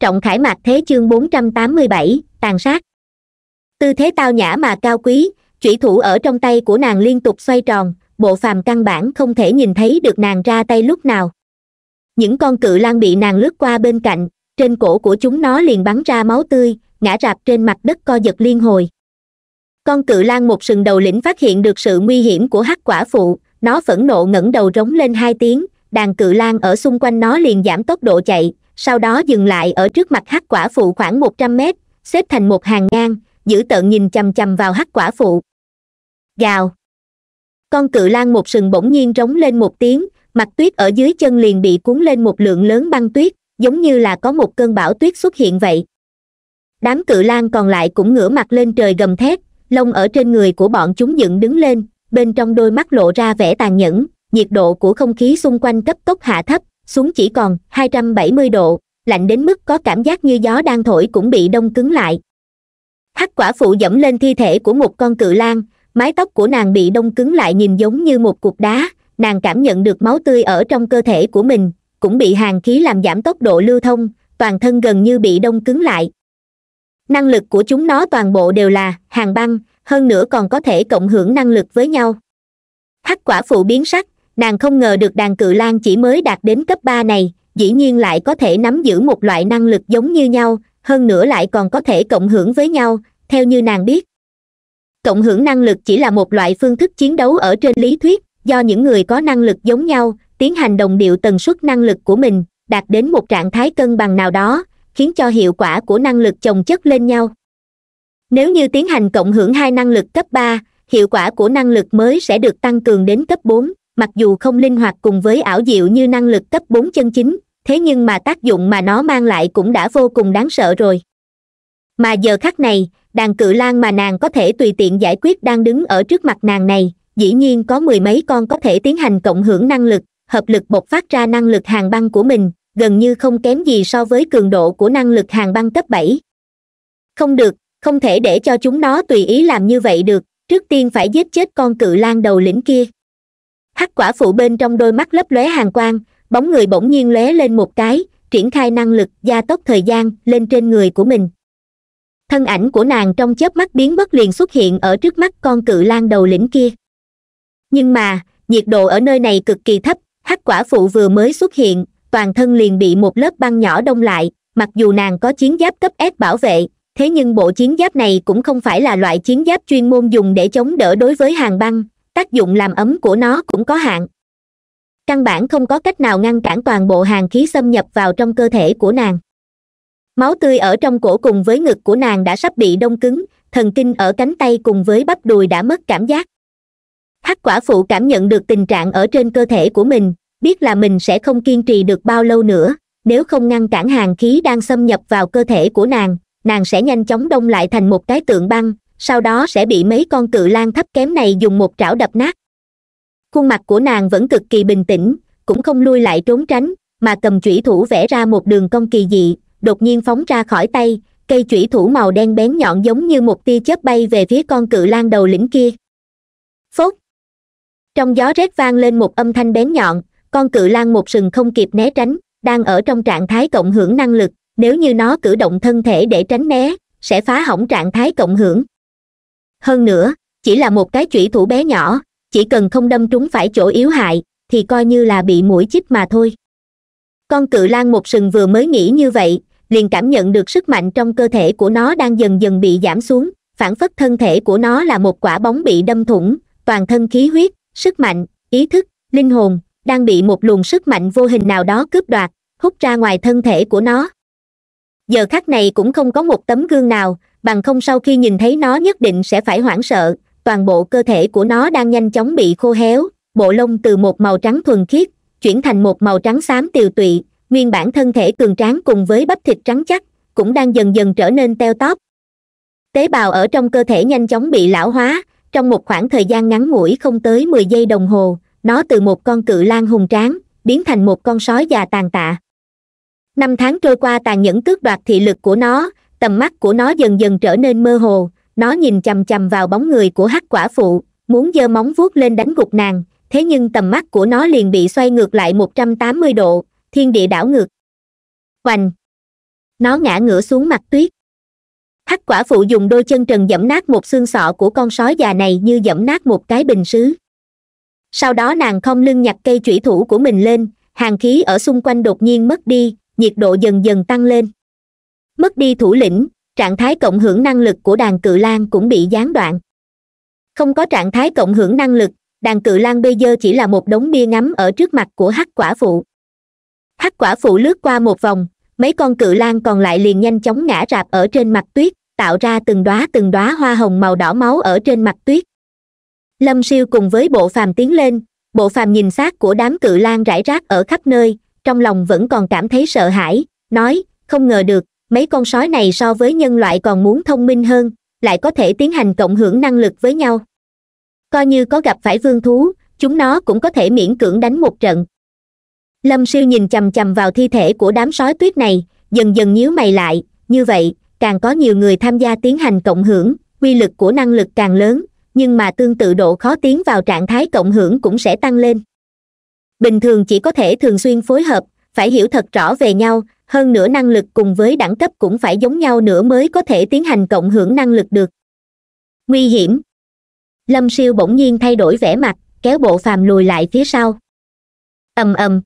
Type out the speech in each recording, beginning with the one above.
trọng khải mạc thế chương 487, tàn sát tư thế tao nhã mà cao quý chủy thủ ở trong tay của nàng liên tục xoay tròn bộ phàm căn bản không thể nhìn thấy được nàng ra tay lúc nào những con cự lan bị nàng lướt qua bên cạnh trên cổ của chúng nó liền bắn ra máu tươi ngã rạp trên mặt đất co giật liên hồi con cự lan một sừng đầu lĩnh phát hiện được sự nguy hiểm của hắc quả phụ nó phẫn nộ ngẩng đầu rống lên hai tiếng đàn cự lan ở xung quanh nó liền giảm tốc độ chạy sau đó dừng lại ở trước mặt hắc quả phụ khoảng một trăm mét xếp thành một hàng ngang giữ tợn nhìn chằm chằm vào hắc quả phụ gào con cự lan một sừng bỗng nhiên rống lên một tiếng mặt tuyết ở dưới chân liền bị cuốn lên một lượng lớn băng tuyết giống như là có một cơn bão tuyết xuất hiện vậy đám cự lan còn lại cũng ngửa mặt lên trời gầm thét lông ở trên người của bọn chúng dựng đứng lên bên trong đôi mắt lộ ra vẻ tàn nhẫn nhiệt độ của không khí xung quanh cấp tốc hạ thấp xuống chỉ còn 270 độ lạnh đến mức có cảm giác như gió đang thổi cũng bị đông cứng lại hắc quả phụ dẫm lên thi thể của một con cự lan mái tóc của nàng bị đông cứng lại nhìn giống như một cục đá nàng cảm nhận được máu tươi ở trong cơ thể của mình cũng bị hàng khí làm giảm tốc độ lưu thông toàn thân gần như bị đông cứng lại năng lực của chúng nó toàn bộ đều là hàng băng hơn nữa còn có thể cộng hưởng năng lực với nhau hắc quả phụ biến sắc nàng không ngờ được đàn cự lan chỉ mới đạt đến cấp ba này dĩ nhiên lại có thể nắm giữ một loại năng lực giống như nhau hơn nữa lại còn có thể cộng hưởng với nhau theo như nàng biết cộng hưởng năng lực chỉ là một loại phương thức chiến đấu ở trên lý thuyết do những người có năng lực giống nhau tiến hành đồng điệu tần suất năng lực của mình đạt đến một trạng thái cân bằng nào đó khiến cho hiệu quả của năng lực chồng chất lên nhau nếu như tiến hành cộng hưởng hai năng lực cấp ba hiệu quả của năng lực mới sẽ được tăng cường đến cấp bốn mặc dù không linh hoạt cùng với ảo diệu như năng lực cấp bốn chân chính thế nhưng mà tác dụng mà nó mang lại cũng đã vô cùng đáng sợ rồi mà giờ khắc này đàn cự lan mà nàng có thể tùy tiện giải quyết đang đứng ở trước mặt nàng này dĩ nhiên có mười mấy con có thể tiến hành cộng hưởng năng lực hợp lực bộc phát ra năng lực hàng băng của mình gần như không kém gì so với cường độ của năng lực hàng băng cấp bảy không được không thể để cho chúng nó tùy ý làm như vậy được trước tiên phải giết chết con cự lan đầu lĩnh kia hắc quả phụ bên trong đôi mắt lấp lóe hàng quang bóng người bỗng nhiên lóe lên một cái triển khai năng lực gia tốc thời gian lên trên người của mình thân ảnh của nàng trong chớp mắt biến mất liền xuất hiện ở trước mắt con cự lan đầu lĩnh kia nhưng mà nhiệt độ ở nơi này cực kỳ thấp hắc quả phụ vừa mới xuất hiện toàn thân liền bị một lớp băng nhỏ đông lại mặc dù nàng có chiến giáp cấp s bảo vệ thế nhưng bộ chiến giáp này cũng không phải là loại chiến giáp chuyên môn dùng để chống đỡ đối với hàng băng tác dụng làm ấm của nó cũng có hạn căn bản không có cách nào ngăn cản toàn bộ hàng khí xâm nhập vào trong cơ thể của nàng máu tươi ở trong cổ cùng với ngực của nàng đã sắp bị đông cứng thần kinh ở cánh tay cùng với bắp đùi đã mất cảm giác hắc quả phụ cảm nhận được tình trạng ở trên cơ thể của mình biết là mình sẽ không kiên trì được bao lâu nữa nếu không ngăn cản hàng khí đang xâm nhập vào cơ thể của nàng nàng sẽ nhanh chóng đông lại thành một cái tượng băng sau đó sẽ bị mấy con cự lan thấp kém này dùng một trảo đập nát khuôn mặt của nàng vẫn cực kỳ bình tĩnh cũng không lui lại trốn tránh mà cầm chủy thủ vẽ ra một đường cong kỳ dị đột nhiên phóng ra khỏi tay cây chủy thủ màu đen bén nhọn giống như một tia chớp bay về phía con cự lan đầu lĩnh kia phốt trong gió rét vang lên một âm thanh bén nhọn con cự lan một sừng không kịp né tránh đang ở trong trạng thái cộng hưởng năng lực nếu như nó cử động thân thể để tránh né sẽ phá hỏng trạng thái cộng hưởng hơn nữa chỉ là một cái chủy thủ bé nhỏ chỉ cần không đâm trúng phải chỗ yếu hại thì coi như là bị mũi chích mà thôi con cự lan một sừng vừa mới nghĩ như vậy liền cảm nhận được sức mạnh trong cơ thể của nó đang dần dần bị giảm xuống phản phất thân thể của nó là một quả bóng bị đâm thủng toàn thân khí huyết sức mạnh ý thức linh hồn đang bị một luồng sức mạnh vô hình nào đó cướp đoạt hút ra ngoài thân thể của nó giờ khắc này cũng không có một tấm gương nào bằng không sau khi nhìn thấy nó nhất định sẽ phải hoảng sợ toàn bộ cơ thể của nó đang nhanh chóng bị khô héo bộ lông từ một màu trắng thuần khiết chuyển thành một màu trắng xám tiều tụy nguyên bản thân thể cường tráng cùng với bắp thịt trắng chắc cũng đang dần dần trở nên teo tóp tế bào ở trong cơ thể nhanh chóng bị lão hóa trong một khoảng thời gian ngắn ngủi không tới mười giây đồng hồ nó từ một con cự lan hùng tráng biến thành một con sói già tàn tạ năm tháng trôi qua tàn nhẫn tước đoạt thị lực của nó tầm mắt của nó dần dần trở nên mơ hồ nó nhìn chằm chằm vào bóng người của hắc quả phụ muốn giơ móng vuốt lên đánh gục nàng thế nhưng tầm mắt của nó liền bị xoay ngược lại một trăm tám mươi độ thiên địa đảo ngược hoành nó ngã ngửa xuống mặt tuyết hắc quả phụ dùng đôi chân trần dẫm nát một xương sọ của con sói già này như dẫm nát một cái bình sứ sau đó nàng không lưng nhặt cây thủy thủ của mình lên hàng khí ở xung quanh đột nhiên mất đi nhiệt độ dần dần tăng lên mất đi thủ lĩnh trạng thái cộng hưởng năng lực của đàn cự lan cũng bị gián đoạn không có trạng thái cộng hưởng năng lực đàn cự lan bây giờ chỉ là một đống bia ngắm ở trước mặt của hắc quả phụ hắc quả phụ lướt qua một vòng mấy con cự lan còn lại liền nhanh chóng ngã rạp ở trên mặt tuyết tạo ra từng đóa từng đóa hoa hồng màu đỏ máu ở trên mặt tuyết lâm siêu cùng với bộ phàm tiến lên bộ phàm nhìn xác của đám cự lan rải rác ở khắp nơi trong lòng vẫn còn cảm thấy sợ hãi nói không ngờ được mấy con sói này so với nhân loại còn muốn thông minh hơn lại có thể tiến hành cộng hưởng năng lực với nhau coi như có gặp phải vương thú chúng nó cũng có thể miễn cưỡng đánh một trận lâm siêu nhìn chằm chằm vào thi thể của đám sói tuyết này dần dần nhíu mày lại như vậy càng có nhiều người tham gia tiến hành cộng hưởng quy lực của năng lực càng lớn nhưng mà tương tự độ khó tiến vào trạng thái cộng hưởng cũng sẽ tăng lên bình thường chỉ có thể thường xuyên phối hợp phải hiểu thật rõ về nhau hơn nữa năng lực cùng với đẳng cấp cũng phải giống nhau nữa mới có thể tiến hành cộng hưởng năng lực được nguy hiểm lâm siêu bỗng nhiên thay đổi vẻ mặt kéo bộ phàm lùi lại phía sau ầm ầm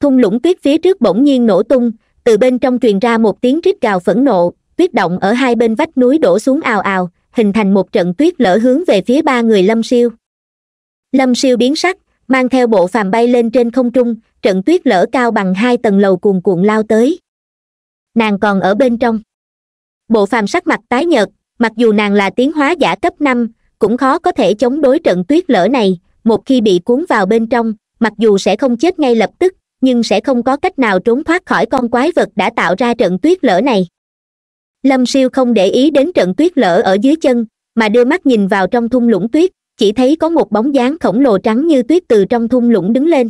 thung lũng tuyết phía trước bỗng nhiên nổ tung từ bên trong truyền ra một tiếng rít gào phẫn nộ tuyết động ở hai bên vách núi đổ xuống ào ào hình thành một trận tuyết lở hướng về phía ba người lâm siêu lâm siêu biến sắc mang theo bộ phàm bay lên trên không trung trận tuyết lở cao bằng hai tầng lầu cuồn cuộn lao tới nàng còn ở bên trong bộ phàm sắc mặt tái nhợt mặc dù nàng là tiến hóa giả cấp năm cũng khó có thể chống đối trận tuyết lở này một khi bị cuốn vào bên trong mặc dù sẽ không chết ngay lập tức nhưng sẽ không có cách nào trốn thoát khỏi con quái vật đã tạo ra trận tuyết lở này lâm siêu không để ý đến trận tuyết lở ở dưới chân mà đưa mắt nhìn vào trong thung lũng tuyết chỉ thấy có một bóng dáng khổng lồ trắng như tuyết từ trong thung lũng đứng lên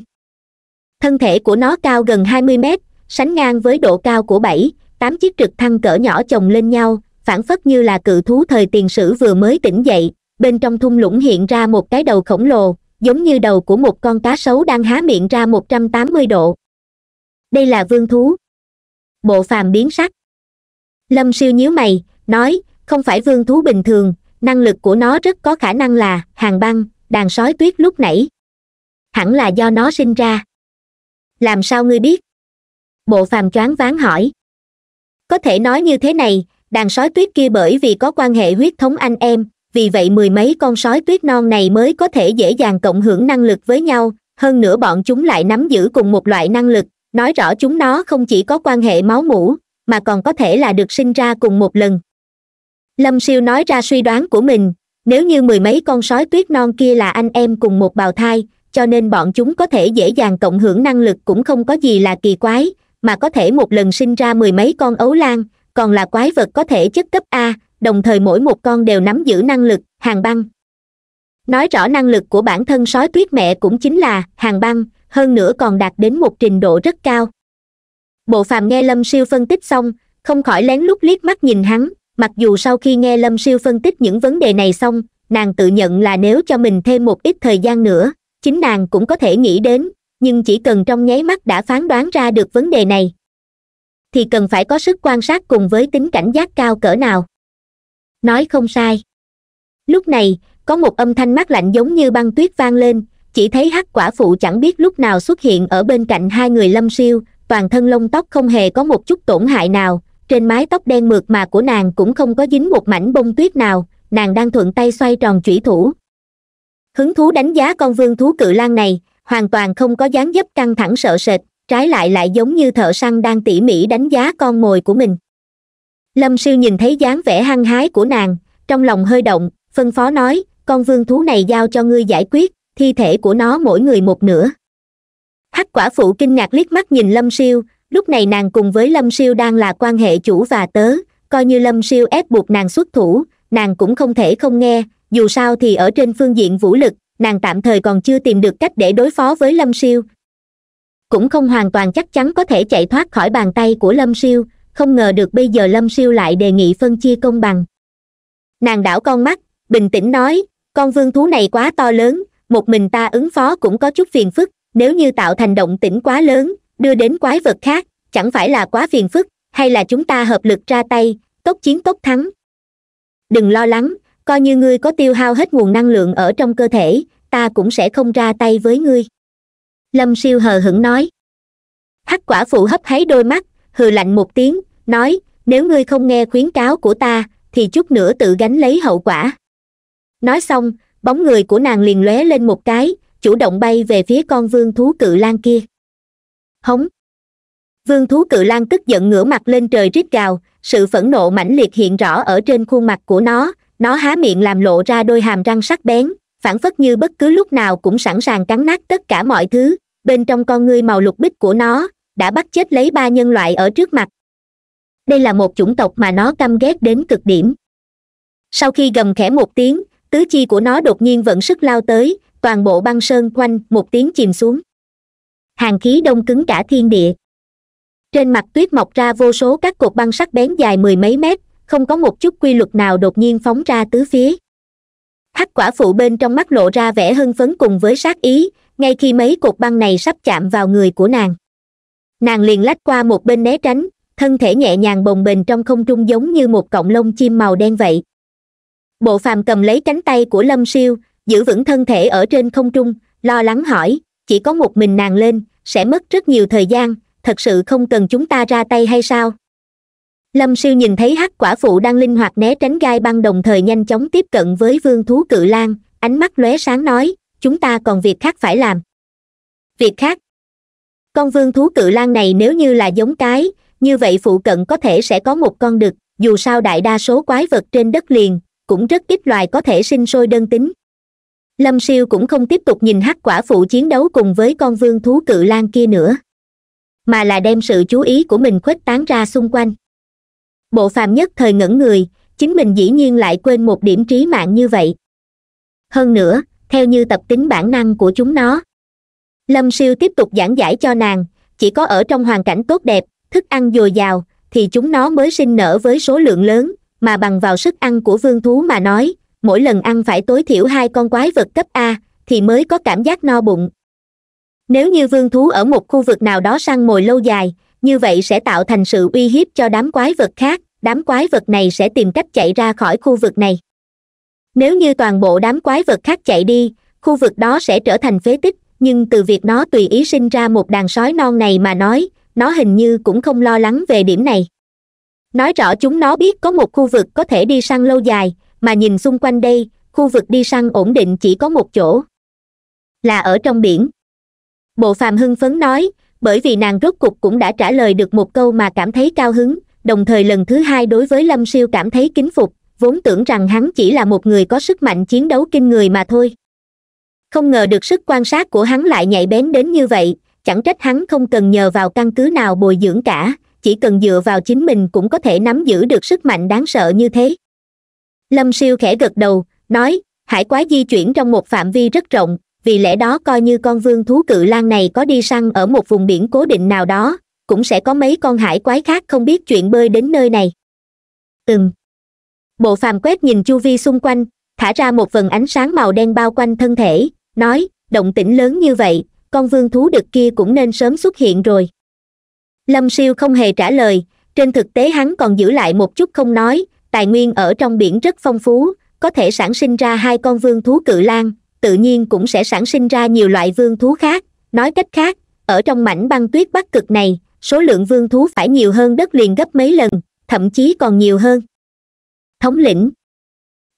thân thể của nó cao gần hai mươi mét sánh ngang với độ cao của bảy tám chiếc trực thăng cỡ nhỏ chồng lên nhau phản phất như là cự thú thời tiền sử vừa mới tỉnh dậy bên trong thung lũng hiện ra một cái đầu khổng lồ giống như đầu của một con cá sấu đang há miệng ra một trăm tám mươi độ đây là vương thú bộ phàm biến sắc lâm siêu nhíu mày nói không phải vương thú bình thường năng lực của nó rất có khả năng là hàng băng đàn sói tuyết lúc nãy hẳn là do nó sinh ra làm sao ngươi biết bộ phàm choáng váng hỏi có thể nói như thế này đàn sói tuyết kia bởi vì có quan hệ huyết thống anh em vì vậy mười mấy con sói tuyết non này mới có thể dễ dàng cộng hưởng năng lực với nhau hơn nữa bọn chúng lại nắm giữ cùng một loại năng lực nói rõ chúng nó không chỉ có quan hệ máu mủ mà còn có thể là được sinh ra cùng một lần lâm siêu nói ra suy đoán của mình nếu như mười mấy con sói tuyết non kia là anh em cùng một bào thai cho nên bọn chúng có thể dễ dàng cộng hưởng năng lực cũng không có gì là kỳ quái mà có thể một lần sinh ra mười mấy con ấu lan còn là quái vật có thể chất cấp a đồng thời mỗi một con đều nắm giữ năng lực hàng băng nói rõ năng lực của bản thân sói tuyết mẹ cũng chính là hàng băng hơn nữa còn đạt đến một trình độ rất cao bộ phàm nghe lâm siêu phân tích xong không khỏi lén lút liếc mắt nhìn hắn mặc dù sau khi nghe lâm siêu phân tích những vấn đề này xong nàng tự nhận là nếu cho mình thêm một ít thời gian nữa chính nàng cũng có thể nghĩ đến nhưng chỉ cần trong nháy mắt đã phán đoán ra được vấn đề này thì cần phải có sức quan sát cùng với tính cảnh giác cao cỡ nào nói không sai lúc này có một âm thanh mát lạnh giống như băng tuyết vang lên chỉ thấy hắc quả phụ chẳng biết lúc nào xuất hiện ở bên cạnh hai người lâm siêu toàn thân lông tóc không hề có một chút tổn hại nào trên mái tóc đen mượt mà của nàng cũng không có dính một mảnh bông tuyết nào nàng đang thuận tay xoay tròn chủy thủ hứng thú đánh giá con vương thú cự lan này hoàn toàn không có dáng dấp căng thẳng sợ sệt trái lại lại giống như thợ săn đang tỉ mỉ đánh giá con mồi của mình lâm siêu nhìn thấy dáng vẻ hăng hái của nàng trong lòng hơi động phân phó nói con vương thú này giao cho ngươi giải quyết thi thể của nó mỗi người một nửa hắc quả phụ kinh ngạc liếc mắt nhìn lâm siêu lúc này nàng cùng với lâm siêu đang là quan hệ chủ và tớ coi như lâm siêu ép buộc nàng xuất thủ nàng cũng không thể không nghe dù sao thì ở trên phương diện vũ lực nàng tạm thời còn chưa tìm được cách để đối phó với lâm siêu cũng không hoàn toàn chắc chắn có thể chạy thoát khỏi bàn tay của lâm siêu không ngờ được bây giờ lâm siêu lại đề nghị phân chia công bằng nàng đảo con mắt bình tĩnh nói con vương thú này quá to lớn một mình ta ứng phó cũng có chút phiền phức nếu như tạo thành động tĩnh quá lớn đưa đến quái vật khác chẳng phải là quá phiền phức hay là chúng ta hợp lực ra tay tốc chiến tốc thắng đừng lo lắng coi như ngươi có tiêu hao hết nguồn năng lượng ở trong cơ thể ta cũng sẽ không ra tay với ngươi lâm siêu hờ hững nói hắc quả phụ hấp háy đôi mắt hừ lạnh một tiếng nói nếu ngươi không nghe khuyến cáo của ta thì chút nữa tự gánh lấy hậu quả nói xong bóng người của nàng liền lóe lên một cái chủ động bay về phía con vương thú cự lan kia hống vương thú cự lan tức giận ngửa mặt lên trời rít gào sự phẫn nộ mãnh liệt hiện rõ ở trên khuôn mặt của nó nó há miệng làm lộ ra đôi hàm răng sắc bén phản phất như bất cứ lúc nào cũng sẵn sàng cắn nát tất cả mọi thứ bên trong con ngươi màu lục bích của nó đã bắt chết lấy ba nhân loại ở trước mặt đây là một chủng tộc mà nó căm ghét đến cực điểm sau khi gầm khẽ một tiếng tứ chi của nó đột nhiên vận sức lao tới toàn bộ băng sơn quanh một tiếng chìm xuống hàng khí đông cứng cả thiên địa trên mặt tuyết mọc ra vô số các cột băng sắc bén dài mười mấy mét không có một chút quy luật nào đột nhiên phóng ra tứ phía hắc quả phụ bên trong mắt lộ ra vẻ hưng phấn cùng với sát ý ngay khi mấy cột băng này sắp chạm vào người của nàng nàng liền lách qua một bên né tránh thân thể nhẹ nhàng bồng bềnh trong không trung giống như một cọng lông chim màu đen vậy bộ phàm cầm lấy cánh tay của lâm siêu giữ vững thân thể ở trên không trung lo lắng hỏi chỉ có một mình nàng lên sẽ mất rất nhiều thời gian thật sự không cần chúng ta ra tay hay sao lâm siêu nhìn thấy hắc quả phụ đang linh hoạt né tránh gai băng đồng thời nhanh chóng tiếp cận với vương thú cự lan ánh mắt lóe sáng nói chúng ta còn việc khác phải làm việc khác con vương thú cự lan này nếu như là giống cái như vậy phụ cận có thể sẽ có một con đực dù sao đại đa số quái vật trên đất liền cũng rất ít loài có thể sinh sôi đơn tính lâm siêu cũng không tiếp tục nhìn hắc quả phụ chiến đấu cùng với con vương thú cự lan kia nữa mà là đem sự chú ý của mình khuếch tán ra xung quanh bộ phàm nhất thời ngẩn người chính mình dĩ nhiên lại quên một điểm trí mạng như vậy hơn nữa theo như tập tính bản năng của chúng nó lâm siêu tiếp tục giảng giải cho nàng chỉ có ở trong hoàn cảnh tốt đẹp thức ăn dồi dào thì chúng nó mới sinh nở với số lượng lớn mà bằng vào sức ăn của vương thú mà nói mỗi lần ăn phải tối thiểu hai con quái vật cấp a thì mới có cảm giác no bụng nếu như vương thú ở một khu vực nào đó săn mồi lâu dài như vậy sẽ tạo thành sự uy hiếp cho đám quái vật khác đám quái vật này sẽ tìm cách chạy ra khỏi khu vực này nếu như toàn bộ đám quái vật khác chạy đi khu vực đó sẽ trở thành phế tích nhưng từ việc nó tùy ý sinh ra một đàn sói non này mà nói nó hình như cũng không lo lắng về điểm này nói rõ chúng nó biết có một khu vực có thể đi săn lâu dài mà nhìn xung quanh đây khu vực đi săn ổn định chỉ có một chỗ là ở trong biển bộ phàm hưng phấn nói bởi vì nàng rốt cục cũng đã trả lời được một câu mà cảm thấy cao hứng đồng thời lần thứ hai đối với lâm siêu cảm thấy kính phục vốn tưởng rằng hắn chỉ là một người có sức mạnh chiến đấu kinh người mà thôi không ngờ được sức quan sát của hắn lại nhạy bén đến như vậy chẳng trách hắn không cần nhờ vào căn cứ nào bồi dưỡng cả chỉ cần dựa vào chính mình cũng có thể nắm giữ được sức mạnh đáng sợ như thế lâm siêu khẽ gật đầu nói hải quái di chuyển trong một phạm vi rất rộng vì lẽ đó coi như con vương thú cự lan này có đi săn ở một vùng biển cố định nào đó cũng sẽ có mấy con hải quái khác không biết chuyện bơi đến nơi này ừm bộ phàm quét nhìn chu vi xung quanh thả ra một phần ánh sáng màu đen bao quanh thân thể nói động tĩnh lớn như vậy con vương thú đực kia cũng nên sớm xuất hiện rồi lâm siêu không hề trả lời trên thực tế hắn còn giữ lại một chút không nói tài nguyên ở trong biển rất phong phú có thể sản sinh ra hai con vương thú cự lan tự nhiên cũng sẽ sản sinh ra nhiều loại vương thú khác nói cách khác ở trong mảnh băng tuyết bắc cực này số lượng vương thú phải nhiều hơn đất liền gấp mấy lần thậm chí còn nhiều hơn thống lĩnh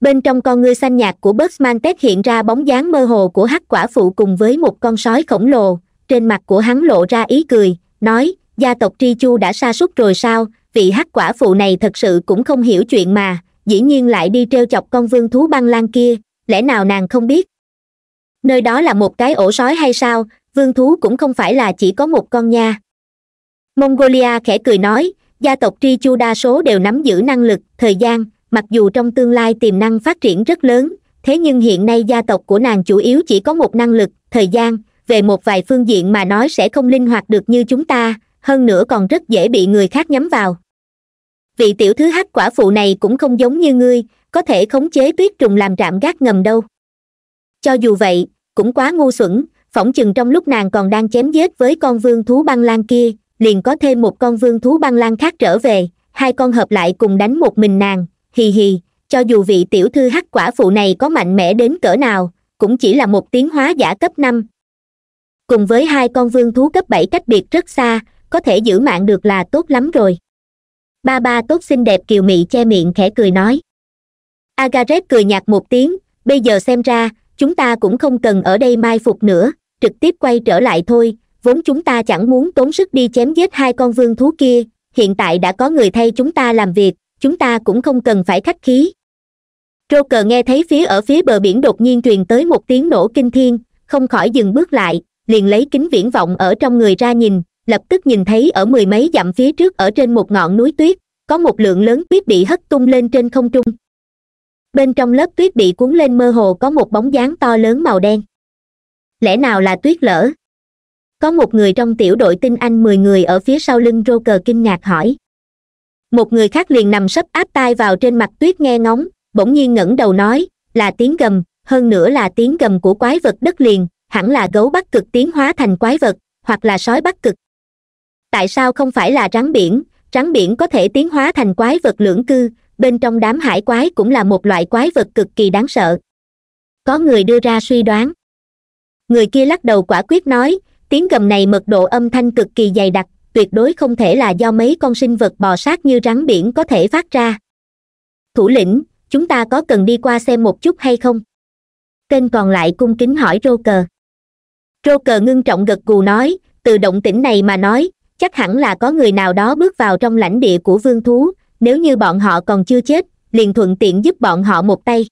bên trong con ngươi xanh nhạt của bergman tết hiện ra bóng dáng mơ hồ của hắc quả phụ cùng với một con sói khổng lồ trên mặt của hắn lộ ra ý cười nói gia tộc tri chu đã sa sút rồi sao vị hắc quả phụ này thật sự cũng không hiểu chuyện mà dĩ nhiên lại đi treo chọc con vương thú băng lan kia lẽ nào nàng không biết nơi đó là một cái ổ sói hay sao vương thú cũng không phải là chỉ có một con nha mongolia khẽ cười nói gia tộc tri chu đa số đều nắm giữ năng lực thời gian mặc dù trong tương lai tiềm năng phát triển rất lớn thế nhưng hiện nay gia tộc của nàng chủ yếu chỉ có một năng lực thời gian về một vài phương diện mà nói sẽ không linh hoạt được như chúng ta hơn nữa còn rất dễ bị người khác nhắm vào vị tiểu thứ hắc quả phụ này cũng không giống như ngươi có thể khống chế tuyết trùng làm trạm gác ngầm đâu cho dù vậy cũng quá ngu xuẩn phỏng chừng trong lúc nàng còn đang chém giết với con vương thú băng lan kia liền có thêm một con vương thú băng lan khác trở về hai con hợp lại cùng đánh một mình nàng hì hì cho dù vị tiểu thư hắc quả phụ này có mạnh mẽ đến cỡ nào cũng chỉ là một tiếng hóa giả cấp năm cùng với hai con vương thú cấp bảy cách biệt rất xa có thể giữ mạng được là tốt lắm rồi ba ba tốt xinh đẹp kiều mị che miệng khẽ cười nói agaret cười nhạt một tiếng bây giờ xem ra chúng ta cũng không cần ở đây mai phục nữa trực tiếp quay trở lại thôi vốn chúng ta chẳng muốn tốn sức đi chém giết hai con vương thú kia hiện tại đã có người thay chúng ta làm việc chúng ta cũng không cần phải khách khí rô cờ nghe thấy phía ở phía bờ biển đột nhiên truyền tới một tiếng nổ kinh thiên không khỏi dừng bước lại liền lấy kính viễn vọng ở trong người ra nhìn lập tức nhìn thấy ở mười mấy dặm phía trước ở trên một ngọn núi tuyết có một lượng lớn tuyết bị hất tung lên trên không trung bên trong lớp tuyết bị cuốn lên mơ hồ có một bóng dáng to lớn màu đen lẽ nào là tuyết lở có một người trong tiểu đội tinh anh mười người ở phía sau lưng rô kinh ngạc hỏi một người khác liền nằm sấp áp tai vào trên mặt tuyết nghe ngóng bỗng nhiên ngẩng đầu nói là tiếng gầm hơn nữa là tiếng gầm của quái vật đất liền hẳn là gấu bắc cực tiến hóa thành quái vật hoặc là sói bắc cực tại sao không phải là rắn biển rắn biển có thể tiến hóa thành quái vật lưỡng cư bên trong đám hải quái cũng là một loại quái vật cực kỳ đáng sợ có người đưa ra suy đoán người kia lắc đầu quả quyết nói tiếng gầm này mật độ âm thanh cực kỳ dày đặc tuyệt đối không thể là do mấy con sinh vật bò sát như rắn biển có thể phát ra thủ lĩnh chúng ta có cần đi qua xem một chút hay không tên còn lại cung kính hỏi rô cờ rô cờ ngưng trọng gật gù nói từ động tĩnh này mà nói chắc hẳn là có người nào đó bước vào trong lãnh địa của vương thú nếu như bọn họ còn chưa chết liền thuận tiện giúp bọn họ một tay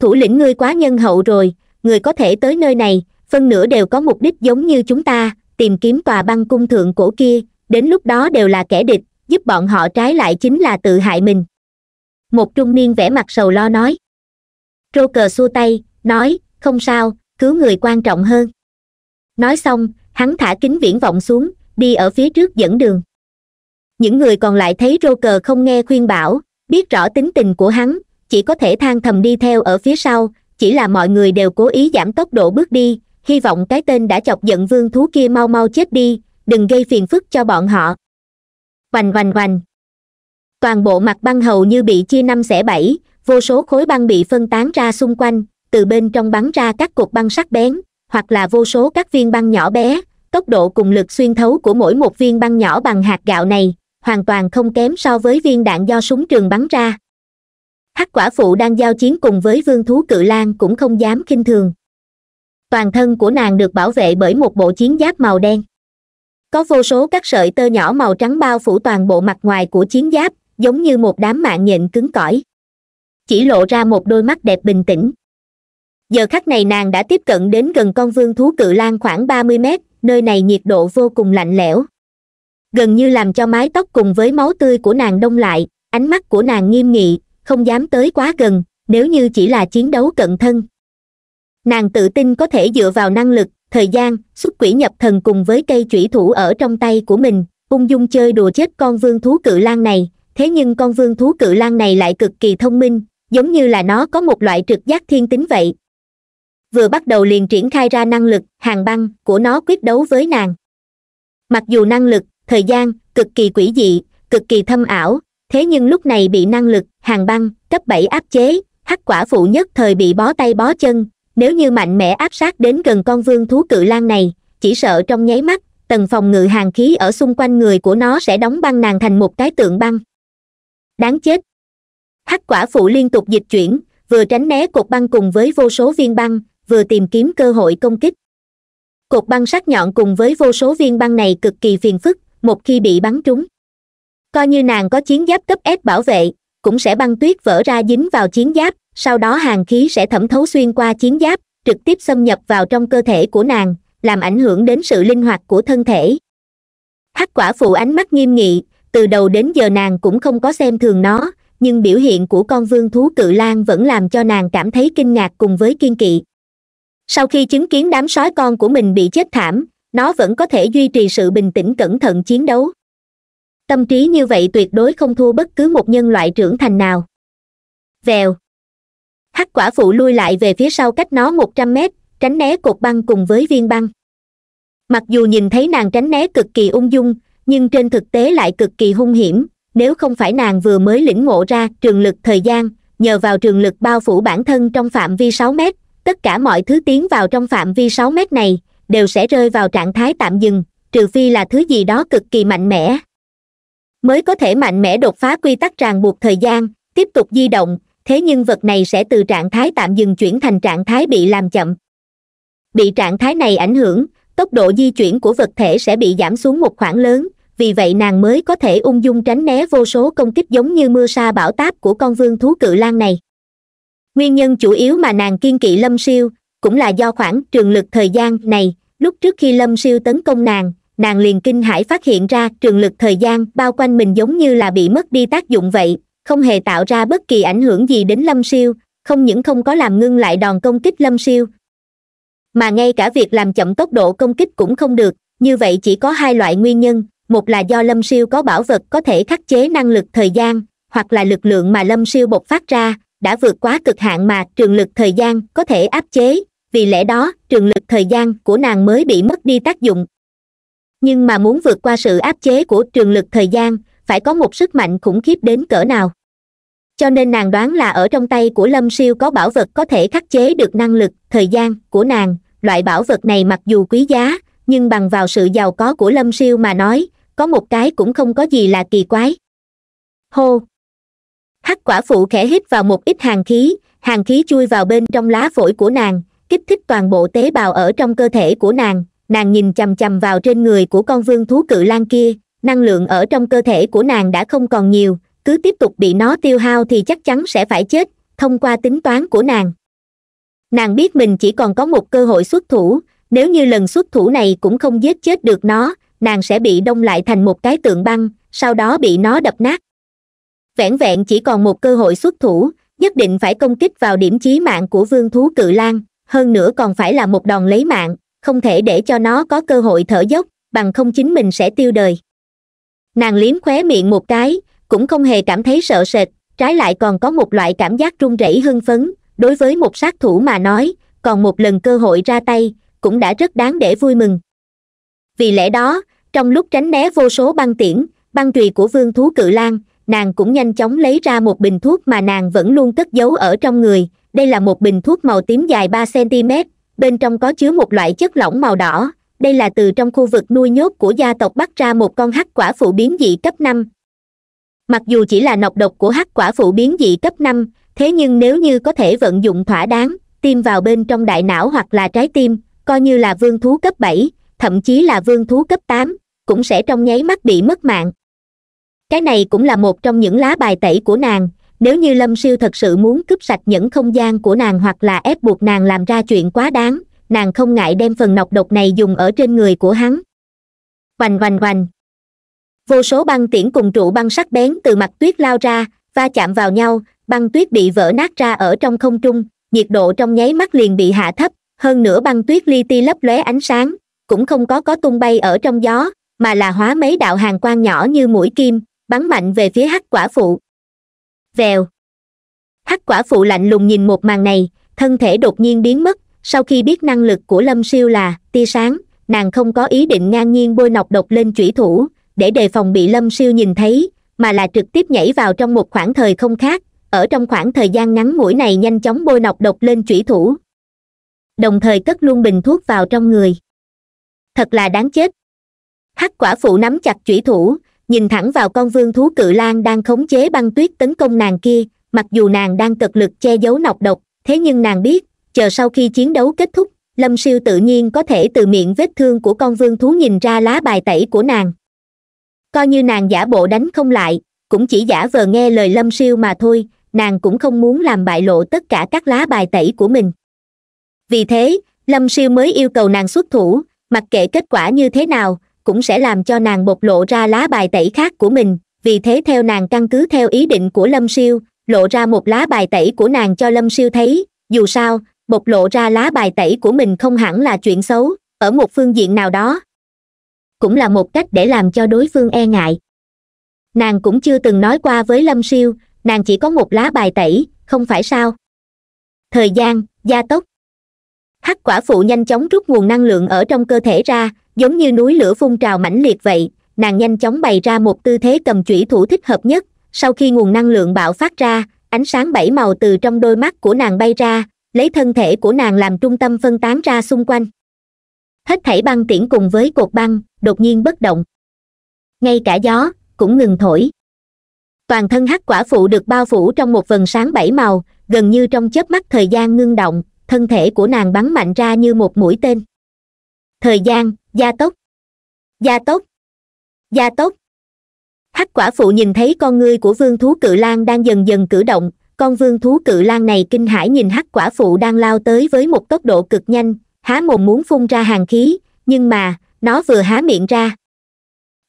thủ lĩnh ngươi quá nhân hậu rồi người có thể tới nơi này phân nửa đều có mục đích giống như chúng ta tìm kiếm tòa băng cung thượng cổ kia đến lúc đó đều là kẻ địch giúp bọn họ trái lại chính là tự hại mình một trung niên vẻ mặt sầu lo nói rô xua tay nói không sao cứu người quan trọng hơn nói xong hắn thả kính viễn vọng xuống đi ở phía trước dẫn đường những người còn lại thấy rô cờ không nghe khuyên bảo biết rõ tính tình của hắn chỉ có thể than thầm đi theo ở phía sau chỉ là mọi người đều cố ý giảm tốc độ bước đi hy vọng cái tên đã chọc giận vương thú kia mau mau chết đi đừng gây phiền phức cho bọn họ hoành hoành hoành toàn bộ mặt băng hầu như bị chia năm xẻ bảy vô số khối băng bị phân tán ra xung quanh từ bên trong bắn ra các cục băng sắc bén hoặc là vô số các viên băng nhỏ bé tốc độ cùng lực xuyên thấu của mỗi một viên băng nhỏ bằng hạt gạo này hoàn toàn không kém so với viên đạn do súng trường bắn ra hắc quả phụ đang giao chiến cùng với vương thú cự lan cũng không dám k i n h thường toàn thân của nàng được bảo vệ bởi một bộ chiến giáp màu đen có vô số các sợi tơ nhỏ màu trắng bao phủ toàn bộ mặt ngoài của chiến giáp giống như một đám mạng nhện cứng cỏi chỉ lộ ra một đôi mắt đẹp bình tĩnh giờ khắc này nàng đã tiếp cận đến gần con vương thú cự lan khoảng ba mươi mét nơi này nhiệt độ vô cùng lạnh lẽo gần như làm cho mái tóc cùng với máu tươi của nàng đông lại ánh mắt của nàng nghiêm nghị không dám tới quá gần nếu như chỉ là chiến đấu cận thân nàng tự tin có thể dựa vào năng lực thời gian xuất quỷ nhập thần cùng với cây chủy thủ ở trong tay của mình ung dung chơi đùa chết con vương thú cự lan này thế nhưng con vương thú cự lan này lại cực kỳ thông minh giống như là nó có một loại trực giác thiên tính vậy vừa bắt đầu liền triển khai ra năng lực hàng băng của nó quyết đấu với nàng mặc dù năng lực thời gian cực kỳ quỷ dị cực kỳ thâm ảo thế nhưng lúc này bị năng lực hàng băng cấp bảy áp chế hắc quả phụ nhất thời bị bó tay bó chân nếu như mạnh mẽ áp sát đến gần con vương thú cự lan này chỉ sợ trong nháy mắt tầng phòng ngự hàng khí ở xung quanh người của nó sẽ đóng băng nàng thành một cái tượng băng đáng chết hắc quả phụ liên tục dịch chuyển vừa tránh né cột băng cùng với vô số viên băng vừa tìm kiếm cơ hội công kích cột băng sắc nhọn cùng với vô số viên băng này cực kỳ phiền phức một khi bị bắn trúng coi như nàng có chiến giáp cấp s bảo vệ cũng sẽ băng tuyết vỡ ra dính vào chiến giáp sau đó hàng khí sẽ thẩm thấu xuyên qua chiến giáp trực tiếp xâm nhập vào trong cơ thể của nàng làm ảnh hưởng đến sự linh hoạt của thân thể hắc quả phụ ánh mắt nghiêm nghị từ đầu đến giờ nàng cũng không có xem thường nó nhưng biểu hiện của con vương thú cự lan vẫn làm cho nàng cảm thấy kinh ngạc cùng với kiên kỵ sau khi chứng kiến đám sói con của mình bị chết thảm nó vẫn có thể duy trì sự bình tĩnh cẩn thận chiến đấu tâm trí như vậy tuyệt đối không thua bất cứ một nhân loại trưởng thành nào vèo hắc quả phụ lui lại về phía sau cách nó một trăm mét tránh né cột băng cùng với viên băng mặc dù nhìn thấy nàng tránh né cực kỳ ung dung nhưng trên thực tế lại cực kỳ hung hiểm nếu không phải nàng vừa mới lĩnh ngộ ra trường lực thời gian nhờ vào trường lực bao phủ bản thân trong phạm vi sáu mét tất cả mọi thứ tiến vào trong phạm vi sáu mét này đều sẽ rơi vào trạng thái tạm dừng trừ phi là thứ gì đó cực kỳ mạnh mẽ mới có thể mạnh mẽ đột phá quy tắc ràng buộc thời gian tiếp tục di động thế nhưng vật này sẽ từ trạng thái tạm dừng chuyển thành trạng thái bị làm chậm bị trạng thái này ảnh hưởng tốc độ di chuyển của vật thể sẽ bị giảm xuống một khoảng lớn vì vậy nàng mới có thể ung dung tránh né vô số công kích giống như mưa sa bão táp của con vương thú cự lan này nguyên nhân chủ yếu mà nàng kiên kỵ lâm siêu cũng là do khoảng trường lực thời gian này lúc trước khi lâm siêu tấn công nàng nàng liền kinh hãi phát hiện ra trường lực thời gian bao quanh mình giống như là bị mất đi tác dụng vậy không hề tạo ra bất kỳ ảnh hưởng gì đến lâm siêu không những không có làm ngưng lại đòn công kích lâm siêu mà ngay cả việc làm chậm tốc độ công kích cũng không được như vậy chỉ có hai loại nguyên nhân một là do lâm siêu có bảo vật có thể khắc chế năng lực thời gian hoặc là lực lượng mà lâm siêu bộc phát ra đã vượt quá cực hạn mà trường lực thời gian có thể áp chế vì lẽ đó trường lực thời gian của nàng mới bị mất đi tác dụng nhưng mà muốn vượt qua sự áp chế của trường lực thời gian phải có một sức mạnh khủng khiếp đến cỡ nào cho nên nàng đoán là ở trong tay của lâm siêu có bảo vật có thể khắc chế được năng lực thời gian của nàng loại bảo vật này mặc dù quý giá nhưng bằng vào sự giàu có của lâm siêu mà nói có một cái cũng không có gì là kỳ quái hô hắc quả phụ khẽ hít vào một ít hàng khí hàng khí chui vào bên trong lá phổi của nàng kích thích toàn bộ tế bào ở trong cơ thể của nàng nàng nhìn chằm chằm vào trên người của con vương thú cự lan kia năng lượng ở trong cơ thể của nàng đã không còn nhiều cứ tiếp tục bị nó tiêu hao thì chắc chắn sẽ phải chết thông qua tính toán của nàng nàng biết mình chỉ còn có một cơ hội xuất thủ nếu như lần xuất thủ này cũng không giết chết được nó nàng sẽ bị đông lại thành một cái tượng băng sau đó bị nó đập nát vẻn vẹn chỉ còn một cơ hội xuất thủ nhất định phải công kích vào điểm chí mạng của vương thú cự lan hơn nữa còn phải là một đòn lấy mạng không thể để cho nó có cơ hội thở dốc bằng không chính mình sẽ tiêu đời nàng liếm khóe miệng một cái cũng không hề cảm thấy sợ sệt trái lại còn có một loại cảm giác run rẩy hưng phấn đối với một sát thủ mà nói còn một lần cơ hội ra tay cũng đã rất đáng để vui mừng vì lẽ đó trong lúc tránh né vô số băng tiễn băng chùy của vương thú cự lan nàng cũng nhanh chóng lấy ra một bình thuốc mà nàng vẫn luôn cất giấu ở trong người đây là một bình thuốc màu tím dài ba cm bên trong có chứa một loại chất lỏng màu đỏ đây là từ trong khu vực nuôi nhốt của gia tộc bắt ra một con hắc quả phụ biến dị cấp năm mặc dù chỉ là nọc độc của hắc quả phụ biến dị cấp năm thế nhưng nếu như có thể vận dụng thỏa đáng tiêm vào bên trong đại não hoặc là trái tim coi như là vương thú cấp bảy thậm chí là vương thú cấp tám cũng sẽ trong nháy mắt bị mất mạng cái này cũng là một trong những lá bài tẩy của nàng nếu như lâm siêu thật sự muốn cướp sạch những không gian của nàng hoặc là ép buộc nàng làm ra chuyện quá đáng nàng không ngại đem phần nọc độc này dùng ở trên người của hắn oành oành oành vô số băng tiễn cùng trụ băng sắc bén từ mặt tuyết lao ra va chạm vào nhau băng tuyết bị vỡ nát ra ở trong không trung nhiệt độ trong nháy mắt liền bị hạ thấp hơn nữa băng tuyết li ti lấp lóe ánh sáng cũng không có có tung bay ở trong gió mà là hóa mấy đạo hàng quang nhỏ như mũi kim bắn mạnh về phía hắc quả phụ vèo hắc quả phụ lạnh lùng nhìn một màn này thân thể đột nhiên biến mất sau khi biết năng lực của lâm siêu là tia sáng nàng không có ý định ngang nhiên bôi nọc độc lên chủy thủ để đề phòng bị lâm siêu nhìn thấy mà là trực tiếp nhảy vào trong một khoảng thời không khác ở trong khoảng thời gian ngắn ngủi này nhanh chóng bôi nọc độc lên chủy thủ đồng thời cất luôn bình thuốc vào trong người thật là đáng chết hắc quả phụ nắm chặt chủy thủ nhìn thẳng vào con vương thú cự lan đang khống chế băng tuyết tấn công nàng kia mặc dù nàng đang cực lực che giấu nọc độc thế nhưng nàng biết chờ sau khi chiến đấu kết thúc lâm siêu tự nhiên có thể từ miệng vết thương của con vương thú nhìn ra lá bài tẩy của nàng coi như nàng giả bộ đánh không lại cũng chỉ giả vờ nghe lời lâm siêu mà thôi nàng cũng không muốn làm bại lộ tất cả các lá bài tẩy của mình vì thế lâm siêu mới yêu cầu nàng xuất thủ mặc kệ kết quả như thế nào cũng sẽ làm cho nàng bộc lộ ra lá bài tẩy khác của mình vì thế theo nàng căn cứ theo ý định của lâm siêu lộ ra một lá bài tẩy của nàng cho lâm siêu thấy dù sao bộc lộ ra lá bài tẩy của mình không hẳn là chuyện xấu ở một phương diện nào đó cũng là một cách để làm cho đối phương e ngại nàng cũng chưa từng nói qua với lâm siêu nàng chỉ có một lá bài tẩy không phải sao thời gian gia tốc hắc quả phụ nhanh chóng rút nguồn năng lượng ở trong cơ thể ra giống như núi lửa phun trào mãnh liệt vậy nàng nhanh chóng bày ra một tư thế cầm chủy thủ thích hợp nhất sau khi nguồn năng lượng bạo phát ra ánh sáng bảy màu từ trong đôi mắt của nàng bay ra lấy thân thể của nàng làm trung tâm phân tán ra xung quanh hết thảy băng tiễn cùng với cột băng đột nhiên bất động ngay cả gió cũng ngừng thổi toàn thân hắc quả phụ được bao phủ trong một vần sáng bảy màu gần như trong chớp mắt thời gian ngưng động thân thể của nàng bắn mạnh ra như một mũi tên thời gian gia tốc gia tốc gia tốc hắc quả phụ nhìn thấy con ngươi của vương thú cự lang đang dần dần cử động con vương thú cự lang này kinh hãi nhìn hắc quả phụ đang lao tới với một tốc độ cực nhanh há mồm muốn phun ra hàng khí nhưng mà nó vừa há miệng ra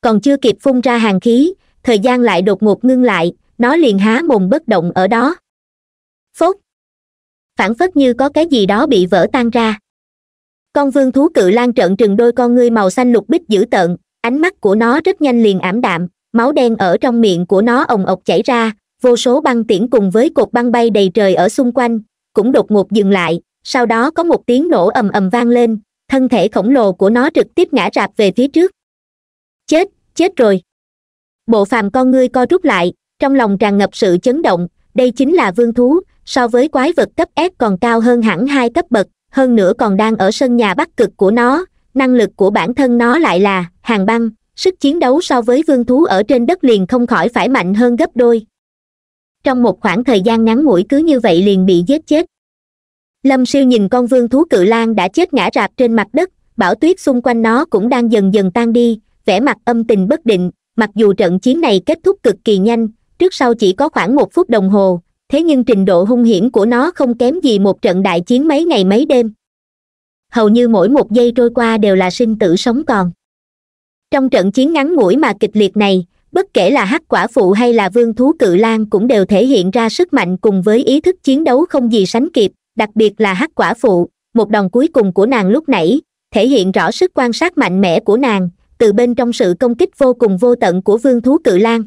còn chưa kịp phun ra hàng khí thời gian lại đột ngột ngưng lại nó liền há mồm bất động ở đó phốt phản phất như có cái gì đó bị vỡ tan ra con vương thú cự lan trợn trừng đôi con ngươi màu xanh lục bích dữ tợn ánh mắt của nó rất nhanh liền ảm đạm máu đen ở trong miệng của nó ồng ộc chảy ra vô số băng tiễn cùng với cột băng bay đầy trời ở xung quanh cũng đột ngột dừng lại sau đó có một tiếng nổ ầm ầm vang lên thân thể khổng lồ của nó trực tiếp ngã rạp về phía trước chết chết rồi bộ phàm con ngươi co rút lại trong lòng tràn ngập sự chấn động đây chính là vương thú so với quái vật cấp s còn cao hơn hẳn hai cấp bậc hơn nữa còn đang ở sân nhà bắc cực của nó năng lực của bản thân nó lại là hàng băng sức chiến đấu so với vương thú ở trên đất liền không khỏi phải mạnh hơn gấp đôi trong một khoảng thời gian ngắn ngủi cứ như vậy liền bị giết chết lâm siêu nhìn con vương thú cự lan đã chết ngã rạp trên mặt đất bão tuyết xung quanh nó cũng đang dần dần tan đi vẻ mặt âm tình bất định mặc dù trận chiến này kết thúc cực kỳ nhanh trước sau chỉ có khoảng một phút đồng hồ thế nhưng trình độ hung hiểm của nó không kém gì một trận đại chiến mấy ngày mấy đêm hầu như mỗi một giây trôi qua đều là sinh tử sống còn trong trận chiến ngắn ngủi mà kịch liệt này bất kể là hắc quả phụ hay là vương thú cự lan cũng đều thể hiện ra sức mạnh cùng với ý thức chiến đấu không gì sánh kịp đặc biệt là hắc quả phụ một đòn cuối cùng của nàng lúc nãy thể hiện rõ sức quan sát mạnh mẽ của nàng từ bên trong sự công kích vô cùng vô tận của vương thú cự lan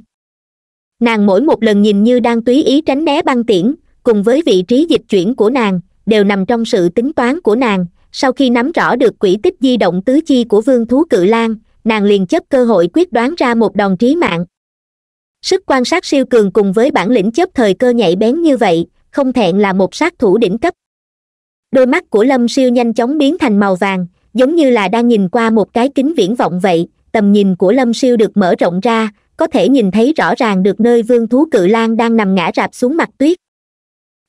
nàng mỗi một lần nhìn như đang túy ý tránh né băng tiễn cùng với vị trí dịch chuyển của nàng đều nằm trong sự tính toán của nàng sau khi nắm rõ được quỹ tích di động tứ chi của vương thú cự lan nàng liền chấp cơ hội quyết đoán ra một đòn trí mạng sức quan sát siêu cường cùng với bản lĩnh chấp thời cơ nhạy bén như vậy không thẹn là một sát thủ đỉnh cấp đôi mắt của lâm siêu nhanh chóng biến thành màu vàng giống như là đang nhìn qua một cái kính viễn vọng vậy tầm nhìn của lâm siêu được mở rộng ra có thể nhìn thấy rõ ràng được nơi vương thú cự lang đang nằm ngã rạp xuống mặt tuyết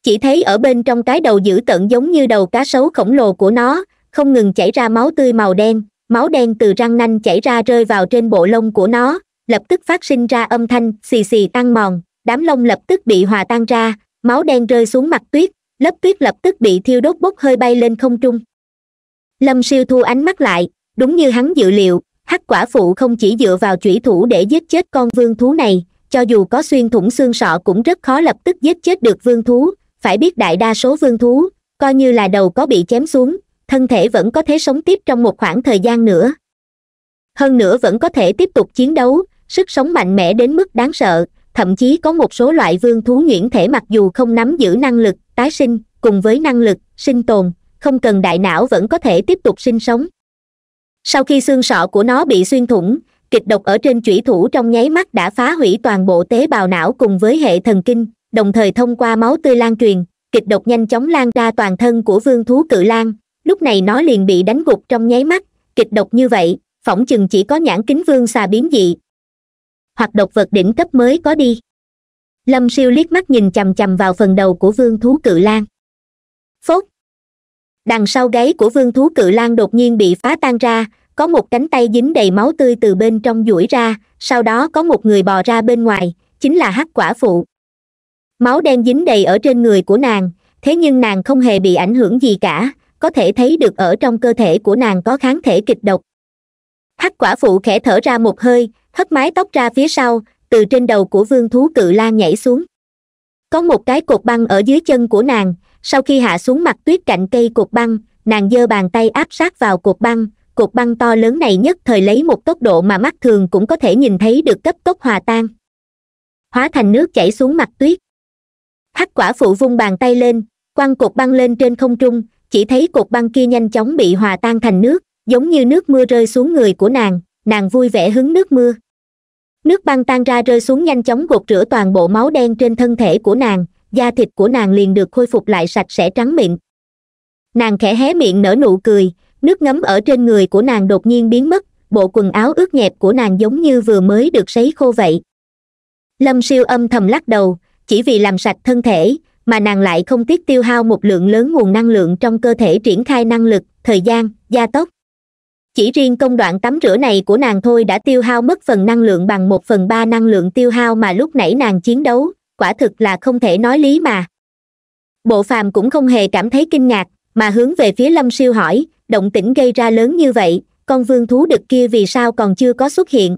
chỉ thấy ở bên trong cái đầu dữ tợn giống như đầu cá sấu khổng lồ của nó không ngừng chảy ra máu tươi màu đen máu đen từ răng nanh chảy ra rơi vào trên bộ lông của nó lập tức phát sinh ra âm thanh xì xì tan mòn đám lông lập tức bị hòa tan ra máu đen rơi xuống mặt tuyết lớp tuyết lập tức bị thiêu đốt bốc hơi bay lên không trung lâm siêu thu ánh mắt lại đúng như hắn dự liệu hắc quả phụ không chỉ dựa vào chủy thủ để giết chết con vương thú này cho dù có xuyên thủng xương sọ cũng rất khó lập tức giết chết được vương thú phải biết đại đa số vương thú coi như là đầu có bị chém xuống thân thể vẫn có thể sống tiếp trong một khoảng thời gian nữa hơn nữa vẫn có thể tiếp tục chiến đấu sức sống mạnh mẽ đến mức đáng sợ thậm chí có một số loại vương thú nhuyễn thể mặc dù không nắm giữ năng lực tái sinh cùng với năng lực sinh tồn không cần đại não vẫn có thể tiếp tục sinh sống sau khi xương sọ của nó bị xuyên thủng kịch độc ở trên chủy thủ trong nháy mắt đã phá hủy toàn bộ tế bào não cùng với hệ thần kinh đồng thời thông qua máu tươi lan truyền kịch độc nhanh chóng lan ra toàn thân của vương thú cự lan lúc này nó liền bị đánh gục trong nháy mắt kịch độc như vậy phỏng chừng chỉ có nhãn kính vương xà biến dị hoặc độc vật đỉnh cấp mới có đi lâm siêu liếc mắt nhìn chằm chằm vào phần đầu của vương thú cự lan phốt đằng sau gáy của vương thú cự lan đột nhiên bị phá tan ra có một cánh tay dính đầy máu tươi từ bên trong duỗi ra sau đó có một người bò ra bên ngoài chính là hắc quả phụ máu đen dính đầy ở trên người của nàng thế nhưng nàng không hề bị ảnh hưởng gì cả có thể thấy được ở trong cơ thể của nàng có kháng thể kịch độc hắc quả phụ khẽ thở ra một hơi hất mái tóc ra phía sau từ trên đầu của vương thú cự la nhảy xuống có một cái cột băng ở dưới chân của nàng sau khi hạ xuống mặt tuyết cạnh cây cột băng nàng giơ bàn tay áp sát vào cột băng cột băng to lớn này nhất thời lấy một tốc độ mà mắt thường cũng có thể nhìn thấy được cấp tốc hòa tan hóa thành nước chảy xuống mặt tuyết hắc quả phụ vung bàn tay lên quăng cột băng lên trên không trung chỉ thấy cột băng kia nhanh chóng bị hòa tan thành nước giống như nước mưa rơi xuống người của nàng nàng vui vẻ hứng nước mưa nước băng tan ra rơi xuống nhanh chóng gột rửa toàn bộ máu đen trên thân thể của nàng da thịt của nàng liền được khôi phục lại sạch sẽ trắng mịn nàng khẽ hé miệng nở nụ cười nước ngấm ở trên người của nàng đột nhiên biến mất bộ quần áo ướt nhẹp của nàng giống như vừa mới được sấy khô vậy lâm siêu âm thầm lắc đầu chỉ vì làm sạch thân thể mà nàng lại không tiếc tiêu hao một lượng lớn nguồn năng lượng trong cơ thể triển khai năng lực thời gian gia tốc chỉ riêng công đoạn tắm rửa này của nàng thôi đã tiêu hao mất phần năng lượng bằng một phần ba năng lượng tiêu hao mà lúc nãy nàng chiến đấu quả thực là không thể nói lý mà bộ phàm cũng không hề cảm thấy kinh ngạc mà hướng về phía lâm siêu hỏi động tĩnh gây ra lớn như vậy con vương thú đực kia vì sao còn chưa có xuất hiện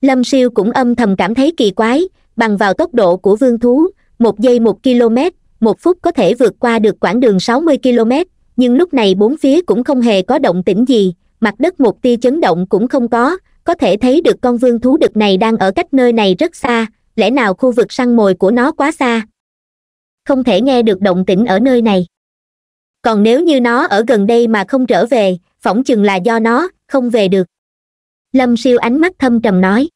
lâm siêu cũng âm thầm cảm thấy kỳ quái bằng vào tốc độ của vương thú một giây một km một phút có thể vượt qua được quãng đường sáu mươi km nhưng lúc này bốn phía cũng không hề có động tĩnh gì mặt đất một tia chấn động cũng không có có thể thấy được con vương thú đực này đang ở cách nơi này rất xa lẽ nào khu vực săn mồi của nó quá xa không thể nghe được động tĩnh ở nơi này còn nếu như nó ở gần đây mà không trở về phỏng chừng là do nó không về được lâm siêu ánh mắt thâm trầm nói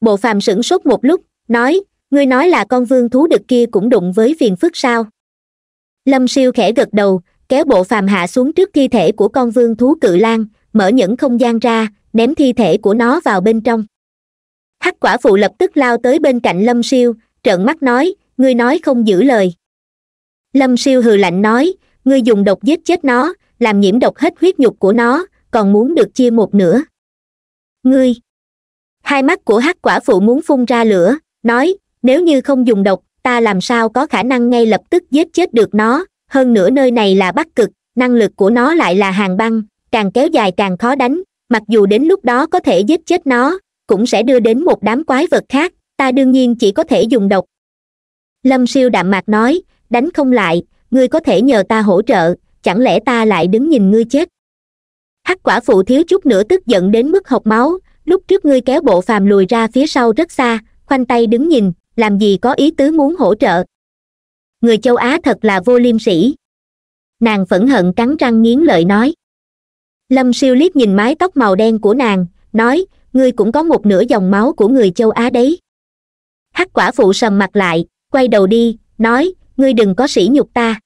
bộ phàm sửng sốt một lúc nói ngươi nói là con vương thú đực kia cũng đụng với phiền phức sao lâm siêu khẽ gật đầu kéo bộ phàm hạ xuống trước thi thể của con vương thú cự lan mở những không gian ra ném thi thể của nó vào bên trong hắc quả phụ lập tức lao tới bên cạnh lâm siêu trợn mắt nói ngươi nói không giữ lời lâm siêu hừ lạnh nói ngươi dùng độc giết chết nó làm nhiễm độc hết huyết nhục của nó còn muốn được chia một nửa ngươi hai mắt của hắc quả phụ muốn phun ra lửa nói nếu như không dùng độc ta làm sao có khả năng ngay lập tức giết chết được nó hơn nữa nơi này là bắc cực năng lực của nó lại là hàng băng càng kéo dài càng khó đánh mặc dù đến lúc đó có thể giết chết nó cũng sẽ đưa đến một đám quái vật khác ta đương nhiên chỉ có thể dùng độc lâm siêu đạm mạc nói đánh không lại ngươi có thể nhờ ta hỗ trợ chẳng lẽ ta lại đứng nhìn ngươi chết hắc quả phụ thiếu chút nữa tức giận đến mức hộc máu lúc trước ngươi kéo bộ phàm lùi ra phía sau rất xa khoanh tay đứng nhìn làm gì có ý tứ muốn hỗ trợ người châu á thật là vô liêm sĩ. nàng phẫn hận cắn răng nghiến lợi nói lâm siêu liếc nhìn mái tóc màu đen của nàng nói ngươi cũng có một nửa dòng máu của người châu á đấy hắc quả phụ sầm mặt lại quay đầu đi nói ngươi đừng có sỉ nhục ta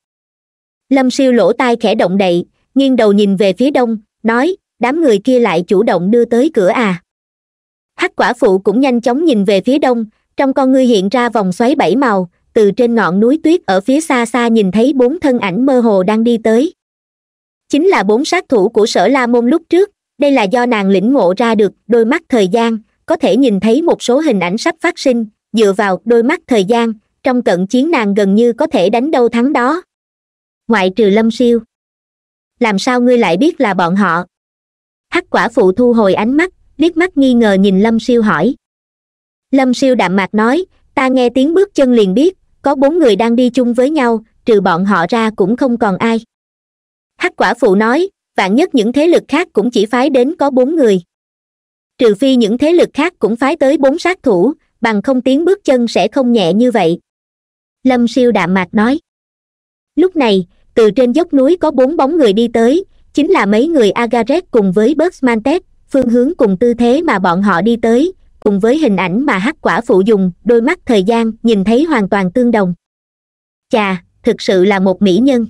lâm siêu lỗ tai khẽ động đậy nghiêng đầu nhìn về phía đông nói đám người kia lại chủ động đưa tới cửa à hắc quả phụ cũng nhanh chóng nhìn về phía đông trong con ngươi hiện ra vòng xoáy bảy màu từ trên ngọn núi tuyết ở phía xa xa nhìn thấy bốn thân ảnh mơ hồ đang đi tới chính là bốn sát thủ của sở la môn lúc trước đây là do nàng lĩnh ngộ ra được đôi mắt thời gian có thể nhìn thấy một số hình ảnh sắp phát sinh dựa vào đôi mắt thời gian trong cận chiến nàng gần như có thể đánh đâu thắng đó ngoại trừ lâm siêu làm sao ngươi lại biết là bọn họ hắc quả phụ thu hồi ánh mắt liếc mắt nghi ngờ nhìn lâm siêu hỏi lâm siêu đạm mạc nói ta nghe tiếng bước chân liền biết có bốn người đang đi chung với nhau trừ bọn họ ra cũng không còn ai hắc quả phụ nói vạn nhất những thế lực khác cũng chỉ phái đến có bốn người trừ phi những thế lực khác cũng phái tới bốn sát thủ bằng không tiến bước chân sẽ không nhẹ như vậy lâm siêu đạm mạc nói lúc này từ trên dốc núi có bốn bóng người đi tới chính là mấy người agaret cùng với bersmantet phương hướng cùng tư thế mà bọn họ đi tới cùng với hình ảnh mà hắc quả phụ dùng đôi mắt thời gian nhìn thấy hoàn toàn tương đồng chà thực sự là một mỹ nhân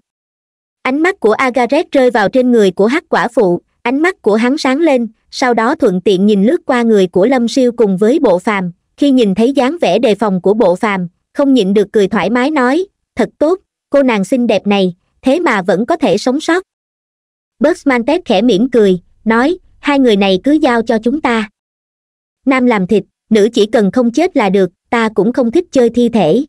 ánh mắt của agaret rơi vào trên người của hắc quả phụ ánh mắt của hắn sáng lên sau đó thuận tiện nhìn lướt qua người của lâm siêu cùng với bộ phàm khi nhìn thấy dáng vẻ đề phòng của bộ phàm không nhịn được cười thoải mái nói thật tốt cô nàng xinh đẹp này thế mà vẫn có thể sống sót bớt man tép khẽ mỉm cười nói hai người này cứ giao cho chúng ta nam làm thịt nữ chỉ cần không chết là được ta cũng không thích chơi thi thể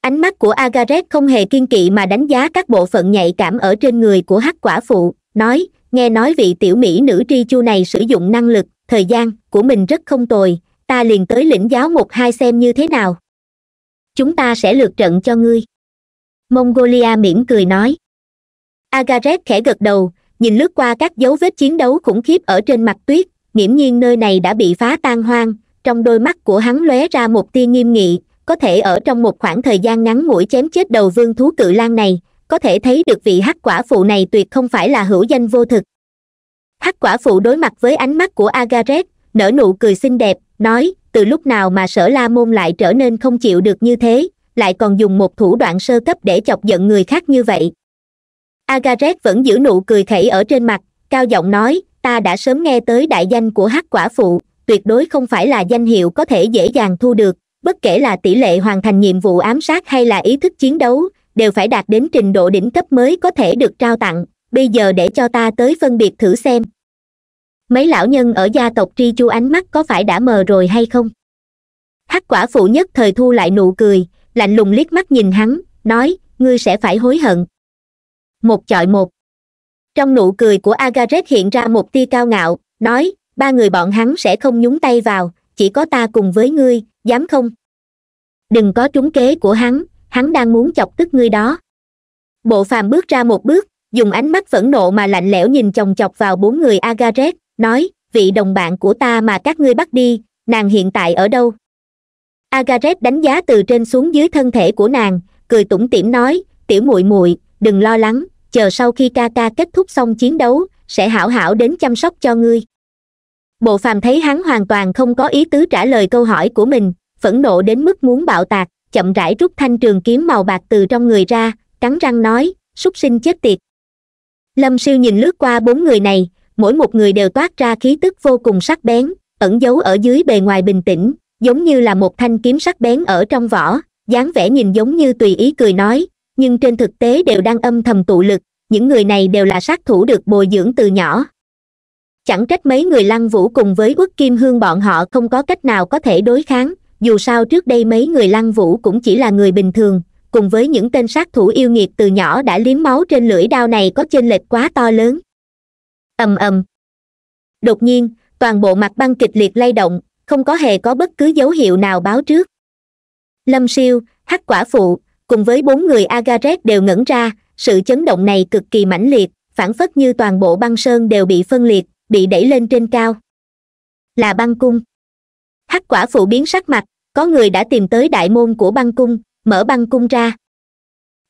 ánh mắt của agaret không hề kiên kỵ mà đánh giá các bộ phận nhạy cảm ở trên người của hắc quả phụ nói nghe nói vị tiểu mỹ nữ tri chu này sử dụng năng lực thời gian của mình rất không tồi ta liền tới lĩnh giáo một hai xem như thế nào chúng ta sẽ lượt trận cho ngươi mongolia mỉm cười nói agaret khẽ gật đầu nhìn lướt qua các dấu vết chiến đấu khủng khiếp ở trên mặt tuyết nghiễm nhiên nơi này đã bị phá tan hoang trong đôi mắt của hắn lóe ra một tia nghiêm nghị có thể ở trong một khoảng thời gian ngắn ngủi chém chết đầu vương thú cự lan này có thể thấy được vị hắc quả phụ này tuyệt không phải là hữu danh vô thực hắc quả phụ đối mặt với ánh mắt của agaret nở nụ cười xinh đẹp nói từ lúc nào mà sở la môn lại trở nên không chịu được như thế lại còn dùng một thủ đoạn sơ cấp để chọc giận người khác như vậy agaret vẫn giữ nụ cười khẩy ở trên mặt cao giọng nói ta đã sớm nghe tới đại danh của hắc quả phụ tuyệt đối không phải là danh hiệu có thể dễ dàng thu được bất kể là tỷ lệ hoàn thành nhiệm vụ ám sát hay là ý thức chiến đấu đều phải đạt đến trình độ đỉnh cấp mới có thể được trao tặng bây giờ để cho ta tới phân biệt thử xem mấy lão nhân ở gia tộc tri chu ánh mắt có phải đã mờ rồi hay không hắc quả phụ nhất thời thu lại nụ cười lạnh lùng liếc mắt nhìn hắn nói ngươi sẽ phải hối hận một chọi một trong nụ cười của agaret hiện ra một tia cao ngạo nói ba người bọn hắn sẽ không nhúng tay vào chỉ có ta cùng với ngươi dám không đừng có trúng kế của hắn hắn đang muốn chọc tức ngươi đó bộ phàm bước ra một bước dùng ánh mắt phẫn nộ mà lạnh lẽo nhìn chồng chọc vào bốn người agaret nói vị đồng bạn của ta mà các ngươi bắt đi nàng hiện tại ở đâu agaret đánh giá từ trên xuống dưới thân thể của nàng cười tủm tỉm nói tiểu muội muội đừng lo lắng chờ sau khi ca ca kết thúc xong chiến đấu sẽ hảo hảo đến chăm sóc cho ngươi bộ phàm thấy hắn hoàn toàn không có ý tứ trả lời câu hỏi của mình phẫn nộ đến mức muốn bạo tạc chậm rãi rút thanh trường kiếm màu bạc từ trong người ra cắn răng nói súc sinh chết tiệt lâm siêu nhìn lướt qua bốn người này mỗi một người đều toát ra khí tức vô cùng sắc bén ẩn giấu ở dưới bề ngoài bình tĩnh giống như là một thanh kiếm sắc bén ở trong vỏ dáng vẻ nhìn giống như tùy ý cười nói nhưng trên thực tế đều đang âm thầm tụ lực những người này đều là sát thủ được bồi dưỡng từ nhỏ chẳng trách mấy người lăng vũ cùng với uất kim hương bọn họ không có cách nào có thể đối kháng dù sao trước đây mấy người lăng vũ cũng chỉ là người bình thường cùng với những tên sát thủ yêu nghiệt từ nhỏ đã liếm máu trên lưỡi đao này có chênh lệch quá to lớn ầm ầm đột nhiên toàn bộ mặt băng kịch liệt lay động không có hề có bất cứ dấu hiệu nào báo trước lâm siêu hắc quả phụ cùng với bốn người agaret đều ngẩn ra sự chấn động này cực kỳ mãnh liệt phản phất như toàn bộ băng sơn đều bị phân liệt bị đẩy lên trên cao là băng cung hắc quả phụ biến sắc mặt có người đã tìm tới đại môn của băng cung mở băng cung ra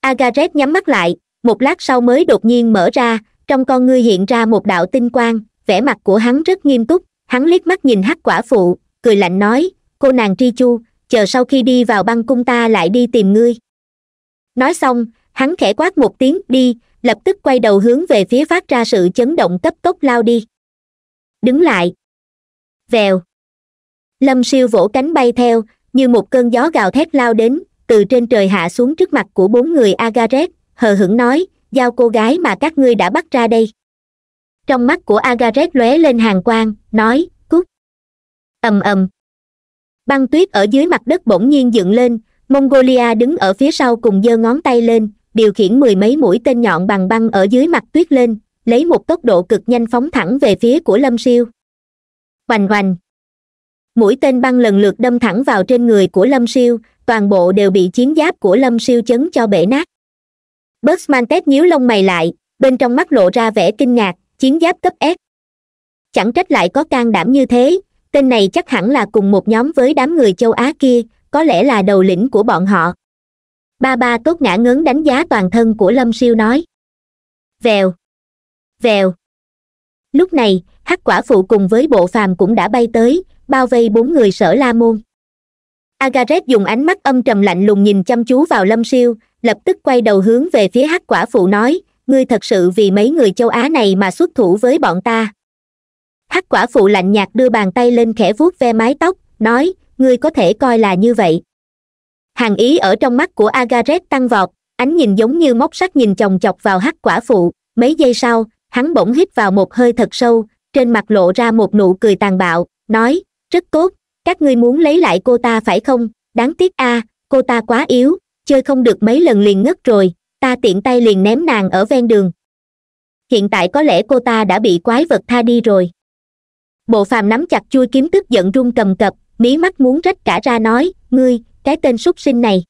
agaret nhắm mắt lại một lát sau mới đột nhiên mở ra trong con ngươi hiện ra một đạo tinh quang vẻ mặt của hắn rất nghiêm túc hắn liếc mắt nhìn hắc quả phụ cười lạnh nói cô nàng tri chu chờ sau khi đi vào băng cung ta lại đi tìm ngươi nói xong hắn khẽ quát một tiếng đi lập tức quay đầu hướng về phía phát ra sự chấn động cấp tốc lao đi đứng lại vèo lâm siêu vỗ cánh bay theo như một cơn gió gào thét lao đến từ trên trời hạ xuống trước mặt của bốn người agaret hờ hững nói giao cô gái mà các ngươi đã bắt ra đây trong mắt của agaret lóe lên hàng quang nói cút ầm ầm băng tuyết ở dưới mặt đất bỗng nhiên dựng lên mongolia đứng ở phía sau cùng giơ ngón tay lên điều khiển mười mấy mũi tên nhọn bằng băng ở dưới mặt tuyết lên lấy một tốc độ cực nhanh phóng thẳng về phía của lâm siêu hoành hoành mũi tên băng lần lượt đâm thẳng vào trên người của lâm siêu toàn bộ đều bị chiến giáp của lâm siêu chấn cho bể nát bớt man nhíu lông mày lại bên trong mắt lộ ra vẻ kinh ngạc chiến giáp cấp s chẳng trách lại có can đảm như thế tên này chắc hẳn là cùng một nhóm với đám người châu á kia có lẽ là đầu lĩnh của bọn họ ba ba tốt ngã ngớn đánh giá toàn thân của lâm siêu nói vèo vèo lúc này hắc quả phụ cùng với bộ phàm cũng đã bay tới bao vây bốn người sở la môn agaret dùng ánh mắt âm trầm lạnh lùng nhìn chăm chú vào lâm siêu lập tức quay đầu hướng về phía hắc quả phụ nói ngươi thật sự vì mấy người châu á này mà xuất thủ với bọn ta hắc quả phụ lạnh nhạt đưa bàn tay lên khẽ vuốt ve mái tóc nói ngươi có thể coi là như vậy hàng ý ở trong mắt của agaret tăng vọt ánh nhìn giống như móc sắt nhìn chồng chọc vào hắc quả phụ mấy giây sau hắn bỗng hít vào một hơi thật sâu trên mặt lộ ra một nụ cười tàn bạo nói rất tốt các ngươi muốn lấy lại cô ta phải không đáng tiếc a cô ta quá yếu chơi không được mấy lần liền ngất rồi ta tiện tay liền ném nàng ở ven đường hiện tại có lẽ cô ta đã bị quái vật tha đi rồi bộ phàm nắm chặt chui kiếm tức giận run cầm cập mí mắt muốn rách cả ra nói ngươi cái tên súc sinh này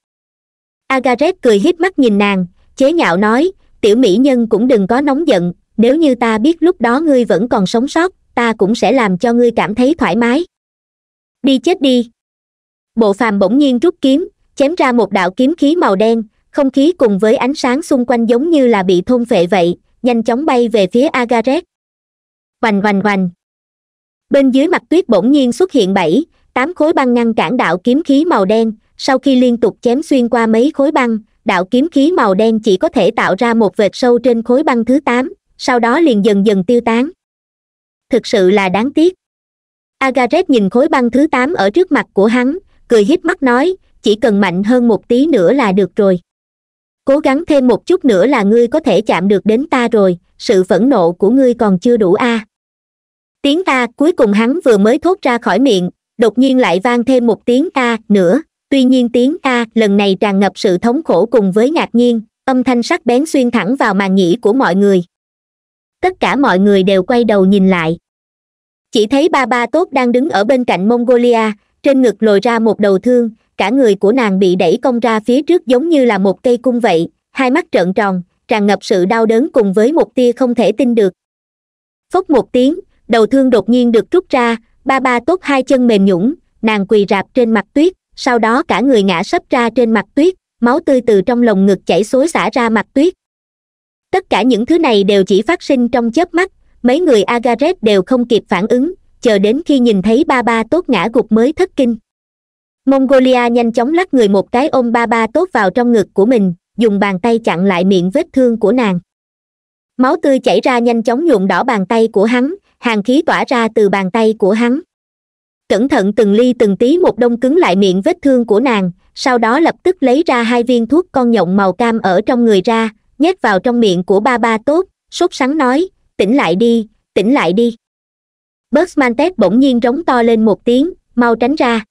agaret cười híp mắt nhìn nàng chế nhạo nói tiểu mỹ nhân cũng đừng có nóng giận nếu như ta biết lúc đó ngươi vẫn còn sống sót ta cũng sẽ làm cho ngươi cảm thấy thoải mái đi chết đi bộ phàm bỗng nhiên rút kiếm chém ra một đạo kiếm khí màu đen không khí cùng với ánh sáng xung quanh giống như là bị thôn phệ vậy nhanh chóng bay về phía agaret oành oành oành bên dưới mặt tuyết bỗng nhiên xuất hiện bảy tám khối băng ngăn cản đạo kiếm khí màu đen sau khi liên tục chém xuyên qua mấy khối băng đạo kiếm khí màu đen chỉ có thể tạo ra một vệt sâu trên khối băng thứ tám sau đó liền dần dần tiêu tán thực sự là đáng tiếc agaret nhìn khối băng thứ tám ở trước mặt của hắn cười híp mắt nói chỉ cần mạnh hơn một tí nữa là được rồi cố gắng thêm một chút nữa là ngươi có thể chạm được đến ta rồi sự phẫn nộ của ngươi còn chưa đủ a à. tiếng ta cuối cùng hắn vừa mới thốt ra khỏi miệng đột nhiên lại vang thêm một tiếng ta nữa tuy nhiên tiếng ta lần này tràn ngập sự thống khổ cùng với ngạc nhiên âm thanh sắc bén xuyên thẳng vào màn nhĩ của mọi người tất cả mọi người đều quay đầu nhìn lại chỉ thấy ba ba tốt đang đứng ở bên cạnh mongolia trên ngực lồi ra một đầu thương cả người của nàng bị đẩy cong ra phía trước giống như là một cây cung vậy hai mắt trợn tròn tràn ngập sự đau đớn cùng với một tia không thể tin được phốc một tiếng đầu thương đột nhiên được rút ra ba ba tốt hai chân mềm nhũng nàng quỳ rạp trên mặt tuyết sau đó cả người ngã sấp ra trên mặt tuyết máu tươi từ trong lồng ngực chảy xối xả ra mặt tuyết tất cả những thứ này đều chỉ phát sinh trong chớp mắt mấy người agaret đều không kịp phản ứng chờ đến khi nhìn thấy ba ba tốt ngã gục mới thất kinh mongolia nhanh chóng lắc người một cái ôm ba ba tốt vào trong ngực của mình dùng bàn tay chặn lại miệng vết thương của nàng máu tươi chảy ra nhanh chóng nhuộm đỏ bàn tay của hắn hàng khí tỏa ra từ bàn tay của hắn cẩn thận từng ly từng tí một đông cứng lại miệng vết thương của nàng sau đó lập tức lấy ra hai viên thuốc con nhộng màu cam ở trong người ra nhét vào trong miệng của ba ba tốt sốt sắng nói tỉnh lại đi tỉnh lại đi bớt mantet bỗng nhiên rống to lên một tiếng mau tránh ra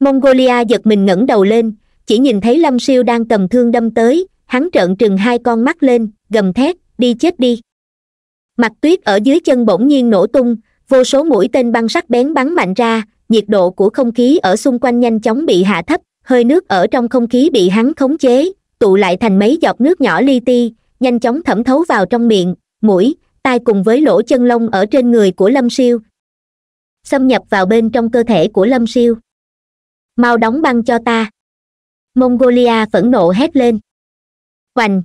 mongolia giật mình ngẩng đầu lên chỉ nhìn thấy lâm siêu đang cầm thương đâm tới hắn trợn trừng hai con mắt lên gầm thét đi chết đi mặt tuyết ở dưới chân bỗng nhiên nổ tung vô số mũi tên băng sắc bén bắn mạnh ra nhiệt độ của không khí ở xung quanh nhanh chóng bị hạ thấp hơi nước ở trong không khí bị hắn khống chế tụ lại thành mấy giọt nước nhỏ li ti nhanh chóng thẩm thấu vào trong miệng mũi tai cùng với lỗ chân lông ở trên người của lâm siêu xâm nhập vào bên trong cơ thể của lâm siêu mau đóng băng cho ta mongolia phẫn nộ hét lên oành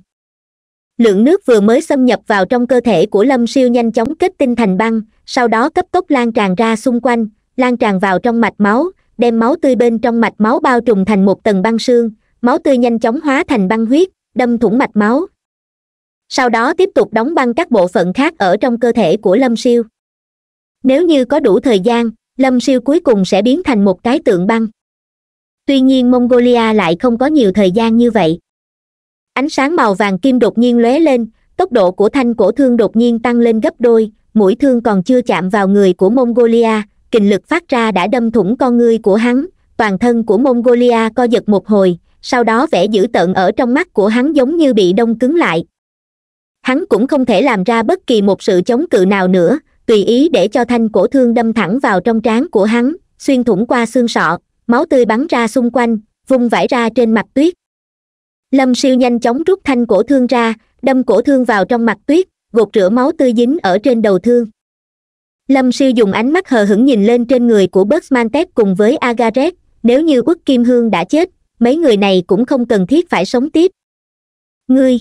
lượng nước vừa mới xâm nhập vào trong cơ thể của lâm siêu nhanh chóng kết tinh thành băng sau đó cấp tốc lan tràn ra xung quanh lan tràn vào trong mạch máu đem máu tươi bên trong mạch máu bao trùm thành một tầng băng xương máu tươi nhanh chóng hóa thành băng huyết đâm thủng mạch máu sau đó tiếp tục đóng băng các bộ phận khác ở trong cơ thể của lâm siêu nếu như có đủ thời gian lâm siêu cuối cùng sẽ biến thành một cái tượng băng tuy nhiên mongolia lại không có nhiều thời gian như vậy ánh sáng màu vàng kim đột nhiên lóe lên tốc độ của thanh cổ thương đột nhiên tăng lên gấp đôi mũi thương còn chưa chạm vào người của mongolia kình lực phát ra đã đâm thủng con ngươi của hắn toàn thân của mongolia co giật một hồi sau đó vẻ dữ tợn ở trong mắt của hắn giống như bị đông cứng lại hắn cũng không thể làm ra bất kỳ một sự chống cự nào nữa tùy ý để cho thanh cổ thương đâm thẳng vào trong trán của hắn xuyên thủng qua xương sọ máu tươi bắn ra xung quanh vung vãi ra trên mặt tuyết lâm siêu nhanh chóng rút thanh cổ thương ra đâm cổ thương vào trong mặt tuyết gột rửa máu tươi dính ở trên đầu thương lâm siêu dùng ánh mắt hờ hững nhìn lên trên người của bớt cùng với agaret nếu như quốc kim hương đã chết mấy người này cũng không cần thiết phải sống tiếp ngươi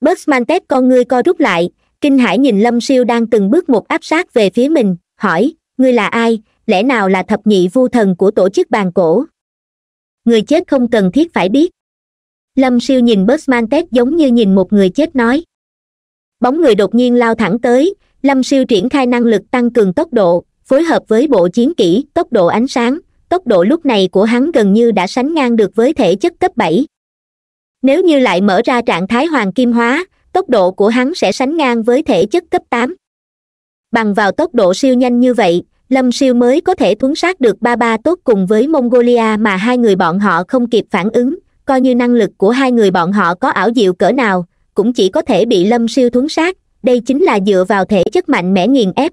bớt man tét con ngươi co rút lại kinh hãi nhìn lâm siêu đang từng bước một áp sát về phía mình hỏi ngươi là ai lẽ nào là thập nhị vu thần của tổ chức bàn cổ người chết không cần thiết phải biết lâm siêu nhìn bớt man tét giống như nhìn một người chết nói bóng người đột nhiên lao thẳng tới lâm siêu triển khai năng lực tăng cường tốc độ phối hợp với bộ chiến kỹ tốc độ ánh sáng tốc độ lúc này của hắn gần như đã sánh ngang được với thể chất cấp bảy nếu như lại mở ra trạng thái hoàng kim hóa tốc độ của hắn sẽ sánh ngang với thể chất cấp tám bằng vào tốc độ siêu nhanh như vậy lâm siêu mới có thể thuấn sát được ba ba tốt cùng với mongolia mà hai người bọn họ không kịp phản ứng coi như năng lực của hai người bọn họ có ảo diệu cỡ nào cũng chỉ có thể bị lâm siêu thuấn sát đây chính là dựa vào thể chất mạnh mẽ nghiền ép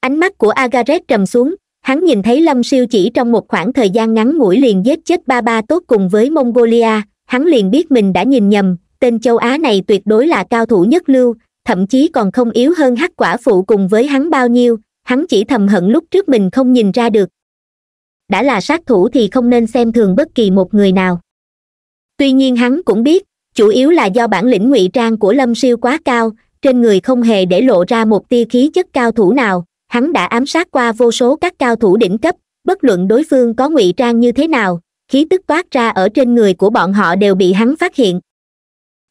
ánh mắt của agaret trầm xuống hắn nhìn thấy lâm siêu chỉ trong một khoảng thời gian ngắn ngủi liền giết chết ba ba tốt cùng với mongolia hắn liền biết mình đã nhìn nhầm tên châu á này tuyệt đối là cao thủ nhất lưu thậm chí còn không yếu hơn hắc quả phụ cùng với hắn bao nhiêu hắn chỉ thầm hận lúc trước mình không nhìn ra được đã là sát thủ thì không nên xem thường bất kỳ một người nào tuy nhiên hắn cũng biết chủ yếu là do bản lĩnh ngụy trang của lâm siêu quá cao trên người không hề để lộ ra một tia khí chất cao thủ nào hắn đã ám sát qua vô số các cao thủ đỉnh cấp bất luận đối phương có ngụy trang như thế nào khí tức toát ra ở trên người của bọn họ đều bị hắn phát hiện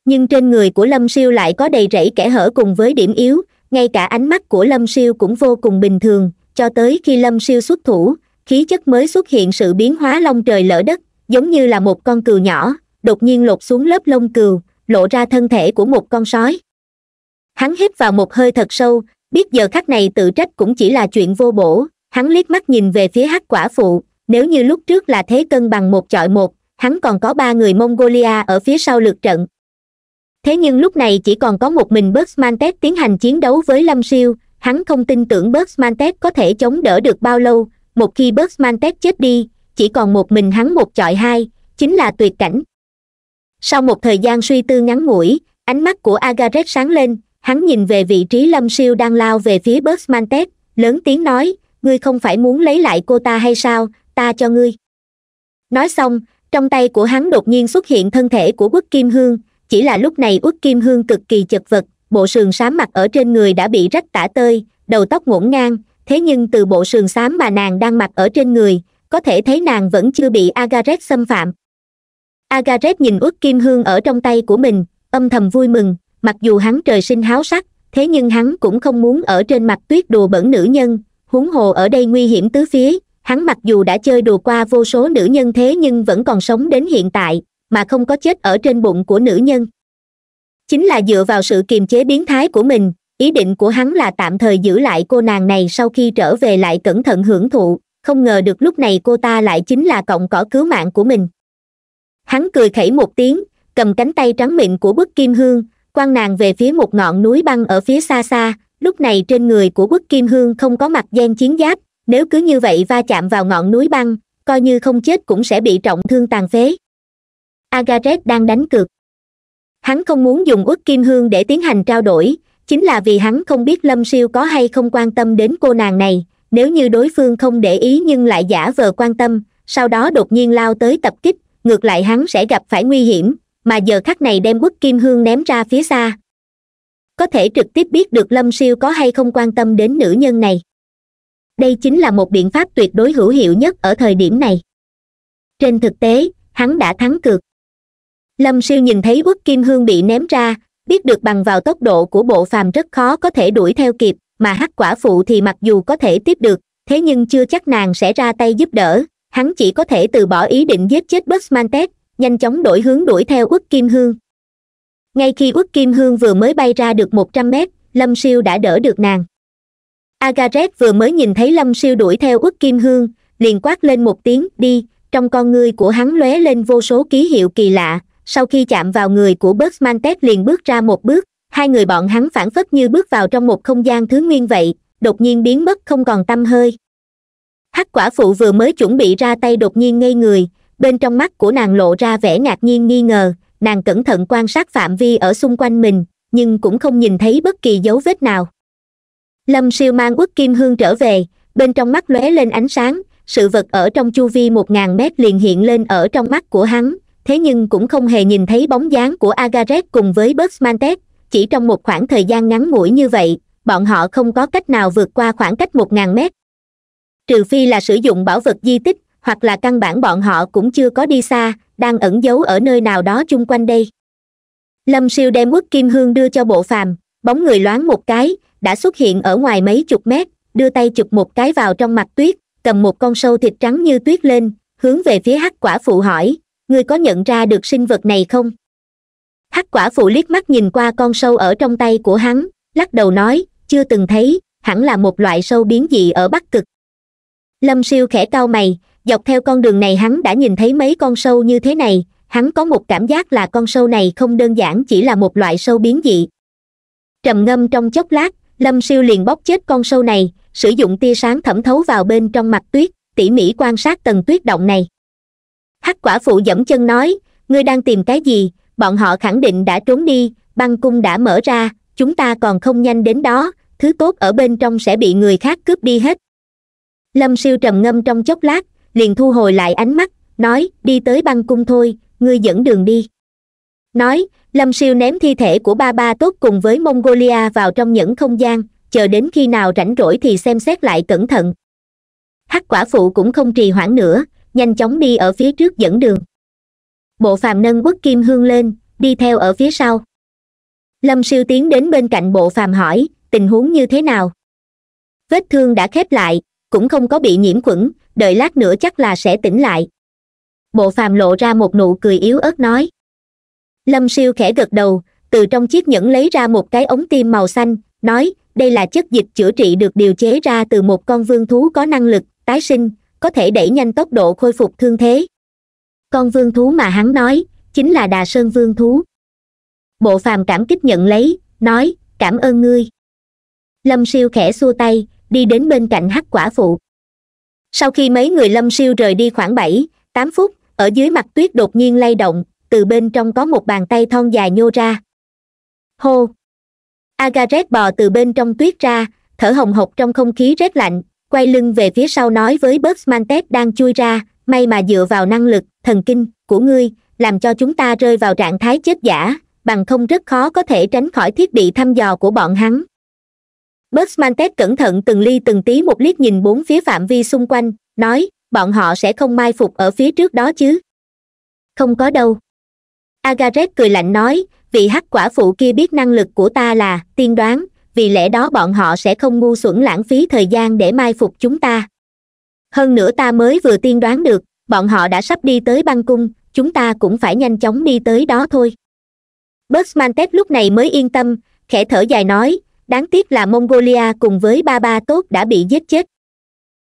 nhưng trên người của lâm siêu lại có đầy rẫy kẻ hở cùng với điểm yếu ngay cả ánh mắt của lâm siêu cũng vô cùng bình thường cho tới khi lâm siêu xuất thủ khí chất mới xuất hiện sự biến hóa long trời lỡ đất giống như là một con cừu nhỏ đột nhiên lột xuống lớp lông cừu lộ ra thân thể của một con sói hắn hít vào một hơi thật sâu biết giờ khắc này tự trách cũng chỉ là chuyện vô bổ hắn liếc mắt nhìn về phía hắc quả phụ nếu như lúc trước là thế cân bằng một chọi một hắn còn có ba người mongolia ở phía sau lượt trận thế nhưng lúc này chỉ còn có một mình bớt mantet tiến hành chiến đấu với lâm siêu hắn không tin tưởng bớt mantet có thể chống đỡ được bao lâu một khi bớt mantet chết đi chỉ còn một mình hắn một chọi hai chính là tuyệt cảnh sau một thời gian suy tư ngắn ngủi ánh mắt của agaret sáng lên hắn nhìn về vị trí lâm siêu đang lao về phía bớt lớn tiếng nói ngươi không phải muốn lấy lại cô ta hay sao ta cho ngươi nói xong trong tay của hắn đột nhiên xuất hiện thân thể của quốc kim hương chỉ là lúc này uất kim hương cực kỳ chật vật bộ sườn xám mặt ở trên người đã bị rách tả tơi đầu tóc ngổn ngang thế nhưng từ bộ sườn xám mà nàng đang mặc ở trên người có thể thấy nàng vẫn chưa bị agaret xâm phạm agaret nhìn uất kim hương ở trong tay của mình âm thầm vui mừng mặc dù hắn trời sinh háo sắc thế nhưng hắn cũng không muốn ở trên mặt tuyết đùa bẩn nữ nhân huống hồ ở đây nguy hiểm tứ phía hắn mặc dù đã chơi đùa qua vô số nữ nhân thế nhưng vẫn còn sống đến hiện tại mà không có chết ở trên bụng của nữ nhân chính là dựa vào sự kiềm chế biến thái của mình ý định của hắn là tạm thời giữ lại cô nàng này sau khi trở về lại cẩn thận hưởng thụ không ngờ được lúc này cô ta lại chính là cọng cỏ cứu mạng của mình hắn cười khẩy một tiếng cầm cánh tay trắng mịn của bức kim hương quan nàng về phía một ngọn núi băng ở phía xa xa lúc này trên người của quốc kim hương không có mặt gen chiến giáp nếu cứ như vậy va chạm vào ngọn núi băng coi như không chết cũng sẽ bị trọng thương tàn phế agaret đang đánh cược hắn không muốn dùng uất kim hương để tiến hành trao đổi chính là vì hắn không biết lâm siêu có hay không quan tâm đến cô nàng này nếu như đối phương không để ý nhưng lại giả vờ quan tâm sau đó đột nhiên lao tới tập kích ngược lại hắn sẽ gặp phải nguy hiểm mà giờ khắc này đem bức kim hương ném ra phía xa có thể trực tiếp biết được lâm siêu có hay không quan tâm đến nữ nhân này đây chính là một biện pháp tuyệt đối hữu hiệu nhất ở thời điểm này trên thực tế hắn đã thắng cược lâm siêu nhìn thấy bức kim hương bị ném ra biết được bằng vào tốc độ của bộ phàm rất khó có thể đuổi theo kịp mà hắc quả phụ thì mặc dù có thể tiếp được thế nhưng chưa chắc nàng sẽ ra tay giúp đỡ hắn chỉ có thể từ bỏ ý định giết chết b u nhanh chóng đổi hướng đuổi theo uất kim hương ngay khi uất kim hương vừa mới bay ra được một trăm mét lâm siêu đã đỡ được nàng agaret vừa mới nhìn thấy lâm siêu đuổi theo uất kim hương liền quát lên một tiếng đi trong con ngươi của hắn lóe lên vô số ký hiệu kỳ lạ sau khi chạm vào người của bớt mantep liền bước ra một bước hai người bọn hắn phản phất như bước vào trong một không gian thứ nguyên vậy đột nhiên biến mất không còn t hơi hắc quả phụ vừa mới chuẩn bị ra tay đột nhiên ngây người bên trong mắt của nàng lộ ra vẻ ngạc nhiên nghi ngờ nàng cẩn thận quan sát phạm vi ở xung quanh mình nhưng cũng không nhìn thấy bất kỳ dấu vết nào lâm siêu mang quốc kim hương trở về bên trong mắt lóe lên ánh sáng sự vật ở trong chu vi một ngàn mét liền hiện lên ở trong mắt của hắn thế nhưng cũng không hề nhìn thấy bóng dáng của agaret cùng với bursmantet chỉ trong một khoảng thời gian ngắn ngủi như vậy bọn họ không có cách nào vượt qua khoảng cách một ngàn mét trừ phi là sử dụng bảo vật di tích hoặc là căn bản bọn họ cũng chưa có đi xa đang ẩn giấu ở nơi nào đó chung quanh đây lâm siêu đem quất kim hương đưa cho bộ phàm bóng người loáng một cái đã xuất hiện ở ngoài mấy chục mét đưa tay chụp một cái vào trong mặt tuyết cầm một con sâu thịt trắng như tuyết lên hướng về phía hắc quả phụ hỏi ngươi có nhận ra được sinh vật này không hắc quả phụ liếc mắt nhìn qua con sâu ở trong tay của hắn lắc đầu nói chưa từng thấy hẳn là một loại sâu biến dị ở bắc cực lâm siêu khẽ cau mày dọc theo con đường này hắn đã nhìn thấy mấy con sâu như thế này hắn có một cảm giác là con sâu này không đơn giản chỉ là một loại sâu biến dị trầm ngâm trong chốc lát lâm siêu liền bóc chết con sâu này sử dụng tia sáng thẩm thấu vào bên trong mặt tuyết tỉ mỉ quan sát tầng tuyết động này hắc quả phụ dẫm chân nói ngươi đang tìm cái gì bọn họ khẳng định đã trốn đi băng cung đã mở ra chúng ta còn không nhanh đến đó thứ tốt ở bên trong sẽ bị người khác cướp đi hết lâm siêu trầm ngâm trong chốc lát liền thu hồi lại ánh mắt nói đi tới băng cung thôi ngươi dẫn đường đi nói lâm siêu ném thi thể của ba ba tốt cùng với mongolia vào trong những không gian chờ đến khi nào rảnh rỗi thì xem xét lại cẩn thận hắc quả phụ cũng không trì hoãn nữa nhanh chóng đi ở phía trước dẫn đường bộ phàm nâng quốc kim hương lên đi theo ở phía sau lâm siêu tiến đến bên cạnh bộ phàm hỏi tình huống như thế nào vết thương đã khép lại cũng không có bị nhiễm khuẩn đợi lát nữa chắc là sẽ tỉnh lại bộ phàm lộ ra một nụ cười yếu ớt nói lâm siêu khẽ gật đầu từ trong chiếc nhẫn lấy ra một cái ống tim màu xanh nói đây là chất dịch chữa trị được điều chế ra từ một con vương thú có năng lực tái sinh có thể đẩy nhanh tốc độ khôi phục thương thế con vương thú mà hắn nói chính là đà sơn vương thú bộ phàm cảm kích nhận lấy nói cảm ơn ngươi lâm siêu khẽ xua tay đi đến bên cạnh hắc quả phụ sau khi mấy người lâm siêu rời đi khoảng bảy tám phút ở dưới mặt tuyết đột nhiên lay động từ bên trong có một bàn tay thon dài nhô ra hô agaret bò từ bên trong tuyết ra thở hồng hộc trong không khí rét lạnh quay lưng về phía sau nói với bớt đang chui ra may mà dựa vào năng lực thần kinh của ngươi làm cho chúng ta rơi vào trạng thái chết giả bằng không rất khó có thể tránh khỏi thiết bị thăm dò của bọn hắn bugs mantec cẩn thận từng ly từng tí một liếc nhìn bốn phía phạm vi xung quanh nói bọn họ sẽ không mai phục ở phía trước đó chứ không có đâu agaret cười lạnh nói vị hắc quả phụ kia biết năng lực của ta là tiên đoán vì lẽ đó bọn họ sẽ không ngu xuẩn lãng phí thời gian để mai phục chúng ta hơn nữa ta mới vừa tiên đoán được bọn họ đã sắp đi tới băng cung chúng ta cũng phải nhanh chóng đi tới đó thôi bugs mantep lúc này mới yên tâm khẽ thở dài nói đáng tiếc là mongolia cùng với ba ba tốt đã bị giết chết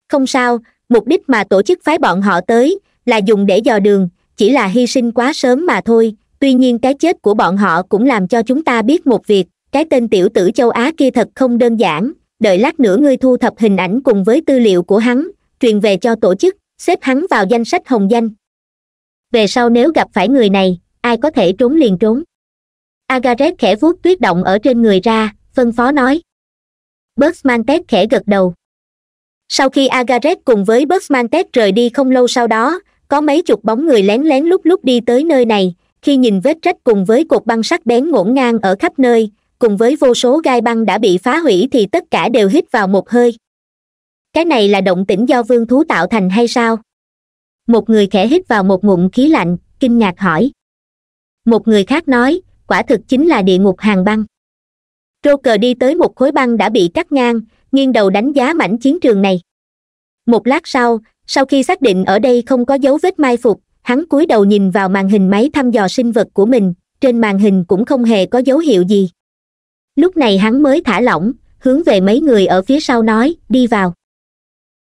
không sao mục đích mà tổ chức phái bọn họ tới là dùng để dò đường chỉ là hy sinh quá sớm mà thôi tuy nhiên cái chết của bọn họ cũng làm cho chúng ta biết một việc cái tên tiểu tử châu á kia thật không đơn giản đợi lát nữa ngươi thu thập hình ảnh cùng với tư liệu của hắn truyền về cho tổ chức xếp hắn vào danh sách hồng danh về sau nếu gặp phải người này ai có thể trốn liền trốn agaret khẽ vuốt tuyết động ở trên người ra phân phó nói bugsmantech khẽ gật đầu sau khi agaret cùng với bugsmantech rời đi không lâu sau đó có mấy chục bóng người lén lén lúc lúc đi tới nơi này khi nhìn vết rách cùng với cột băng sắc bén ngổn ngang ở khắp nơi cùng với vô số gai băng đã bị phá hủy thì tất cả đều hít vào một hơi cái này là động tĩnh do vương thú tạo thành hay sao một người khẽ hít vào một ngụm khí lạnh kinh ngạc hỏi một người khác nói quả thực chính là địa ngục hàng băng joker đi tới một khối băng đã bị cắt ngang nghiêng đầu đánh giá mảnh chiến trường này một lát sau sau khi xác định ở đây không có dấu vết mai phục hắn cúi đầu nhìn vào màn hình máy thăm dò sinh vật của mình trên màn hình cũng không hề có dấu hiệu gì lúc này hắn mới thả lỏng hướng về mấy người ở phía sau nói đi vào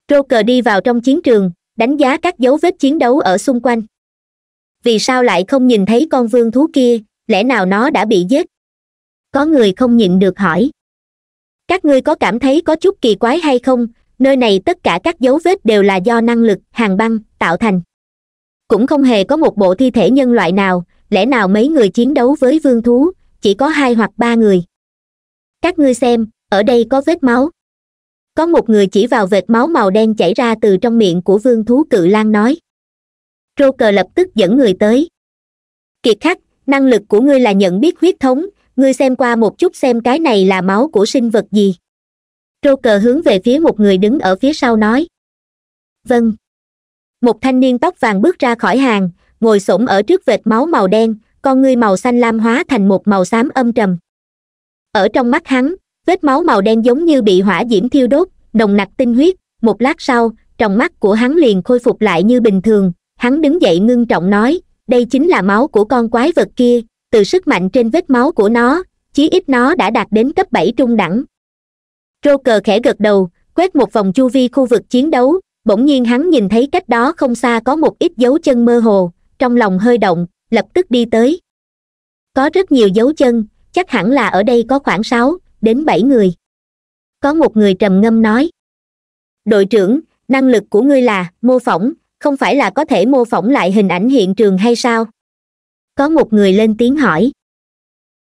joker đi vào trong chiến trường đánh giá các dấu vết chiến đấu ở xung quanh vì sao lại không nhìn thấy con vương thú kia lẽ nào nó đã bị giết có người không nhịn được hỏi các ngươi có cảm thấy có chút kỳ quái hay không nơi này tất cả các dấu vết đều là do năng lực hàng băng tạo thành cũng không hề có một bộ thi thể nhân loại nào lẽ nào mấy người chiến đấu với vương thú chỉ có hai hoặc ba người các ngươi xem ở đây có vết máu có một người chỉ vào vệt máu màu đen chảy ra từ trong miệng của vương thú cự lan nói rô cờ lập tức dẫn người tới kiệt khắc năng lực của ngươi là nhận biết huyết thống ngươi xem qua một chút xem cái này là máu của sinh vật gì Joker hướng về phía một người đứng ở phía sau nói vâng một thanh niên tóc vàng bước ra khỏi hàng ngồi s ở trước vệt máu màu đen con ngươi màu xanh lam hóa thành một màu xám âm trầm ở trong mắt hắn vết máu màu đen giống như bị hỏa diễm thiêu đốt đồng nặc tinh huyết một lát sau trong mắt của hắn liền khôi phục lại như bình thường hắn đứng dậy ngưng trọng nói đây chính là máu của con quái vật kia từ sức mạnh trên vết máu của nó chí ít nó đã đạt đến cấp bảy trung đẳng Joker khẽ gật đầu quét một vòng chu vi khu vực chiến đấu bỗng nhiên hắn nhìn thấy cách đó không xa có một ít dấu chân mơ hồ trong lòng hơi động lập tức đi tới có rất nhiều dấu chân chắc hẳn là ở đây có khoảng sáu đến bảy người có một người trầm ngâm nói đội trưởng năng lực của ngươi là mô phỏng không phải là có thể mô phỏng lại hình ảnh hiện trường hay sao có một người lên tiếng hỏi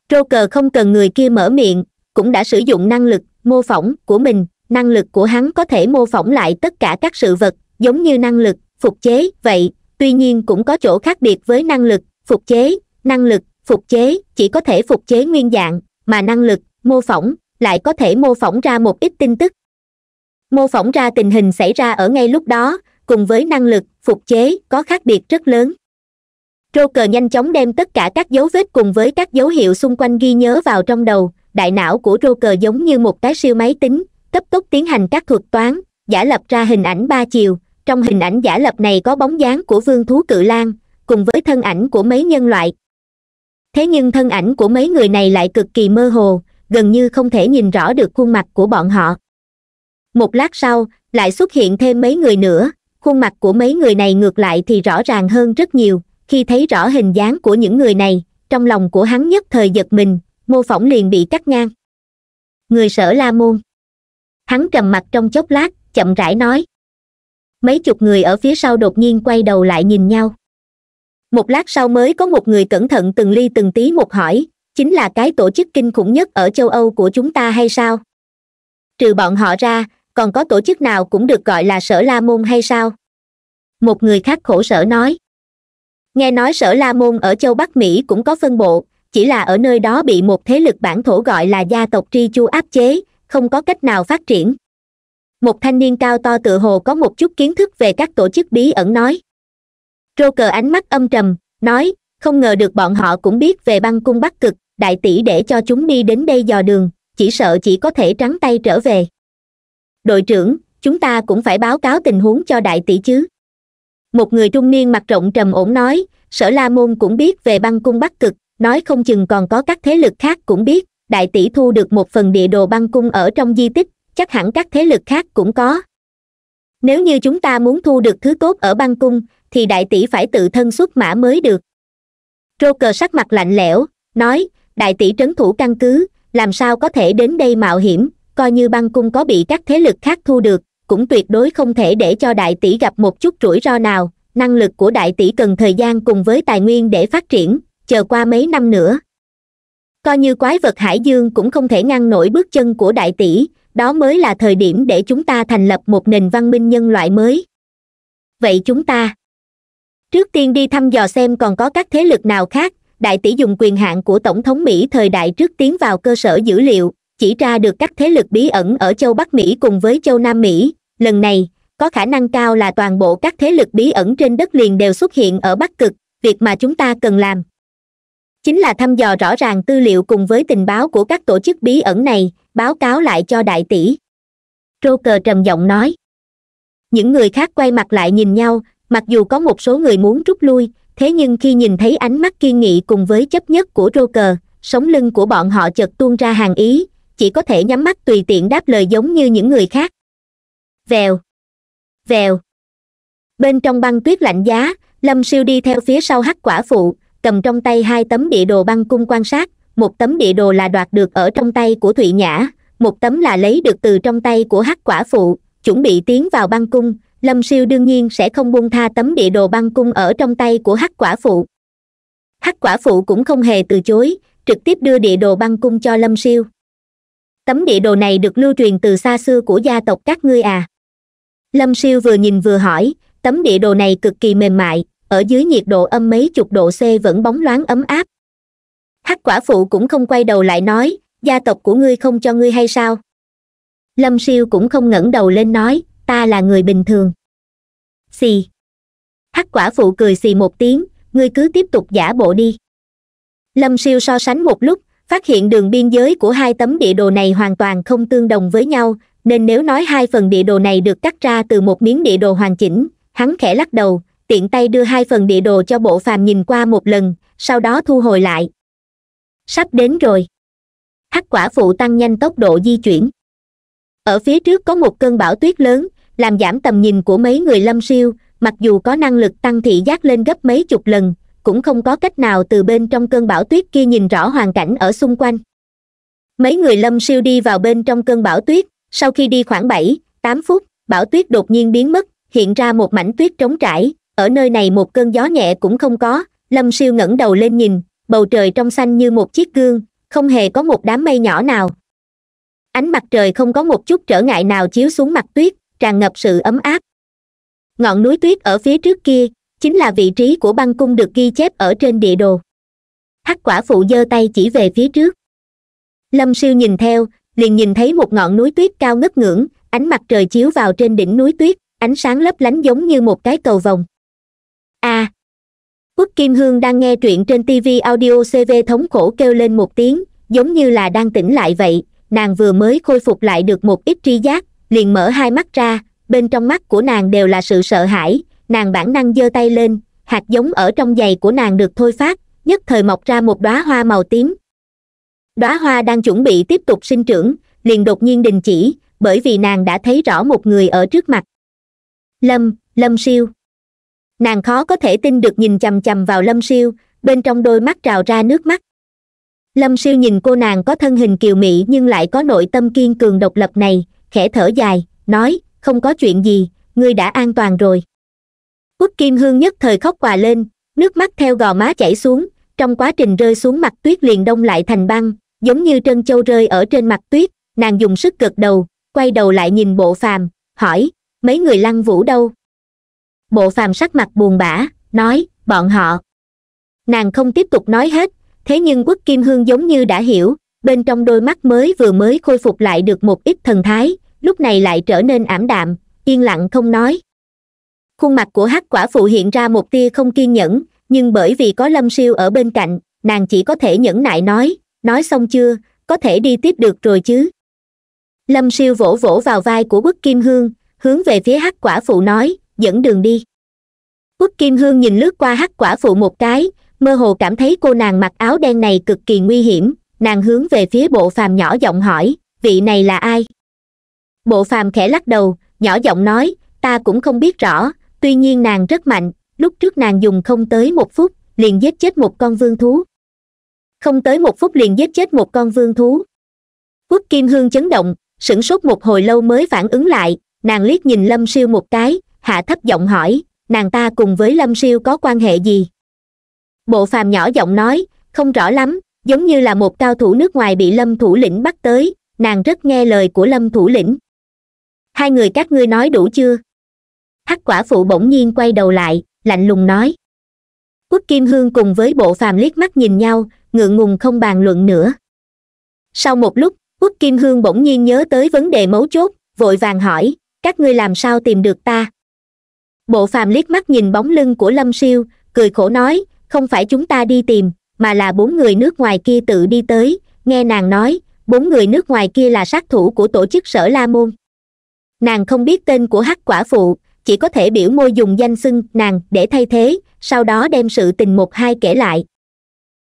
joker không cần người kia mở miệng cũng đã sử dụng năng lực mô phỏng của mình năng lực của hắn có thể mô phỏng lại tất cả các sự vật giống như năng lực phục chế vậy tuy nhiên cũng có chỗ khác biệt với năng lực phục chế năng lực phục chế chỉ có thể phục chế nguyên dạng mà năng lực mô phỏng lại có thể mô phỏng ra một ít tin tức mô phỏng ra tình hình xảy ra ở ngay lúc đó cùng với năng lực phục chế có khác biệt rất lớn joker nhanh chóng đem tất cả các dấu vết cùng với các dấu hiệu xung quanh ghi nhớ vào trong đầu đại não của joker giống như một cái siêu máy tính cấp tốc tiến hành các thuật toán giả lập ra hình ảnh ba chiều trong hình ảnh giả lập này có bóng dáng của vương thú cự lan cùng với thân ảnh của mấy nhân loại thế nhưng thân ảnh của mấy người này lại cực kỳ mơ hồ gần như không thể nhìn rõ được khuôn mặt của bọn họ một lát sau lại xuất hiện thêm mấy người nữa khuôn mặt của mấy người này ngược lại thì rõ ràng hơn rất nhiều khi thấy rõ hình dáng của những người này trong lòng của hắn nhất thời giật mình mô phỏng liền bị cắt ngang người sở la môn hắn trầm mặt trong chốc lát chậm rãi nói mấy chục người ở phía sau đột nhiên quay đầu lại nhìn nhau một lát sau mới có một người cẩn thận từng ly từng tí một hỏi chính là cái tổ chức kinh khủng nhất ở châu âu của chúng ta hay sao trừ bọn họ ra còn có tổ chức nào cũng được gọi là sở la môn hay sao một người khác khổ sở nói nghe nói sở la môn ở châu bắc mỹ cũng có phân bộ chỉ là ở nơi đó bị một thế lực bản thổ gọi là gia tộc tri chu áp chế không có cách nào phát triển một thanh niên cao to tự hồ có một chút kiến thức về các tổ chức bí ẩn nói Joker ánh mắt âm trầm nói không ngờ được bọn họ cũng biết về băng cung bắc cực đại tỷ để cho chúng đi đến đây dò đường chỉ sợ chỉ có thể trắng tay trở về đội trưởng chúng ta cũng phải báo cáo tình huống cho đại tỷ chứ một người trung niên mặt rộng trầm ổn nói sở la môn cũng biết về băng cung bắc cực nói không chừng còn có các thế lực khác cũng biết đại tỷ thu được một phần địa đồ băng cung ở trong di tích chắc hẳn các thế lực khác cũng có nếu như chúng ta muốn thu được thứ tốt ở băng cung thì đại tỷ phải tự thân xuất mã mới được rô cờ sắc mặt lạnh lẽo nói đại tỷ trấn thủ căn cứ làm sao có thể đến đây mạo hiểm coi như băng cung có bị các thế lực khác thu được cũng tuyệt đối không thể để cho đại tỷ gặp một chút rủi ro nào năng lực của đại tỷ cần thời gian cùng với tài nguyên để phát triển chờ qua mấy năm nữa coi như quái vật hải dương cũng không thể ngăn nổi bước chân của đại tỷ đó mới là thời điểm để chúng ta thành lập một nền văn minh nhân loại mới vậy chúng ta trước tiên đi thăm dò xem còn có các thế lực nào khác đại tỷ dùng quyền hạn của tổng thống mỹ thời đại trước tiến vào cơ sở dữ liệu chỉ ra được các thế lực bí ẩn ở châu bắc mỹ cùng với châu nam mỹ lần này có khả năng cao là toàn bộ các thế lực bí ẩn trên đất liền đều xuất hiện ở bắc cực việc mà chúng ta cần làm chính là thăm dò rõ ràng tư liệu cùng với tình báo của các tổ chức bí ẩn này báo cáo lại cho đại tỷ trô trầm giọng nói những người khác quay mặt lại nhìn nhau mặc dù có một số người muốn rút lui thế nhưng khi nhìn thấy ánh mắt kiên nghị cùng với chấp nhất của rô sống lưng của bọn họ chợt tuôn ra hàng ý chỉ có thể nhắm mắt tùy tiện đáp lời giống như những người khác vèo vèo bên trong băng tuyết lạnh giá lâm siêu đi theo phía sau hắc quả phụ cầm trong tay hai tấm địa đồ băng cung quan sát một tấm địa đồ là đoạt được ở trong tay của thụy nhã một tấm là lấy được từ trong tay của hắc quả phụ chuẩn bị tiến vào băng cung lâm siêu đương nhiên sẽ không buông tha tấm địa đồ băng cung ở trong tay của hắc quả phụ hắc quả phụ cũng không hề từ chối trực tiếp đưa địa đồ băng cung cho lâm siêu tấm địa đồ này được lưu truyền từ xa xưa của gia tộc các ngươi à lâm siêu vừa nhìn vừa hỏi tấm địa đồ này cực kỳ mềm mại ở dưới nhiệt độ âm mấy chục độ c vẫn bóng loáng ấm áp hắc quả phụ cũng không quay đầu lại nói gia tộc của ngươi không cho ngươi hay sao lâm siêu cũng không ngẩng đầu lên nói ta là người bình thường xì hắc quả phụ cười xì một tiếng ngươi cứ tiếp tục giả bộ đi lâm siêu so sánh một lúc phát hiện đường biên giới của hai tấm địa đồ này hoàn toàn không tương đồng với nhau nên nếu nói hai phần địa đồ này được cắt ra từ một miếng địa đồ hoàn chỉnh hắn khẽ lắc đầu tiện tay đưa hai phần địa đồ cho bộ phàm nhìn qua một lần sau đó thu hồi lại sắp đến rồi hắc quả phụ tăng nhanh tốc độ di chuyển ở phía trước có một cơn bão tuyết lớn làm giảm tầm nhìn của mấy người lâm siêu mặc dù có năng lực tăng thị giác lên gấp mấy chục lần cũng không có cách nào từ bên trong cơn bão tuyết kia nhìn rõ hoàn cảnh ở xung quanh mấy người lâm siêu đi vào bên trong cơn bão tuyết sau khi đi khoảng bảy tám phút bão tuyết đột nhiên biến mất hiện ra một mảnh tuyết trống trải ở nơi này một cơn gió nhẹ cũng không có lâm siêu ngẩng đầu lên nhìn bầu trời trong xanh như một chiếc gương không hề có một đám mây nhỏ nào ánh mặt trời không có một chút trở ngại nào chiếu xuống mặt tuyết tràn ngập sự ấm áp ngọn núi tuyết ở phía trước kia chính là vị trí của băng cung được ghi chép ở trên địa đồ hắc quả phụ giơ tay chỉ về phía trước lâm siêu nhìn theo liền nhìn thấy một ngọn núi tuyết cao ngất ngưỡng ánh mặt trời chiếu vào trên đỉnh núi tuyết ánh sáng lấp lánh giống như một cái cầu vồng a à, quốc kim hương đang nghe truyện trên tv audio cv thống khổ kêu lên một tiếng giống như là đang tỉnh lại vậy nàng vừa mới khôi phục lại được một ít tri giác liền mở hai mắt ra bên trong mắt của nàng đều là sự sợ hãi nàng bản năng giơ tay lên hạt giống ở trong giày của nàng được thôi phát nhất thời mọc ra một đóa hoa màu tím đóa hoa đang chuẩn bị tiếp tục sinh trưởng liền đột nhiên đình chỉ bởi vì nàng đã thấy rõ một người ở trước mặt lâm lâm siêu nàng khó có thể tin được nhìn chằm chằm vào lâm siêu bên trong đôi mắt trào ra nước mắt lâm siêu nhìn cô nàng có thân hình kiều mỹ nhưng lại có nội tâm kiên cường độc lập này khẽ thở dài nói không có chuyện gì ngươi đã an toàn rồi Quốc kim hương nhất thời khóc quà lên nước mắt theo gò má chảy xuống trong quá trình rơi xuống mặt tuyết liền đông lại thành băng giống như trân châu rơi ở trên mặt tuyết nàng dùng sức gật đầu quay đầu lại nhìn bộ phàm hỏi mấy người lăng vũ đâu bộ phàm sắc mặt buồn bã nói bọn họ nàng không tiếp tục nói hết thế nhưng Quốc kim hương giống như đã hiểu bên trong đôi mắt mới vừa mới khôi phục lại được một ít thần thái lúc này lại trở nên ảm đạm yên lặng không nói khuôn mặt của hắc quả phụ hiện ra một tia không kiên nhẫn nhưng bởi vì có lâm siêu ở bên cạnh nàng chỉ có thể nhẫn nại nói nói xong chưa có thể đi tiếp được rồi chứ lâm siêu vỗ vỗ vào vai của bức kim hương hướng về phía hắc quả phụ nói dẫn đường đi bức kim hương nhìn lướt qua hắc quả phụ một cái mơ hồ cảm thấy cô nàng mặc áo đen này cực kỳ nguy hiểm nàng hướng về phía bộ phàm nhỏ giọng hỏi vị này là ai bộ phàm khẽ lắc đầu nhỏ giọng nói ta cũng không biết rõ tuy nhiên nàng rất mạnh lúc trước nàng dùng không tới một phút liền giết chết một con vương thú không tới một phút liền giết chết một con vương thú quốc kim hương chấn động sửng sốt một hồi lâu mới phản ứng lại nàng liếc nhìn lâm siêu một cái hạ thấp giọng hỏi nàng ta cùng với lâm siêu có quan hệ gì bộ phàm nhỏ giọng nói không rõ lắm giống như là một cao thủ nước ngoài bị lâm thủ lĩnh bắt tới nàng rất nghe lời của lâm thủ lĩnh hai người các ngươi nói đủ chưa hắc quả phụ bỗng nhiên quay đầu lại lạnh lùng nói quốc kim hương cùng với bộ phàm liếc mắt nhìn nhau ngượng ngùng không bàn luận nữa sau một lúc quốc kim hương bỗng nhiên nhớ tới vấn đề mấu chốt vội vàng hỏi các ngươi làm sao tìm được ta bộ phàm liếc mắt nhìn bóng lưng của lâm siêu cười khổ nói không phải chúng ta đi tìm mà là bốn người nước ngoài kia tự đi tới nghe nàng nói bốn người nước ngoài kia là sát thủ của tổ chức sở la môn nàng không biết tên của hắc quả phụ chỉ có thể biểu môi dùng danh xưng nàng để thay thế sau đó đem sự tình một hai kể lại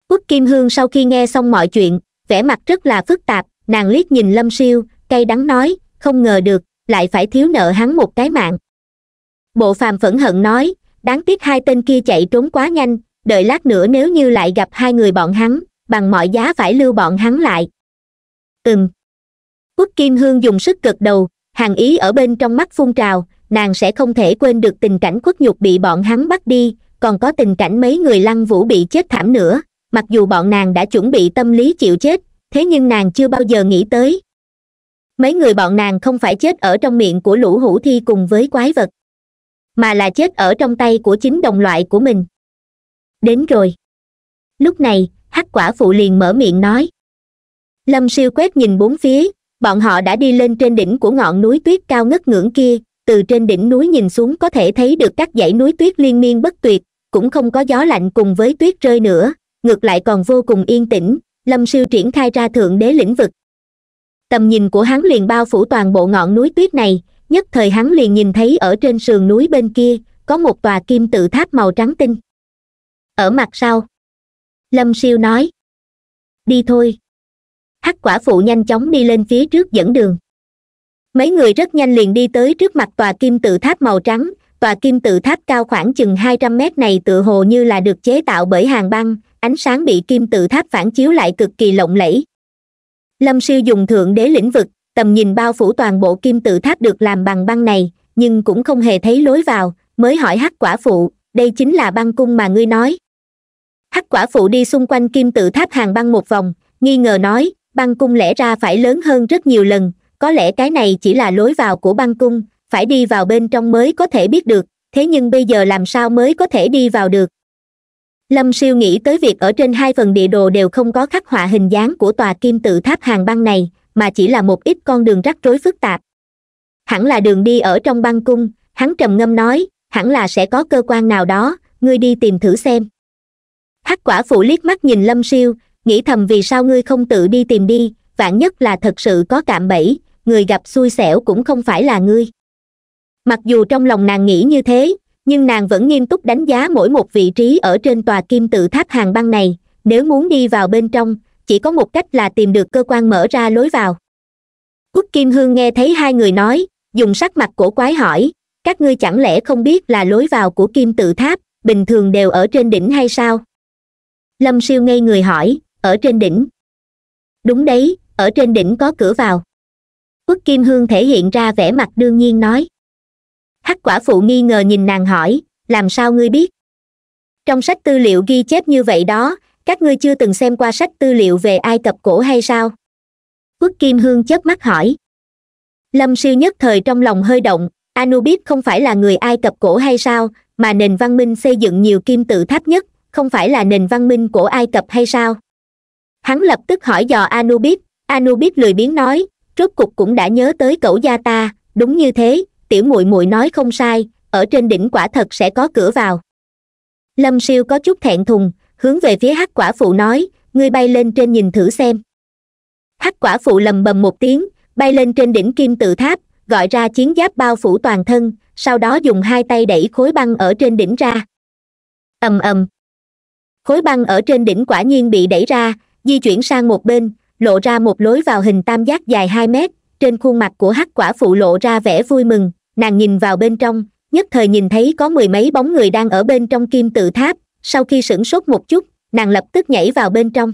quốc kim hương sau khi nghe xong mọi chuyện vẻ mặt rất là phức tạp nàng liếc nhìn lâm siêu cay đắng nói không ngờ được lại phải thiếu nợ hắn một cái mạng bộ phàm phẫn hận nói đáng tiếc hai tên kia chạy trốn quá nhanh đợi lát nữa nếu như lại gặp hai người bọn hắn bằng mọi giá phải lưu bọn hắn lại ừm quốc kim hương dùng sức gật đầu hàng ý ở bên trong mắt phun trào nàng sẽ không thể quên được tình cảnh khuất nhục bị bọn hắn bắt đi còn có tình cảnh mấy người lăng vũ bị chết thảm nữa mặc dù bọn nàng đã chuẩn bị tâm lý chịu chết thế nhưng nàng chưa bao giờ nghĩ tới mấy người bọn nàng không phải chết ở trong miệng của lũ hủ thi cùng với quái vật mà là chết ở trong tay của chính đồng loại của mình đến rồi lúc này hắc quả phụ liền mở miệng nói lâm siêu quét nhìn bốn phía bọn họ đã đi lên trên đỉnh của ngọn núi tuyết cao ngất ngưỡng kia từ trên đỉnh núi nhìn xuống có thể thấy được các dãy núi tuyết liên miên bất tuyệt cũng không có gió lạnh cùng với tuyết rơi nữa ngược lại còn vô cùng yên tĩnh lâm siêu triển khai ra thượng đế lĩnh vực tầm nhìn của hắn liền bao phủ toàn bộ ngọn núi tuyết này nhất thời hắn liền nhìn thấy ở trên sườn núi bên kia có một tòa kim tự tháp màu trắng tinh ở mặt sau lâm siêu nói đi thôi hắc quả phụ nhanh chóng đi lên phía trước dẫn đường mấy người rất nhanh liền đi tới trước mặt tòa kim tự tháp màu trắng tòa kim tự tháp cao khoảng chừng hai trăm mét này tựa hồ như là được chế tạo bởi hàng băng ánh sáng bị kim tự tháp phản chiếu lại cực kỳ lộng lẫy lâm siêu dùng thượng đế lĩnh vực tầm nhìn bao phủ toàn bộ kim tự tháp được làm bằng băng này nhưng cũng không hề thấy lối vào mới hỏi hắc quả phụ đây chính là băng cung mà ngươi nói hắc quả phụ đi xung quanh kim tự tháp hàng băng một vòng nghi ngờ nói băng cung lẽ ra phải lớn hơn rất nhiều lần có lẽ cái này chỉ là lối vào của băng cung phải đi vào bên trong mới có thể biết được thế nhưng bây giờ làm sao mới có thể đi vào được lâm siêu nghĩ tới việc ở trên hai phần địa đồ đều không có khắc họa hình dáng của tòa kim tự tháp hàng băng này mà chỉ là một ít con đường rắc rối phức tạp hẳn là đường đi ở trong băng cung hắn trầm ngâm nói hẳn là sẽ có cơ quan nào đó ngươi đi tìm thử xem hắc quả phụ liếc mắt nhìn lâm siêu nghĩ thầm vì sao ngươi không tự đi tìm đi vạn nhất là thật sự có cạm bẫy người gặp xui xẻo cũng không phải là ngươi mặc dù trong lòng nàng nghĩ như thế nhưng nàng vẫn nghiêm túc đánh giá mỗi một vị trí ở trên tòa kim tự tháp hàng băng này nếu muốn đi vào bên trong chỉ có một cách là tìm được cơ quan mở ra lối vào út kim hương nghe thấy hai người nói dùng sắc mặt cổ quái hỏi các ngươi chẳng lẽ không biết là lối vào của kim tự tháp bình thường đều ở trên đỉnh hay sao lâm siêu ngây người hỏi ở trên đỉnh đúng đấy ở trên đỉnh có cửa vào khuất kim hương thể hiện ra vẻ mặt đương nhiên nói hắc quả phụ nghi ngờ nhìn nàng hỏi làm sao ngươi biết trong sách tư liệu ghi chép như vậy đó các ngươi chưa từng xem qua sách tư liệu về ai cập cổ hay sao khuất kim hương chớp mắt hỏi lâm siêu nhất thời trong lòng hơi động anubis không phải là người ai cập cổ hay sao mà nền văn minh xây dựng nhiều kim tự tháp nhất không phải là nền văn minh của ai cập hay sao hắn lập tức hỏi dò anubis anubis lười biếng nói rốt cục cũng đã nhớ tới cẩu gia ta đúng như thế tiểu muội muội nói không sai ở trên đỉnh quả thật sẽ có cửa vào lâm siêu có chút thẹn thùng hướng về phía hắc quả phụ nói ngươi bay lên trên nhìn thử xem hắc quả phụ lầm bầm một tiếng bay lên trên đỉnh kim tự tháp gọi ra chiến giáp bao phủ toàn thân sau đó dùng hai tay đẩy khối băng ở trên đỉnh ra ầm ầm khối băng ở trên đỉnh quả nhiên bị đẩy ra di chuyển sang một bên lộ ra một lối vào hình tam giác dài hai mét trên khuôn mặt của hắc quả phụ lộ ra vẻ vui mừng nàng nhìn vào bên trong nhất thời nhìn thấy có mười mấy bóng người đang ở bên trong kim tự tháp sau khi sửng sốt một chút nàng lập tức nhảy vào bên trong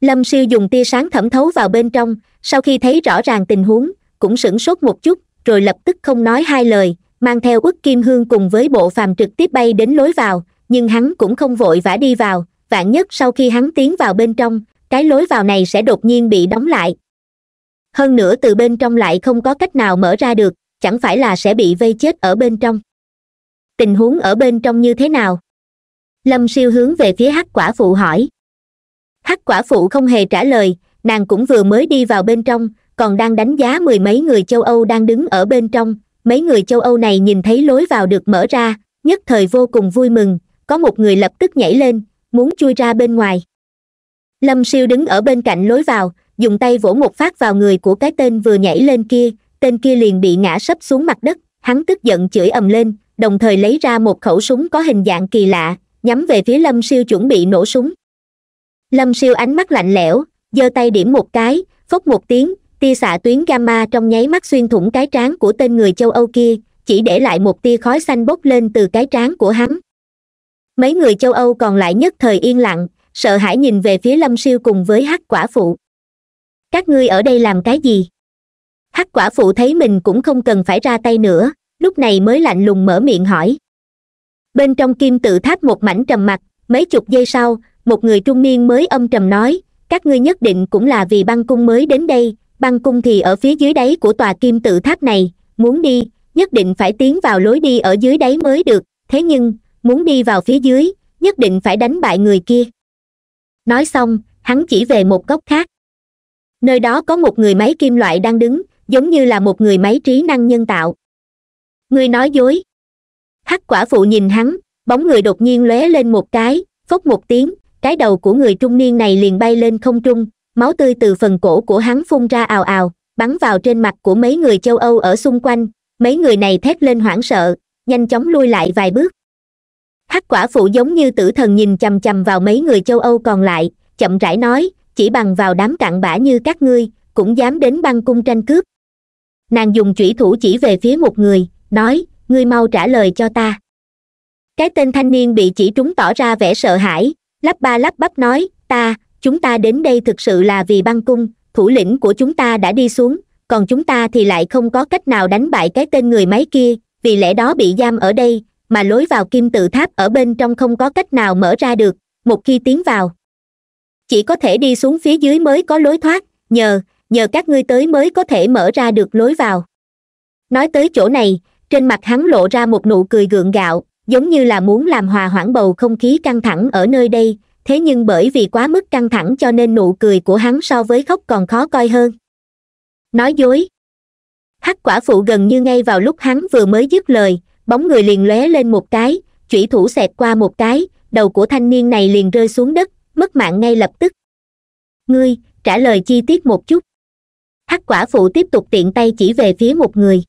lâm siêu dùng tia sáng thẩm thấu vào bên trong sau khi thấy rõ ràng tình huống cũng sửng sốt một chút rồi lập tức không nói hai lời mang theo ức kim hương cùng với bộ phàm trực tiếp bay đến lối vào nhưng hắn cũng không vội vã đi vào vạn nhất sau khi hắn tiến vào bên trong cái lối vào này sẽ đột nhiên bị đóng lại hơn nữa từ bên trong lại không có cách nào mở ra được chẳng phải là sẽ bị vây chết ở bên trong tình huống ở bên trong như thế nào lâm siêu hướng về phía hắc quả phụ hỏi hắc quả phụ không hề trả lời nàng cũng vừa mới đi vào bên trong còn đang đánh giá mười mấy người châu âu đang đứng ở bên trong mấy người châu âu này nhìn thấy lối vào được mở ra nhất thời vô cùng vui mừng có một người lập tức nhảy lên muốn chui ra bên ngoài lâm siêu đứng ở bên cạnh lối vào dùng tay vỗ một phát vào người của cái tên vừa nhảy lên kia tên kia liền bị ngã sấp xuống mặt đất hắn tức giận chửi ầm lên đồng thời lấy ra một khẩu súng có hình dạng kỳ lạ nhắm về phía lâm siêu chuẩn bị nổ súng lâm siêu ánh mắt lạnh lẽo giơ tay điểm một cái phốc một tiếng tia xạ tuyến gamma trong nháy mắt xuyên thủng cái trán của tên người châu âu kia chỉ để lại một tia khói xanh bốc lên từ cái trán của hắn mấy người châu âu còn lại nhất thời yên lặng sợ hãi nhìn về phía lâm siêu cùng với hắc quả phụ các ngươi ở đây làm cái gì hắc quả phụ thấy mình cũng không cần phải ra tay nữa lúc này mới lạnh lùng mở miệng hỏi bên trong kim tự tháp một mảnh trầm mặc mấy chục giây sau một người trung niên mới âm trầm nói các ngươi nhất định cũng là vì băng cung mới đến đây băng cung thì ở phía dưới đáy của tòa kim tự tháp này muốn đi nhất định phải tiến vào lối đi ở dưới đáy mới được thế nhưng muốn đi vào phía dưới nhất định phải đánh bại người kia nói xong hắn chỉ về một góc khác nơi đó có một người máy kim loại đang đứng giống như là một người máy trí năng nhân tạo người nói dối hắc quả phụ nhìn hắn bóng người đột nhiên lóe lên một cái phốc một tiếng cái đầu của người trung niên này liền bay lên không trung máu tươi từ phần cổ của hắn phun ra ào ào bắn vào trên mặt của mấy người châu âu ở xung quanh mấy người này thét lên hoảng sợ nhanh chóng lui lại vài bước hắc quả phụ giống như tử thần nhìn chằm chằm vào mấy người châu âu còn lại chậm rãi nói chỉ bằng vào đám cặn bã như các ngươi cũng dám đến băng cung tranh cướp nàng dùng chủy thủ chỉ về phía một người nói ngươi mau trả lời cho ta cái tên thanh niên bị chỉ trúng tỏ ra vẻ sợ hãi lắp ba lắp bắp nói ta chúng ta đến đây thực sự là vì băng cung thủ lĩnh của chúng ta đã đi xuống còn chúng ta thì lại không có cách nào đánh bại cái tên người máy kia vì lẽ đó bị giam ở đây mà lối vào kim tự tháp ở bên trong không có cách nào mở ra được một khi tiến vào chỉ có thể đi xuống phía dưới mới có lối thoát nhờ nhờ các ngươi tới mới có thể mở ra được lối vào nói tới chỗ này trên mặt hắn lộ ra một nụ cười gượng gạo giống như là muốn làm hòa hoãn bầu không khí căng thẳng ở nơi đây thế nhưng bởi vì quá mức căng thẳng cho nên nụ cười của hắn so với khóc còn khó coi hơn nói dối hắc quả phụ gần như ngay vào lúc hắn vừa mới dứt lời bóng người liền lóe lên một cái chủy thủ xẹt qua một cái đầu của thanh niên này liền rơi xuống đất mất mạng ngay lập tức ngươi trả lời chi tiết một chút hắc quả phụ tiếp tục tiện tay chỉ về phía một người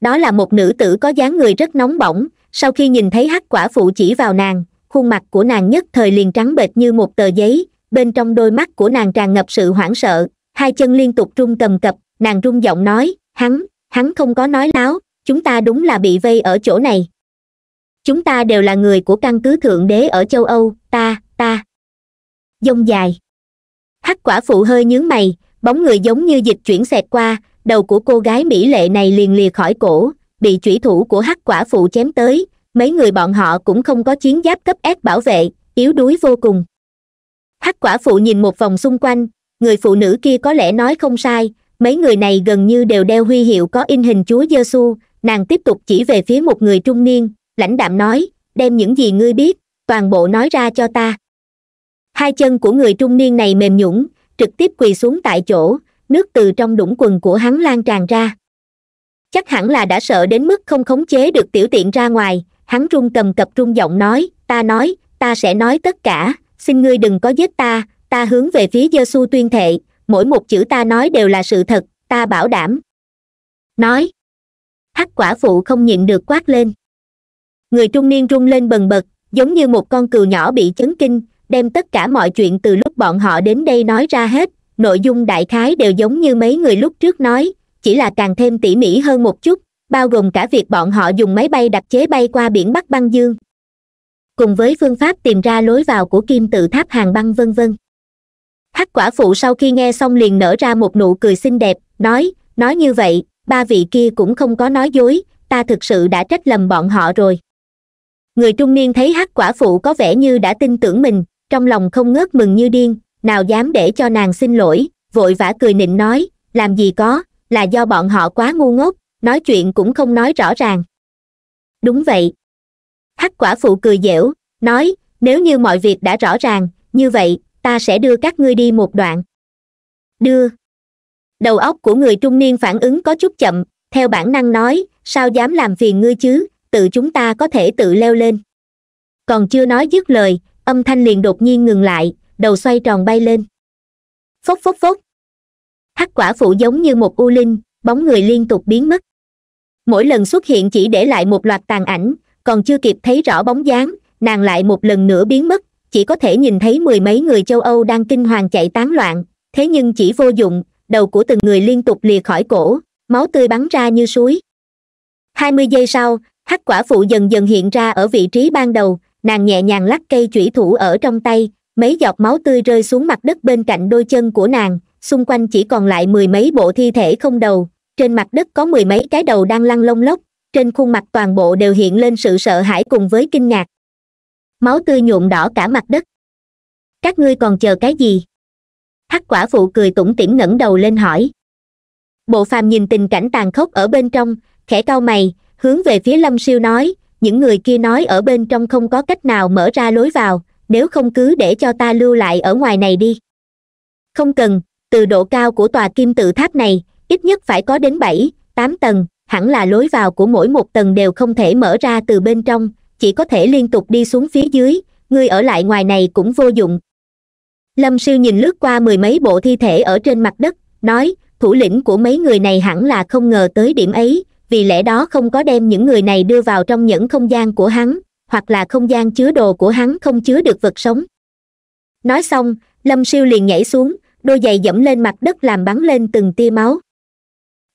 đó là một nữ tử có dáng người rất nóng bỏng sau khi nhìn thấy hắc quả phụ chỉ vào nàng khuôn mặt của nàng nhất thời liền trắng bệch như một tờ giấy bên trong đôi mắt của nàng tràn ngập sự hoảng sợ hai chân liên tục run cầm cập nàng run giọng nói hắn hắn không có nói láo chúng ta đúng là bị vây ở chỗ này chúng ta đều là người của căn cứ thượng đế ở châu âu ta ta dông dài hắc quả phụ hơi nhướng mày bóng người giống như dịch chuyển xẹt qua đầu của cô gái mỹ lệ này liền lìa khỏi cổ bị chủy thủ của hắc quả phụ chém tới mấy người bọn họ cũng không có chiến giáp cấp s bảo vệ yếu đuối vô cùng hắc quả phụ nhìn một vòng xung quanh người phụ nữ kia có lẽ nói không sai mấy người này gần như đều đeo huy hiệu có in hình chúa giê xu nàng tiếp tục chỉ về phía một người trung niên lãnh đạm nói đem những gì ngươi biết toàn bộ nói ra cho ta hai chân của người trung niên này mềm nhũng trực tiếp quỳ xuống tại chỗ nước từ trong đũng quần của hắn lan tràn ra chắc hẳn là đã sợ đến mức không khống chế được tiểu tiện ra ngoài hắn run cầm cập run giọng nói ta nói ta sẽ nói tất cả xin ngươi đừng có giết ta ta hướng về phía giê xu tuyên thệ mỗi một chữ ta nói đều là sự thật ta bảo đảm nói hắc quả phụ không nhịn được quát lên người trung niên rung lên bần bật giống như một con cừu nhỏ bị chấn kinh đem tất cả mọi chuyện từ lúc bọn họ đến đây nói ra hết nội dung đại khái đều giống như mấy người lúc trước nói chỉ là càng thêm tỉ mỉ hơn một chút bao gồm cả việc bọn họ dùng máy bay đặc chế bay qua biển bắc băng dương cùng với phương pháp tìm ra lối vào của kim tự tháp hàng băng vân vân hắc quả phụ sau khi nghe xong liền nở ra một nụ cười xinh đẹp nói nói như vậy ba vị kia cũng không có nói dối ta thực sự đã trách lầm bọn họ rồi người trung niên thấy hắc quả phụ có vẻ như đã tin tưởng mình trong lòng không ngớt mừng như điên nào dám để cho nàng xin lỗi vội vã cười nịnh nói làm gì có là do bọn họ quá ngu ngốc nói chuyện cũng không nói rõ ràng đúng vậy hắc quả phụ cười dẻo nói nếu như mọi việc đã rõ ràng như vậy ta sẽ đưa các ngươi đi một đoạn đưa đầu óc của người trung niên phản ứng có chút chậm theo bản năng nói sao dám làm phiền ngươi chứ tự chúng ta có thể tự leo lên còn chưa nói dứt lời âm thanh liền đột nhiên ngừng lại đầu xoay tròn bay lên phốc phốc phốc hắc quả phụ giống như một u linh bóng người liên tục biến mất mỗi lần xuất hiện chỉ để lại một loạt tàn ảnh còn chưa kịp thấy rõ bóng dáng nàng lại một lần nữa biến mất chỉ có thể nhìn thấy mười mấy người châu âu đang kinh hoàng chạy tán loạn thế nhưng chỉ vô dụng đầu của từng người liên tục lìa khỏi cổ máu tươi bắn ra như suối hai mươi giây sau hắc quả phụ dần dần hiện ra ở vị trí ban đầu nàng nhẹ nhàng lắc cây chủy thủ ở trong tay mấy giọt máu tươi rơi xuống mặt đất bên cạnh đôi chân của nàng xung quanh chỉ còn lại mười mấy bộ thi thể không đầu trên mặt đất có mười mấy cái đầu đang lăn lông lốc trên khuôn mặt toàn bộ đều hiện lên sự sợ hãi cùng với kinh ngạc máu tươi nhuộm đỏ cả mặt đất các ngươi còn chờ cái gì hắc quả phụ cười tủm tỉm ngẩng đầu lên hỏi bộ phàm nhìn tình cảnh tàn khốc ở bên trong khẽ cau mày hướng về phía lâm siêu nói những người kia nói ở bên trong không có cách nào mở ra lối vào nếu không cứ để cho ta lưu lại ở ngoài này đi không cần từ độ cao của tòa kim tự tháp này ít nhất phải có đến bảy tám tầng hẳn là lối vào của mỗi một tầng đều không thể mở ra từ bên trong chỉ có thể liên tục đi xuống phía dưới ngươi ở lại ngoài này cũng vô dụng lâm siêu nhìn lướt qua mười mấy bộ thi thể ở trên mặt đất nói thủ lĩnh của mấy người này hẳn là không ngờ tới điểm ấy vì lẽ đó không có đem những người này đưa vào trong những không gian của hắn hoặc là không gian chứa đồ của hắn không chứa được vật sống nói xong lâm siêu liền nhảy xuống đôi giày dẫm lên mặt đất làm bắn lên từng tia máu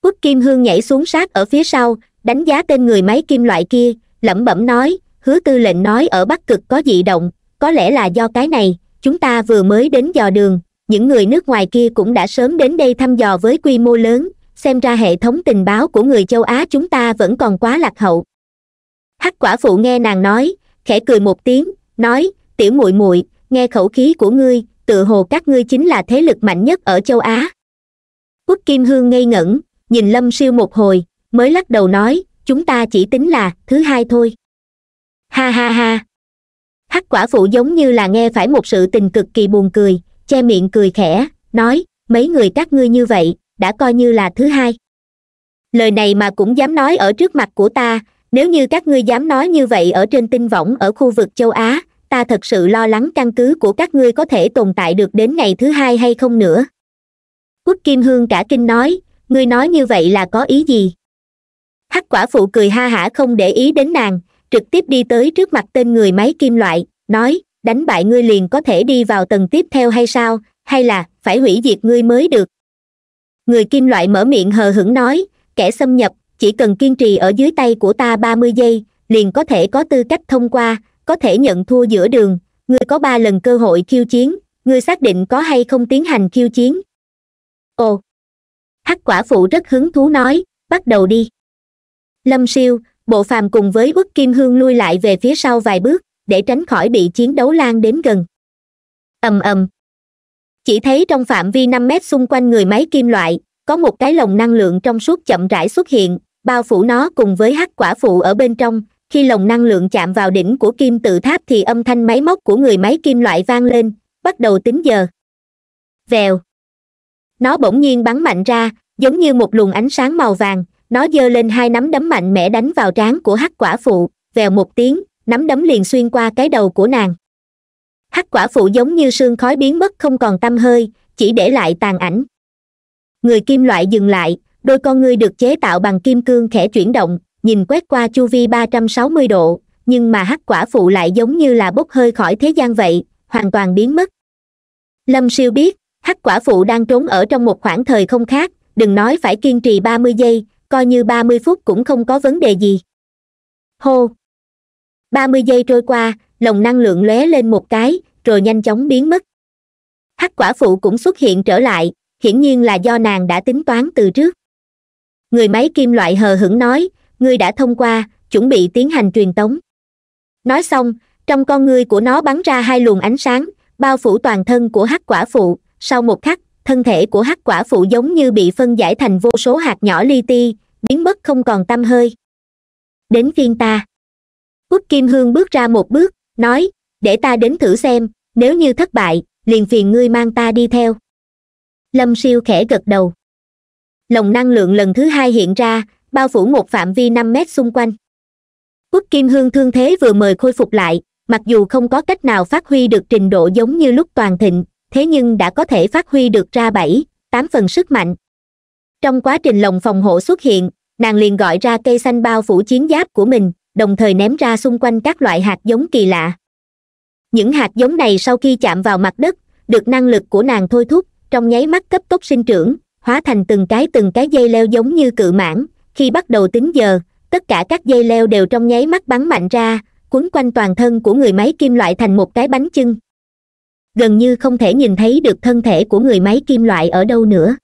quất kim hương nhảy xuống sát ở phía sau đánh giá tên người máy kim loại kia lẩm bẩm nói hứa tư lệnh nói ở bắc cực có dị động có lẽ là do cái này chúng ta vừa mới đến dò đường những người nước ngoài kia cũng đã sớm đến đây thăm dò với quy mô lớn xem ra hệ thống tình báo của người châu á chúng ta vẫn còn quá lạc hậu hắc quả phụ nghe nàng nói khẽ cười một tiếng nói tiểu muội muội nghe khẩu khí của ngươi tự hồ các ngươi chính là thế lực mạnh nhất ở châu á quốc kim hương ngây ngẩn nhìn lâm siêu một hồi mới lắc đầu nói chúng ta chỉ tính là thứ hai thôi ha ha ha hắc quả phụ giống như là nghe phải một sự tình cực kỳ buồn cười che miệng cười khẽ nói mấy người các ngươi như vậy đã coi như là thứ hai lời này mà cũng dám nói ở trước mặt của ta nếu như các ngươi dám nói như vậy ở trên tinh võng ở khu vực châu á ta thật sự lo lắng căn cứ của các ngươi có thể tồn tại được đến ngày thứ hai hay không nữa quốc kim hương cả kinh nói ngươi nói như vậy là có ý gì hắc quả phụ cười ha hả không để ý đến nàng trực tiếp đi tới trước mặt tên người máy kim loại nói đánh bại ngươi liền có thể đi vào tầng tiếp theo hay sao hay là phải hủy diệt ngươi mới được người kim loại mở miệng hờ hững nói kẻ xâm nhập chỉ cần kiên trì ở dưới tay của ta ba mươi giây liền có thể có tư cách thông qua có thể nhận thua giữa đường ngươi có ba lần cơ hội khiêu chiến ngươi xác định có hay không tiến hành khiêu chiến ồ hắc quả phụ rất hứng thú nói bắt đầu đi lâm siêu bộ phàm cùng với bức kim hương lui lại về phía sau vài bước để tránh khỏi bị chiến đấu lan đến gần ầm ầm chỉ thấy trong phạm vi năm mét xung quanh người máy kim loại có một cái lồng năng lượng trong suốt chậm rãi xuất hiện bao phủ nó cùng với hắc quả phụ ở bên trong khi lồng năng lượng chạm vào đỉnh của kim tự tháp thì âm thanh máy móc của người máy kim loại vang lên bắt đầu tính giờ vèo nó bỗng nhiên bắn mạnh ra giống như một luồng ánh sáng màu vàng nó giơ lên hai nắm đấm mạnh mẽ đánh vào trán của hắc quả phụ vèo một tiếng nắm đấm liền xuyên qua cái đầu của nàng hắc quả phụ giống như sương khói biến mất không còn t hơi chỉ để lại tàn ảnh người kim loại dừng lại đôi con ngươi được chế tạo bằng kim cương khẽ chuyển động nhìn quét qua chu vi ba trăm sáu mươi độ nhưng mà hắc quả phụ lại giống như là bốc hơi khỏi thế gian vậy hoàn toàn biến mất lâm siêu biết hắc quả phụ đang trốn ở trong một khoảng thời không khác đừng nói phải kiên trì ba mươi giây coi như ba mươi phút cũng không có vấn đề gì hô ba mươi giây trôi qua lồng năng lượng lóe lên một cái rồi nhanh chóng biến mất hắc quả phụ cũng xuất hiện trở lại hiển nhiên là do nàng đã tính toán từ trước người máy kim loại hờ hững nói ngươi đã thông qua chuẩn bị tiến hành truyền tống nói xong trong con ngươi của nó bắn ra hai luồng ánh sáng bao phủ toàn thân của hắc quả phụ sau một khắc thân thể của hắc quả phụ giống như bị phân giải thành vô số hạt nhỏ li ti biến mất không còn tâm hơi đến phiên ta quốc kim hương bước ra một bước nói để ta đến thử xem nếu như thất bại liền phiền ngươi mang ta đi theo lâm siêu khẽ gật đầu lồng năng lượng lần thứ hai hiện ra bao phủ một phạm vi năm mét xung quanh quốc kim hương thương thế vừa mời khôi phục lại mặc dù không có cách nào phát huy được trình độ giống như lúc toàn thịnh thế nhưng đã có thể phát huy được ra bảy tám phần sức mạnh trong quá trình lồng phòng hộ xuất hiện nàng liền gọi ra cây xanh bao phủ chiến giáp của mình đồng thời ném ra xung quanh các loại hạt giống kỳ lạ những hạt giống này sau khi chạm vào mặt đất được năng lực của nàng thôi thúc trong nháy mắt cấp tốc sinh trưởng hóa thành từng cái từng cái dây leo giống như cự mãn khi bắt đầu tính giờ tất cả các dây leo đều trong nháy mắt bắn mạnh ra quấn quanh toàn thân của người máy kim loại thành một cái bánh chưng gần như không thể nhìn thấy được thân thể của người máy kim loại ở đâu nữa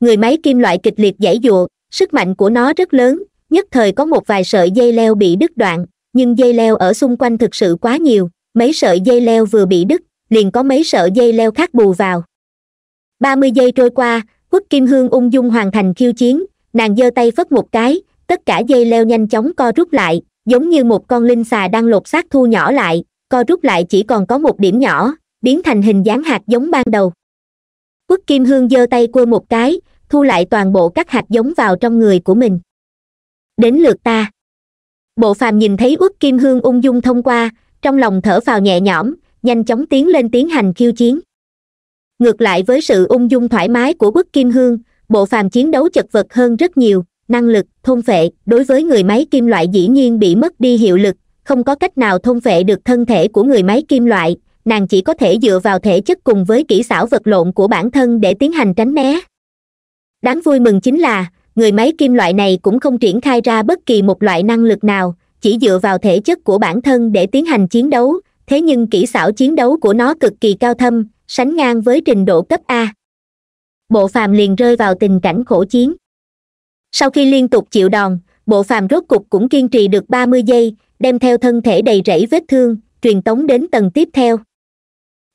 người máy kim loại kịch liệt giãy giụa sức mạnh của nó rất lớn nhất thời có một vài sợi dây leo bị đứt đoạn nhưng dây leo ở xung quanh thực sự quá nhiều mấy sợi dây leo vừa bị đứt liền có mấy sợi dây leo khác bù vào ba mươi giây trôi qua quốc kim hương ung dung hoàn thành khiêu chiến nàng giơ tay phất một cái tất cả dây leo nhanh chóng co rút lại giống như một con linh xà đang lột xác thu nhỏ lại co rút lại chỉ còn có một điểm nhỏ biến thành hình dáng hạt giống ban đầu quất kim hương giơ tay quơ một cái thu lại toàn bộ các hạt giống vào trong người của mình đến lượt ta bộ phàm nhìn thấy uất kim hương ung dung thông qua trong lòng thở phào nhẹ nhõm nhanh chóng tiến lên tiến hành khiêu chiến ngược lại với sự ung dung thoải mái của uất kim hương bộ phàm chiến đấu chật vật hơn rất nhiều năng lực thôn phệ đối với người máy kim loại dĩ nhiên bị mất đi hiệu lực không có cách nào thôn phệ được thân thể của người máy kim loại nàng chỉ có thể dựa vào thể chất cùng với kỹ xảo vật lộn của bản thân để tiến hành tránh né đáng vui mừng chính là người máy kim loại này cũng không triển khai ra bất kỳ một loại năng lực nào chỉ dựa vào thể chất của bản thân để tiến hành chiến đấu thế nhưng kỹ xảo chiến đấu của nó cực kỳ cao thâm sánh ngang với trình độ cấp a bộ phàm liền rơi vào tình cảnh khổ chiến sau khi liên tục chịu đòn bộ phàm rốt cục cũng kiên trì được ba mươi giây đem theo thân thể đầy rẫy vết thương truyền tống đến tầng tiếp theo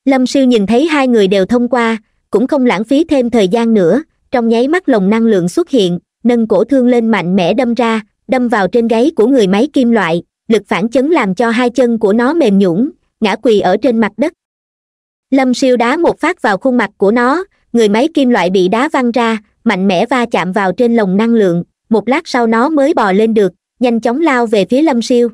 lâm siêu nhìn thấy hai người đều thông qua cũng không lãng phí thêm thời gian nữa trong nháy mắt lồng năng lượng xuất hiện nâng cổ thương lên mạnh mẽ đâm ra đâm vào trên gáy của người máy kim loại lực phản chấn làm cho hai chân của nó mềm nhũn ngã quỳ ở trên mặt đất lâm siêu đá một phát vào khuôn mặt của nó người máy kim loại bị đá văng ra mạnh mẽ va chạm vào trên lồng năng lượng một lát sau nó mới bò lên được nhanh chóng lao về phía lâm siêu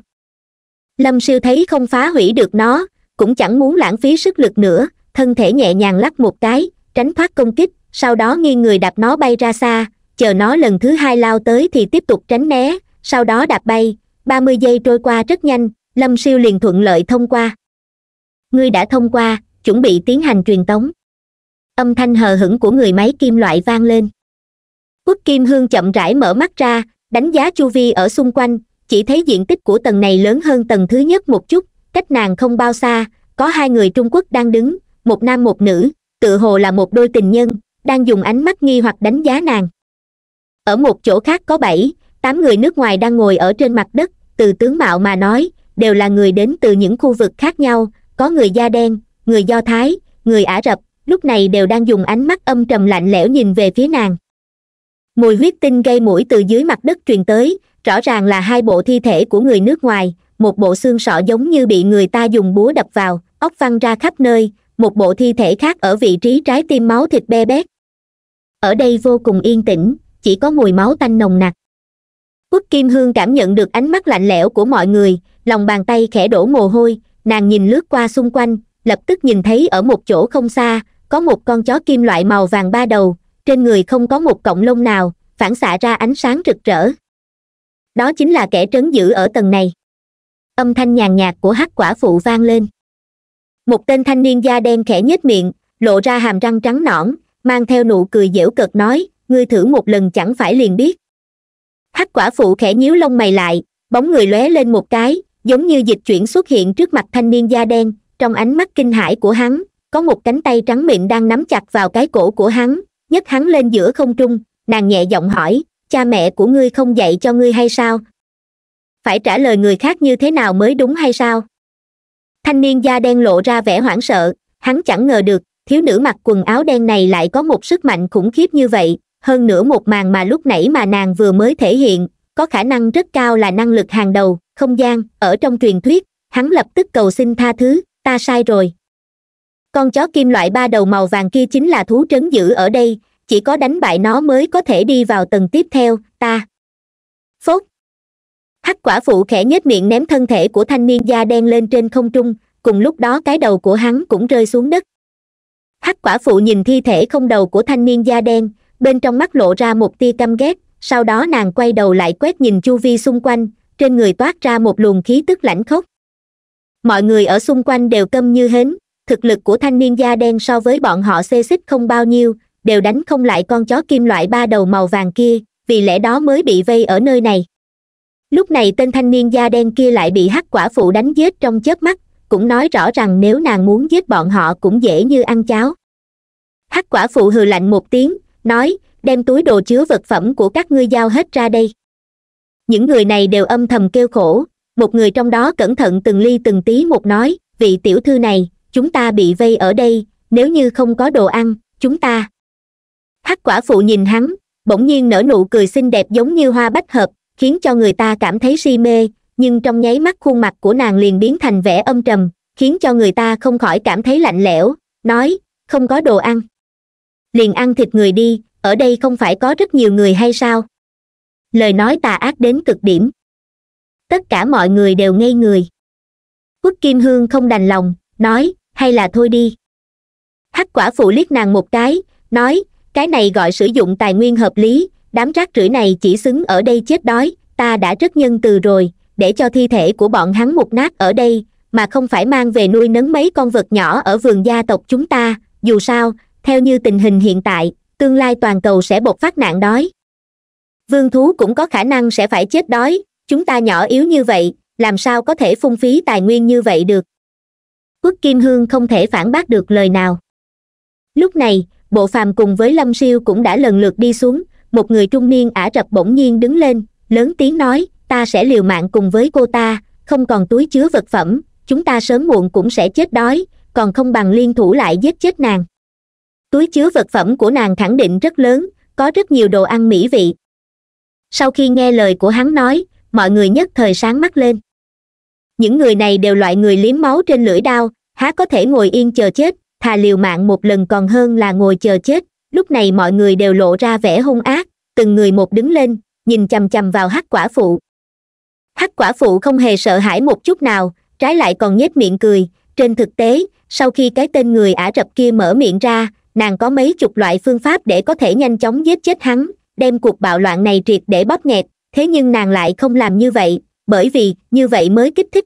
lâm siêu thấy không phá hủy được nó cũng chẳng muốn lãng phí sức lực nữa thân thể nhẹ nhàng lắc một cái tránh thoát công kích sau đó nghiêng người đạp nó bay ra xa chờ nó lần thứ hai lao tới thì tiếp tục tránh né sau đó đạp bay ba mươi giây trôi qua rất nhanh lâm siêu liền thuận lợi thông qua ngươi đã thông qua chuẩn bị tiến hành truyền tống âm thanh hờ hững của người máy kim loại vang lên quốc kim hương chậm rãi mở mắt ra đánh giá chu vi ở xung quanh chỉ thấy diện tích của tầng này lớn hơn tầng thứ nhất một chút cách nàng không bao xa có hai người trung quốc đang đứng một nam một nữ tự hồ là một đôi tình nhân đang dùng ánh mắt nghi hoặc đánh giá nàng ở một chỗ khác có bảy tám người nước ngoài đang ngồi ở trên mặt đất từ tướng mạo mà nói đều là người đến từ những khu vực khác nhau có người da đen người do thái người ả rập lúc này đều đang dùng ánh mắt âm trầm lạnh lẽo nhìn về phía nàng mùi huyết tinh gây mũi từ dưới mặt đất truyền tới rõ ràng là hai bộ thi thể của người nước ngoài một bộ xương sọ giống như bị người ta dùng búa đập vào óc văng ra khắp nơi một bộ thi thể khác ở vị trí trái tim máu thịt be bét ở đây vô cùng yên tĩnh chỉ có mùi máu tanh nồng nặc quốc kim hương cảm nhận được ánh mắt lạnh lẽo của mọi người lòng bàn tay khẽ đổ mồ hôi nàng nhìn lướt qua xung quanh lập tức nhìn thấy ở một chỗ không xa có một con chó kim loại màu vàng ba đầu trên người không có một cọng lông nào phản xạ ra ánh sáng rực rỡ đó chính là kẻ trấn giữ ở tầng này âm thanh nhàn nhạt của hắc quả phụ vang lên một tên thanh niên da đen khẽ nhếch miệng lộ ra hàm răng trắng nõn mang theo nụ cười dễu cợt nói ngươi thử một lần chẳng phải liền biết hắc quả phụ khẽ nhíu lông mày lại bóng người lóe lên một cái giống như dịch chuyển xuất hiện trước mặt thanh niên da đen trong ánh mắt kinh hãi của hắn có một cánh tay trắng mịn đang nắm chặt vào cái cổ của hắn nhấc hắn lên giữa không trung nàng nhẹ giọng hỏi cha mẹ của ngươi không dạy cho ngươi hay sao phải trả lời người khác như thế nào mới đúng hay sao thanh niên da đen lộ ra vẻ hoảng sợ hắn chẳng ngờ được thiếu nữ mặc quần áo đen này lại có một sức mạnh khủng khiếp như vậy hơn nữa một màn mà lúc nãy mà nàng vừa mới thể hiện có khả năng rất cao là năng lực hàng đầu không gian ở trong truyền thuyết hắn lập tức cầu xin tha thứ ta sai rồi con chó kim loại ba đầu màu vàng kia chính là thú trấn giữ ở đây chỉ có đánh bại nó mới có thể đi vào tầng tiếp theo ta phốt hắc quả phụ khẽ nhếch miệng ném thân thể của thanh niên da đen lên trên không trung cùng lúc đó cái đầu của hắn cũng rơi xuống đất hắc quả phụ nhìn thi thể không đầu của thanh niên da đen bên trong mắt lộ ra một tia căm ghét sau đó nàng quay đầu lại quét nhìn chu vi xung quanh trên người toát ra một luồng khí tức lạnh khốc mọi người ở xung quanh đều câm như hến thực lực của thanh niên da đen so với bọn họ xê xích không bao nhiêu đều đánh không lại con chó kim loại ba đầu màu vàng kia vì lẽ đó mới bị vây ở nơi này lúc này tên thanh niên da đen kia lại bị hắc quả phụ đánh giết trong chớp mắt cũng nói rõ rằng nếu nàng muốn giết bọn họ cũng dễ như ăn cháo hắc quả phụ hừ lạnh một tiếng nói đem túi đồ chứa vật phẩm của các ngươi giao hết ra đây những người này đều âm thầm kêu khổ một người trong đó cẩn thận từng ly từng tí một nói vị tiểu thư này chúng ta bị vây ở đây nếu như không có đồ ăn chúng ta hắc quả phụ nhìn hắn bỗng nhiên nở nụ cười xinh đẹp giống như hoa bách hợp khiến cho người ta cảm thấy si mê nhưng trong nháy mắt khuôn mặt của nàng liền biến thành vẻ âm trầm khiến cho người ta không khỏi cảm thấy lạnh lẽo nói không có đồ ăn liền ăn thịt người đi ở đây không phải có rất nhiều người hay sao lời nói tà ác đến cực điểm tất cả mọi người đều ngây người quốc kim hương không đành lòng nói hay là thôi đi hắc quả phụ liếc nàng một cái nói cái này gọi sử dụng tài nguyên hợp lý đám rác rưởi này chỉ xứng ở đây chết đói ta đã rất nhân từ rồi để cho thi thể của bọn hắn mục nát ở đây mà không phải mang về nuôi nấng mấy con vật nhỏ ở vườn gia tộc chúng ta dù sao theo như tình hình hiện tại tương lai toàn cầu sẽ bộc phát nạn đói vương thú cũng có khả năng sẽ phải chết đói chúng ta nhỏ yếu như vậy làm sao có thể phung phí tài nguyên như vậy được quốc kim hương không thể phản bác được lời nào lúc này bộ phàm cùng với lâm siêu cũng đã lần lượt đi xuống một người trung niên ả rập bỗng nhiên đứng lên lớn tiếng nói ta sẽ liều mạng cùng với cô ta không còn túi chứa vật phẩm chúng ta sớm muộn cũng sẽ chết đói còn không bằng liên thủ lại giết chết nàng túi chứa vật phẩm của nàng khẳng định rất lớn có rất nhiều đồ ăn mỹ vị sau khi nghe lời của hắn nói mọi người nhất thời sáng mắt lên những người này đều loại người liếm máu trên lưỡi đao há có thể ngồi yên chờ chết thà liều mạng một lần còn hơn là ngồi chờ chết lúc này mọi người đều lộ ra vẻ hung ác từng người một đứng lên nhìn chằm chằm vào hắc quả phụ hắc quả phụ không hề sợ hãi một chút nào trái lại còn nhếch miệng cười trên thực tế sau khi cái tên người ả rập kia mở miệng ra nàng có mấy chục loại phương pháp để có thể nhanh chóng giết chết hắn đem cuộc bạo loạn này triệt để bóp nghẹt thế nhưng nàng lại không làm như vậy bởi vì như vậy mới kích thích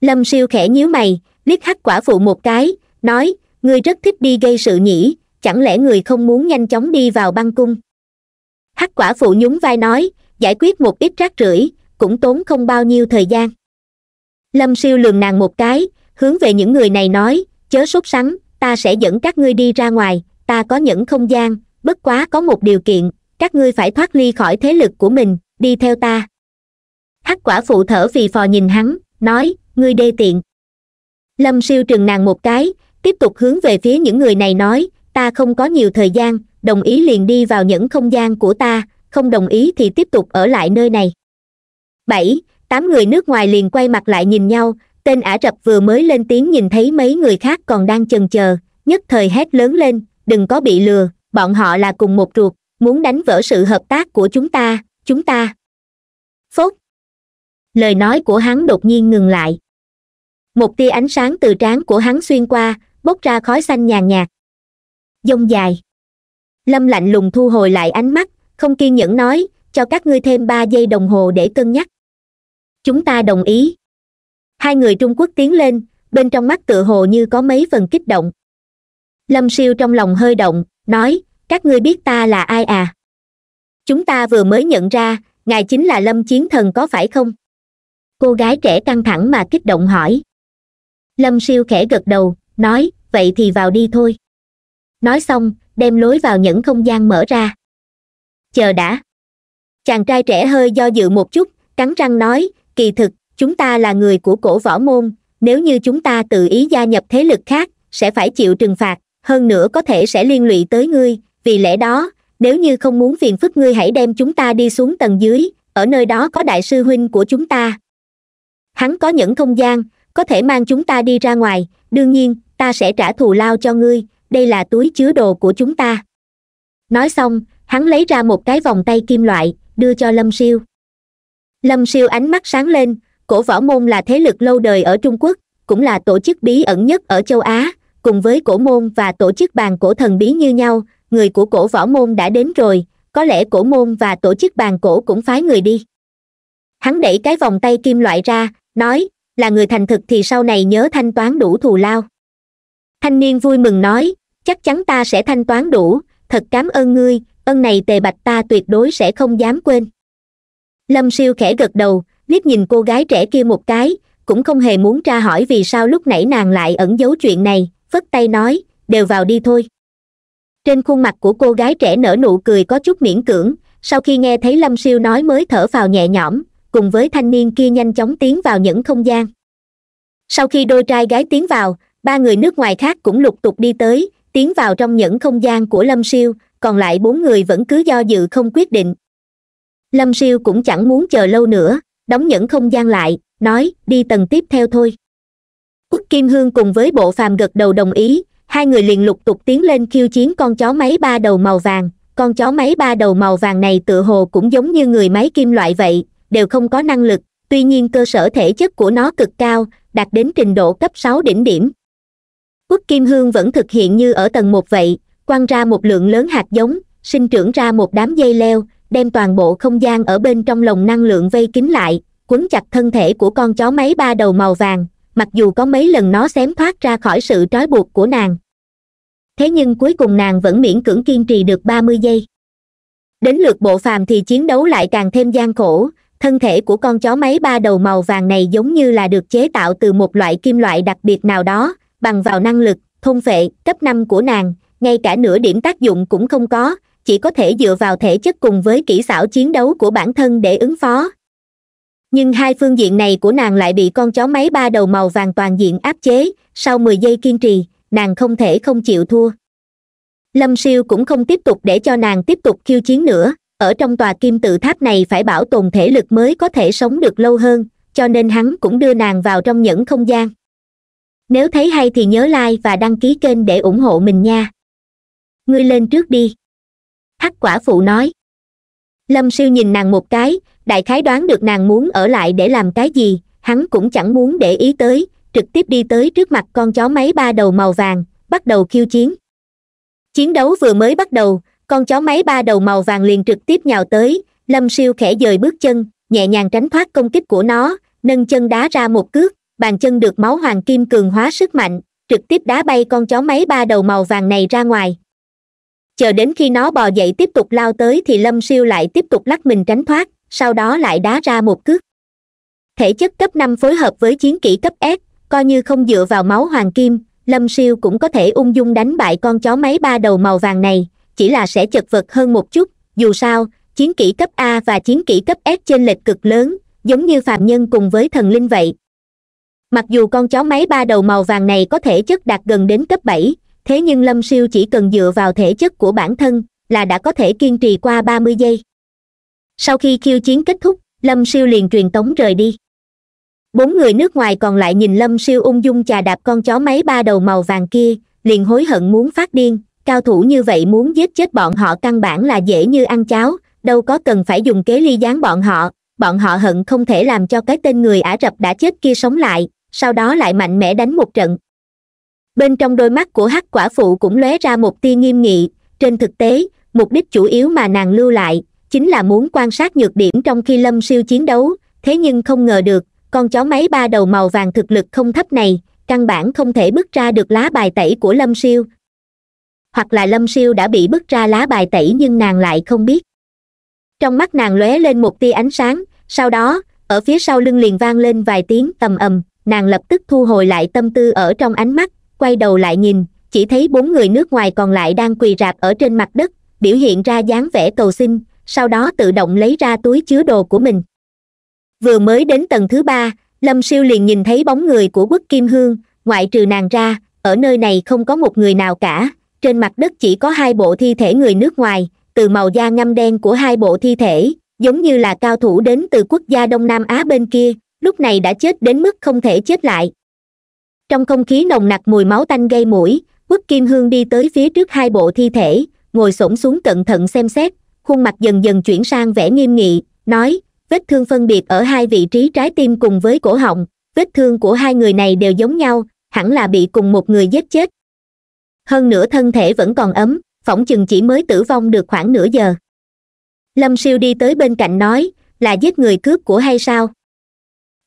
lâm siêu khẽ nhíu mày liếc hắc quả phụ một cái nói ngươi rất thích đi gây sự nhỉ chẳng lẽ người không muốn nhanh chóng đi vào băng cung hắc quả phụ nhún vai nói giải quyết một ít rác rưởi cũng tốn không bao nhiêu thời gian lâm siêu lường nàng một cái hướng về những người này nói chớ sốt sắng ta sẽ dẫn các ngươi đi ra ngoài ta có những không gian bất quá có một điều kiện các ngươi phải thoát ly khỏi thế lực của mình đi theo ta hắc quả phụ thở vì phò nhìn hắn nói ngươi đê tiện lâm siêu trừng nàng một cái tiếp tục hướng về phía những người này nói ta không có nhiều thời gian đồng ý liền đi vào những không gian của ta không đồng ý thì tiếp tục ở lại nơi này bảy tám người nước ngoài liền quay mặt lại nhìn nhau tên ả rập vừa mới lên tiếng nhìn thấy mấy người khác còn đang chần chờ nhất thời hét lớn lên đừng có bị lừa bọn họ là cùng một ruột muốn đánh vỡ sự hợp tác của chúng ta chúng ta phốt lời nói của hắn đột nhiên ngừng lại một tia ánh sáng từ trán của hắn xuyên qua bốc ra khói xanh nhàn nhạt dông dài lâm lạnh lùng thu hồi lại ánh mắt không kiên nhẫn nói cho các ngươi thêm ba giây đồng hồ để cân nhắc chúng ta đồng ý hai người trung quốc tiến lên bên trong mắt tựa hồ như có mấy phần kích động lâm siêu trong lòng hơi động nói các ngươi biết ta là ai à chúng ta vừa mới nhận ra ngài chính là lâm chiến thần có phải không cô gái trẻ căng thẳng mà kích động hỏi lâm siêu khẽ gật đầu nói vậy thì vào đi thôi nói xong đem lối vào những không gian mở ra chờ đã chàng trai trẻ hơi do dự một chút cắn răng nói kỳ thực chúng ta là người của cổ võ môn nếu như chúng ta tự ý gia nhập thế lực khác sẽ phải chịu trừng phạt hơn nữa có thể sẽ liên lụy tới ngươi vì lẽ đó nếu như không muốn phiền phức ngươi hãy đem chúng ta đi xuống tầng dưới ở nơi đó có đại sư huynh của chúng ta hắn có những không gian có thể mang chúng ta đi ra ngoài đương nhiên ta sẽ trả thù lao cho ngươi đây là túi chứa đồ của chúng ta nói xong hắn lấy ra một cái vòng tay kim loại đưa cho lâm siêu lâm siêu ánh mắt sáng lên cổ võ môn là thế lực lâu đời ở trung quốc cũng là tổ chức bí ẩn nhất ở châu á cùng với cổ môn và tổ chức bàn cổ thần bí như nhau người của cổ võ môn đã đến rồi có lẽ cổ môn và tổ chức bàn cổ cũng phái người đi hắn đẩy cái vòng tay kim loại ra nói là người thành thực thì sau này nhớ thanh toán đủ thù lao thanh niên vui mừng nói chắc chắn ta sẽ thanh toán đủ thật cám ơn ngươi ân này tề bạch ta tuyệt đối sẽ không dám quên lâm siêu khẽ gật đầu liếc nhìn cô gái trẻ kia một cái cũng không hề muốn tra hỏi vì sao lúc nãy nàng lại ẩn giấu chuyện này phất tay nói đều vào đi thôi trên khuôn mặt của cô gái trẻ nở nụ cười có chút miễn cưỡng sau khi nghe thấy lâm siêu nói mới thở vào nhẹ nhõm cùng với thanh niên kia nhanh chóng tiến vào những không gian sau khi đôi trai gái tiến vào ba người nước ngoài khác cũng lục tục đi tới tiến vào trong những không gian của lâm siêu còn lại bốn người vẫn cứ do dự không quyết định lâm siêu cũng chẳng muốn chờ lâu nữa đóng những không gian lại nói đi tầng tiếp theo thôi Quốc kim hương cùng với bộ phàm gật đầu đồng ý hai người liền lục tục tiến lên khiêu chiến con chó máy ba đầu màu vàng con chó máy ba đầu màu vàng này tựa hồ cũng giống như người máy kim loại vậy đều không có năng lực tuy nhiên cơ sở thể chất của nó cực cao đạt đến trình độ cấp sáu đỉnh điểm Quốc Kim Hương vẫn thực hiện như ở tầng một vậy, quăng ra một lượng lớn hạt giống, sinh trưởng ra một đám dây leo, đem toàn bộ không gian ở bên trong lồng năng lượng vây kín lại, quấn chặt thân thể của con chó máy ba đầu màu vàng, mặc dù có mấy lần nó xém thoát ra khỏi sự trói buộc của nàng. Thế nhưng cuối cùng nàng vẫn miễn cưỡng kiên trì được 30 giây. Đến lượt bộ phàm thì chiến đấu lại càng thêm gian khổ, thân thể của con chó máy ba đầu màu vàng này giống như là được chế tạo từ một loại kim loại đặc biệt nào đó, bằng vào năng lực thôn vệ cấp năm của nàng ngay cả nửa điểm tác dụng cũng không có chỉ có thể dựa vào thể chất cùng với kỹ xảo chiến đấu của bản thân để ứng phó nhưng hai phương diện này của nàng lại bị con chó máy ba đầu màu vàng toàn diện áp chế sau mười giây kiên trì nàng không thể không chịu thua lâm siêu cũng không tiếp tục để cho nàng tiếp tục khiêu chiến nữa ở trong tòa kim tự tháp này phải bảo tồn thể lực mới có thể sống được lâu hơn cho nên hắn cũng đưa nàng vào trong những không gian nếu thấy hay thì nhớ like và đăng ký kênh để ủng hộ mình nha ngươi lên trước đi hắc quả phụ nói lâm siêu nhìn nàng một cái đại khái đoán được nàng muốn ở lại để làm cái gì hắn cũng chẳng muốn để ý tới trực tiếp đi tới trước mặt con chó máy ba đầu màu vàng bắt đầu khiêu chiến chiến đấu vừa mới bắt đầu con chó máy ba đầu màu vàng liền trực tiếp nhào tới lâm siêu khẽ dời bước chân nhẹ nhàng tránh thoát công kích của nó nâng chân đá ra một cước bàn chân được máu hoàng kim cường hóa sức mạnh trực tiếp đá bay con chó máy ba đầu màu vàng này ra ngoài chờ đến khi nó bò dậy tiếp tục lao tới thì lâm siêu lại tiếp tục lắc mình tránh thoát sau đó lại đá ra một cước thể chất cấp năm phối hợp với chiến kỹ cấp s coi như không dựa vào máu hoàng kim lâm siêu cũng có thể ung dung đánh bại con chó máy ba đầu màu vàng này chỉ là sẽ chật vật hơn một chút dù sao chiến kỹ cấp a và chiến kỹ cấp s trên lệch cực lớn giống như phạm nhân cùng với thần linh vậy mặc dù con chó máy ba đầu màu vàng này có thể chất đạt gần đến cấp bảy thế nhưng lâm siêu chỉ cần dựa vào thể chất của bản thân là đã có thể kiên trì qua ba mươi giây sau khi khiêu chiến kết thúc lâm siêu liền truyền tống rời đi bốn người nước ngoài còn lại nhìn lâm siêu ung dung chà đạp con chó máy ba đầu màu vàng kia liền hối hận muốn phát điên cao thủ như vậy muốn giết chết bọn họ căn bản là dễ như ăn cháo đâu có cần phải dùng kế ly gián bọn họ bọn họ hận không thể làm cho cái tên người ả rập đã chết kia sống lại sau đó lại mạnh mẽ đánh một trận bên trong đôi mắt của hắc quả phụ cũng lóe ra một tia nghiêm nghị trên thực tế mục đích chủ yếu mà nàng lưu lại chính là muốn quan sát nhược điểm trong khi lâm siêu chiến đấu thế nhưng không ngờ được con chó máy ba đầu màu vàng thực lực không thấp này căn bản không thể bước ra được lá bài tẩy của lâm siêu hoặc là lâm siêu đã bị bước ra lá bài tẩy nhưng nàng lại không biết trong mắt nàng lóe lên một tia ánh sáng sau đó ở phía sau lưng liền vang lên vài tiếng ầm ầm nàng lập tức thu hồi lại tâm tư ở trong ánh mắt quay đầu lại nhìn chỉ thấy bốn người nước ngoài còn lại đang quỳ rạp ở trên mặt đất biểu hiện ra dáng vẻ cầu xin sau đó tự động lấy ra túi chứa đồ của mình vừa mới đến tầng thứ ba lâm siêu liền nhìn thấy bóng người của quốc kim hương ngoại trừ nàng ra ở nơi này không có một người nào cả trên mặt đất chỉ có hai bộ thi thể người nước ngoài từ màu da ngăm đen của hai bộ thi thể giống như là cao thủ đến từ quốc gia đông nam á bên kia lúc này đã chết đến mức không thể chết lại trong không khí nồng nặc mùi máu tanh gây mũi quất kim hương đi tới phía trước hai bộ thi thể ngồi s xuống cẩn thận xem xét khuôn mặt dần dần chuyển sang vẻ nghiêm nghị nói vết thương phân biệt ở hai vị trí trái tim cùng với cổ họng vết thương của hai người này đều giống nhau hẳn là bị cùng một người giết chết hơn nữa thân thể vẫn còn ấm phỏng chừng chỉ mới tử vong được khoảng nửa giờ lâm siêu đi tới bên cạnh nói là giết người cướp của hay sao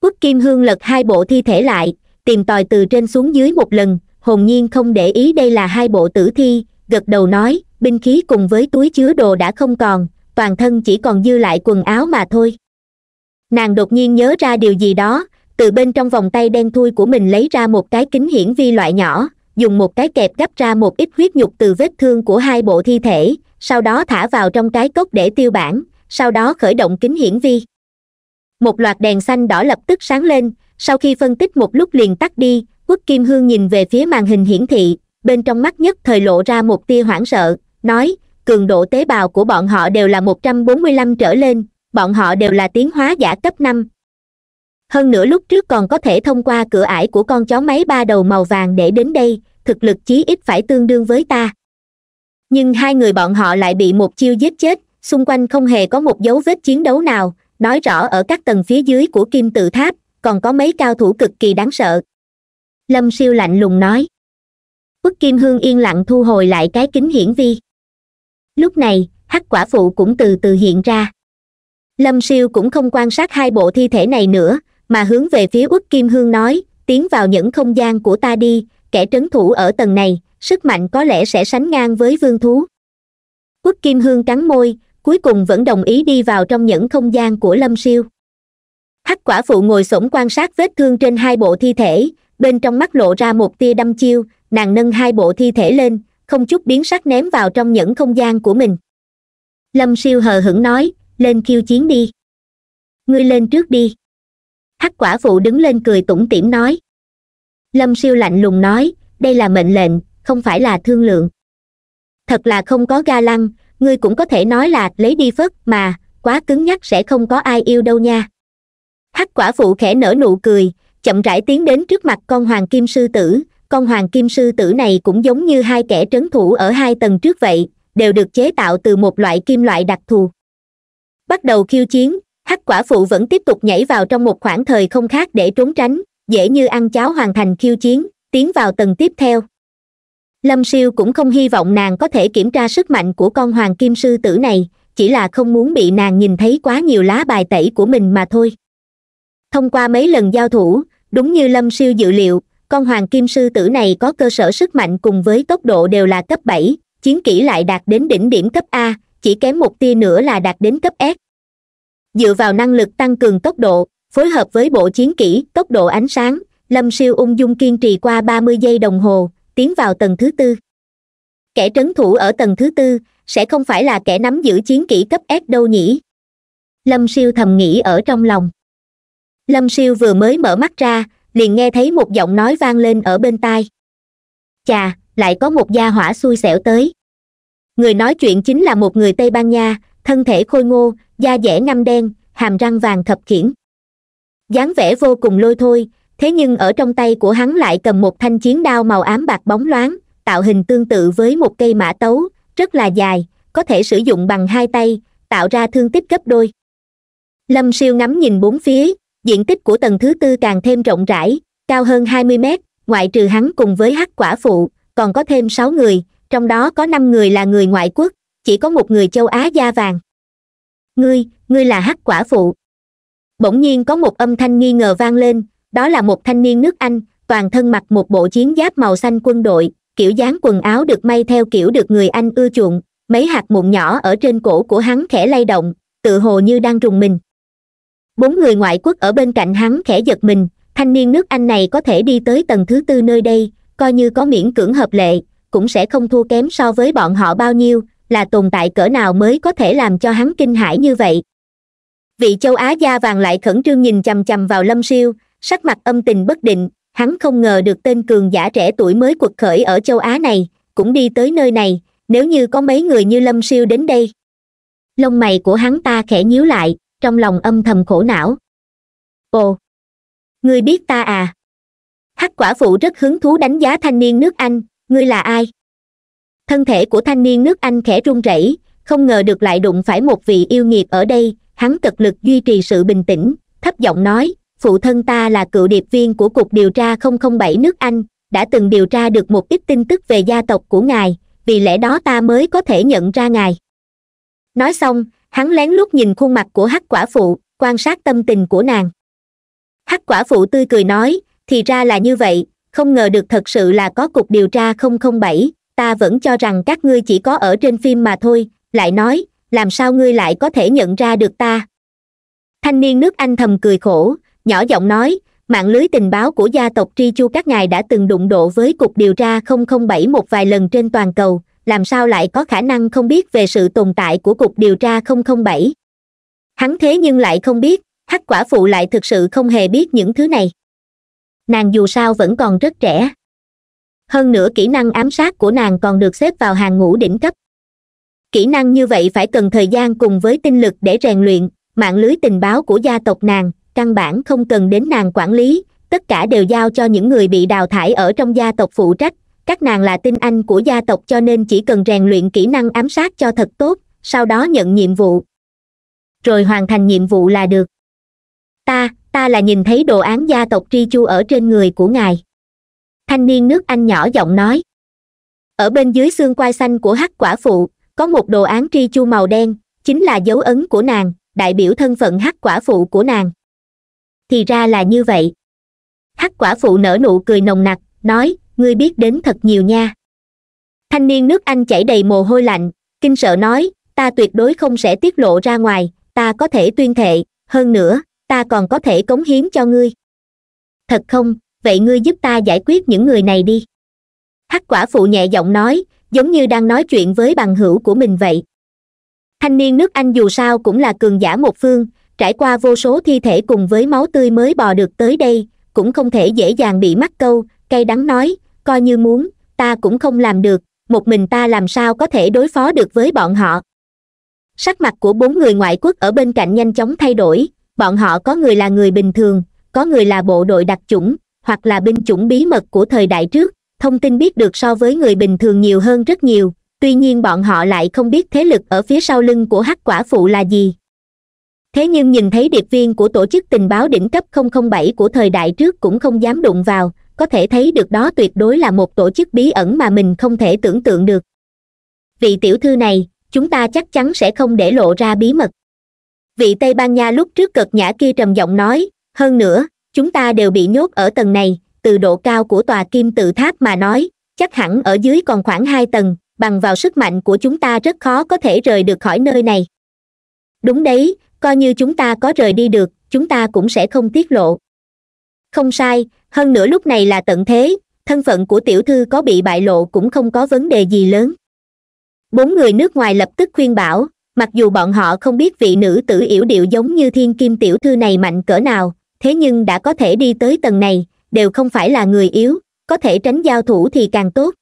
Quốc kim hương lật hai bộ thi thể lại tìm tòi từ trên xuống dưới một lần hồn nhiên không để ý đây là hai bộ tử thi gật đầu nói binh khí cùng với túi chứa đồ đã không còn toàn thân chỉ còn dư lại quần áo mà thôi nàng đột nhiên nhớ ra điều gì đó từ bên trong vòng tay đen thui của mình lấy ra một cái kính hiển vi loại nhỏ dùng một cái kẹp gấp ra một ít huyết nhục từ vết thương của hai bộ thi thể sau đó thả vào trong cái cốc để tiêu bản sau đó khởi động kính hiển vi một loạt đèn xanh đỏ lập tức sáng lên sau khi phân tích một lúc liền tắt đi quốc kim hương nhìn về phía màn hình hiển thị bên trong mắt nhất thời lộ ra một tia hoảng sợ nói cường độ tế bào của bọn họ đều là một trăm bốn mươi lăm trở lên bọn họ đều là tiến hóa giả cấp năm hơn nữa lúc trước còn có thể thông qua cửa ải của con chó máy ba đầu màu vàng để đến đây thực lực chí ít phải tương đương với ta nhưng hai người bọn họ lại bị một chiêu giết chết xung quanh không hề có một dấu vết chiến đấu nào nói rõ ở các tầng phía dưới của kim tự tháp còn có mấy cao thủ cực kỳ đáng sợ lâm siêu lạnh lùng nói quất kim hương yên lặng thu hồi lại cái kính hiển vi lúc này hắc quả phụ cũng từ từ hiện ra lâm siêu cũng không quan sát hai bộ thi thể này nữa mà hướng về phía uất kim hương nói tiến vào những không gian của ta đi kẻ trấn thủ ở tầng này sức mạnh có lẽ sẽ sánh ngang với vương thú quất kim hương cắn môi cuối cùng vẫn đồng ý đi vào trong những không gian của lâm siêu hắc quả phụ ngồi s quan sát vết thương trên hai bộ thi thể bên trong mắt lộ ra một tia đâm chiêu nàng nâng hai bộ thi thể lên không chút biến sắc ném vào trong những không gian của mình lâm siêu hờ hững nói lên khiêu chiến đi ngươi lên trước đi hắc quả phụ đứng lên cười tủm tỉm nói lâm siêu lạnh lùng nói đây là mệnh lệnh không phải là thương lượng thật là không có ga lăng ngươi cũng có thể nói là lấy đi phớt mà quá cứng nhắc sẽ không có ai yêu đâu nha hắc quả phụ khẽ nở nụ cười chậm rãi tiến đến trước mặt con hoàng kim sư tử con hoàng kim sư tử này cũng giống như hai kẻ trấn thủ ở hai tầng trước vậy đều được chế tạo từ một loại kim loại đặc thù bắt đầu khiêu chiến hắc quả phụ vẫn tiếp tục nhảy vào trong một khoảng thời không khác để trốn tránh dễ như ăn cháo hoàn thành khiêu chiến tiến vào tầng tiếp theo lâm siêu cũng không hy vọng nàng có thể kiểm tra sức mạnh của con hoàng kim sư tử này chỉ là không muốn bị nàng nhìn thấy quá nhiều lá bài tẩy của mình mà thôi thông qua mấy lần giao thủ đúng như lâm siêu dự liệu con hoàng kim sư tử này có cơ sở sức mạnh cùng với tốc độ đều là cấp bảy chiến kỹ lại đạt đến đỉnh điểm cấp a chỉ kém một tia nữa là đạt đến cấp s dựa vào năng lực tăng cường tốc độ phối hợp với bộ chiến kỹ tốc độ ánh sáng lâm siêu ung dung kiên trì qua ba mươi giây đồng hồ tiến vào tầng thứ tư kẻ trấn thủ ở tầng thứ tư sẽ không phải là kẻ nắm giữ chiến kỹ cấp s đâu nhỉ lâm siêu thầm nghĩ ở trong lòng lâm siêu vừa mới mở mắt ra liền nghe thấy một giọng nói vang lên ở bên tai chà lại có một gia hỏa xui xẻo tới người nói chuyện chính là một người tây ban nha thân thể khôi ngô da dẻ ngăm đen hàm răng vàng thập khiễng dáng vẻ vô cùng lôi thôi thế nhưng ở trong tay của hắn lại cầm một thanh chiến đao màu ám bạc bóng loáng tạo hình tương tự với một cây mã tấu rất là dài có thể sử dụng bằng hai tay tạo ra thương tích gấp đôi lâm siêu ngắm nhìn bốn phía diện tích của tầng thứ tư càng thêm rộng rãi cao hơn hai mươi mét ngoại trừ hắn cùng với hắc quả phụ còn có thêm sáu người trong đó có năm người là người ngoại quốc chỉ có một người châu á da vàng ngươi ngươi là hắc quả phụ bỗng nhiên có một âm thanh nghi ngờ vang lên đó là một thanh niên nước anh toàn thân mặc một bộ chiến giáp màu xanh quân đội kiểu dáng quần áo được may theo kiểu được người anh ưa chuộng mấy hạt mụn nhỏ ở trên cổ của hắn khẽ lay động tự hồ như đang rùng mình bốn người ngoại quốc ở bên cạnh hắn khẽ giật mình thanh niên nước anh này có thể đi tới tầng thứ tư nơi đây coi như có miễn cưỡng hợp lệ cũng sẽ không thua kém so với bọn họ bao nhiêu là tồn tại cỡ nào mới có thể làm cho hắn kinh hãi như vậy vị châu á da vàng lại khẩn trương nhìn chằm chằm vào lâm siêu sắc mặt âm tình bất định hắn không ngờ được tên cường giả trẻ tuổi mới quật khởi ở châu á này cũng đi tới nơi này nếu như có mấy người như lâm siêu đến đây lông mày của hắn ta khẽ nhíu lại trong lòng âm thầm khổ não ồ ngươi biết ta à hắc quả phụ rất hứng thú đánh giá thanh niên nước anh ngươi là ai thân thể của thanh niên nước anh khẽ run rẩy không ngờ được lại đụng phải một vị yêu nghiệt ở đây hắn cực lực duy trì sự bình tĩnh thấp giọng nói phụ thân ta là cựu điệp viên của cục điều tra 007 nước anh đã từng điều tra được một ít tin tức về gia tộc của ngài vì lẽ đó ta mới có thể nhận ra ngài nói xong hắn lén lút nhìn khuôn mặt của hắc quả phụ quan sát tâm tình của nàng hắc quả phụ tươi cười nói thì ra là như vậy không ngờ được thật sự là có cục điều tra 007, ta vẫn cho rằng các ngươi chỉ có ở trên phim mà thôi lại nói làm sao ngươi lại có thể nhận ra được ta thanh niên nước anh thầm cười khổ nhỏ giọng nói mạng lưới tình báo của gia tộc tri chu các ngài đã từng đụng độ với cục điều tra bảy một vài lần trên toàn cầu làm sao lại có khả năng không biết về sự tồn tại của cục điều tra bảy hắn thế nhưng lại không biết hắc quả phụ lại thực sự không hề biết những thứ này nàng dù sao vẫn còn rất trẻ hơn nữa kỹ năng ám sát của nàng còn được xếp vào hàng ngũ đỉnh cấp kỹ năng như vậy phải cần thời gian cùng với tinh lực để rèn luyện mạng lưới tình báo của gia tộc nàng căn bản không cần đến nàng quản lý tất cả đều giao cho những người bị đào thải ở trong gia tộc phụ trách các nàng là tinh anh của gia tộc cho nên chỉ cần rèn luyện kỹ năng ám sát cho thật tốt sau đó nhận nhiệm vụ rồi hoàn thành nhiệm vụ là được ta ta là nhìn thấy đồ án gia tộc tri chu ở trên người của ngài thanh niên nước anh nhỏ giọng nói ở bên dưới xương quai xanh của hắc quả phụ có một đồ án tri chu màu đen chính là dấu ấn của nàng đại biểu thân phận hắc quả phụ của nàng thì ra là như vậy hắc quả phụ nở nụ cười nồng nặc nói ngươi biết đến thật nhiều nha thanh niên nước anh chảy đầy mồ hôi lạnh kinh sợ nói ta tuyệt đối không sẽ tiết lộ ra ngoài ta có thể tuyên thệ hơn nữa ta còn có thể cống hiến cho ngươi thật không vậy ngươi giúp ta giải quyết những người này đi hắc quả phụ nhẹ giọng nói giống như đang nói chuyện với bằng hữu của mình vậy thanh niên nước anh dù sao cũng là cường giả một phương trải qua vô số thi thể cùng với máu tươi mới bò được tới đây cũng không thể dễ dàng bị mắc câu cay đắng nói coi như muốn ta cũng không làm được một mình ta làm sao có thể đối phó được với bọn họ sắc mặt của bốn người ngoại quốc ở bên cạnh nhanh chóng thay đổi bọn họ có người là người bình thường có người là bộ đội đặc chủng hoặc là binh chủng bí mật của thời đại trước thông tin biết được so với người bình thường nhiều hơn rất nhiều tuy nhiên bọn họ lại không biết thế lực ở phía sau lưng của hắc quả phụ là gì thế nhưng nhìn thấy điệp viên của tổ chức tình báo đỉnh cấp 007 của thời đại trước cũng không dám đụng vào có thể thấy được đó tuyệt đối là một tổ chức bí ẩn mà mình không thể tưởng tượng được vị tiểu thư này chúng ta chắc chắn sẽ không để lộ ra bí mật vị tây ban nha lúc trước cực nhã kia trầm giọng nói hơn nữa chúng ta đều bị nhốt ở tầng này từ độ cao của tòa kim tự tháp mà nói chắc hẳn ở dưới còn khoảng hai tầng bằng vào sức mạnh của chúng ta rất khó có thể rời được khỏi nơi này đúng đấy coi như chúng ta có rời đi được chúng ta cũng sẽ không tiết lộ không sai hơn nữa lúc này là tận thế thân phận của tiểu thư có bị bại lộ cũng không có vấn đề gì lớn bốn người nước ngoài lập tức khuyên bảo mặc dù bọn họ không biết vị nữ tử yểu điệu giống như thiên kim tiểu thư này mạnh cỡ nào thế nhưng đã có thể đi tới tầng này đều không phải là người yếu có thể tránh giao thủ thì càng tốt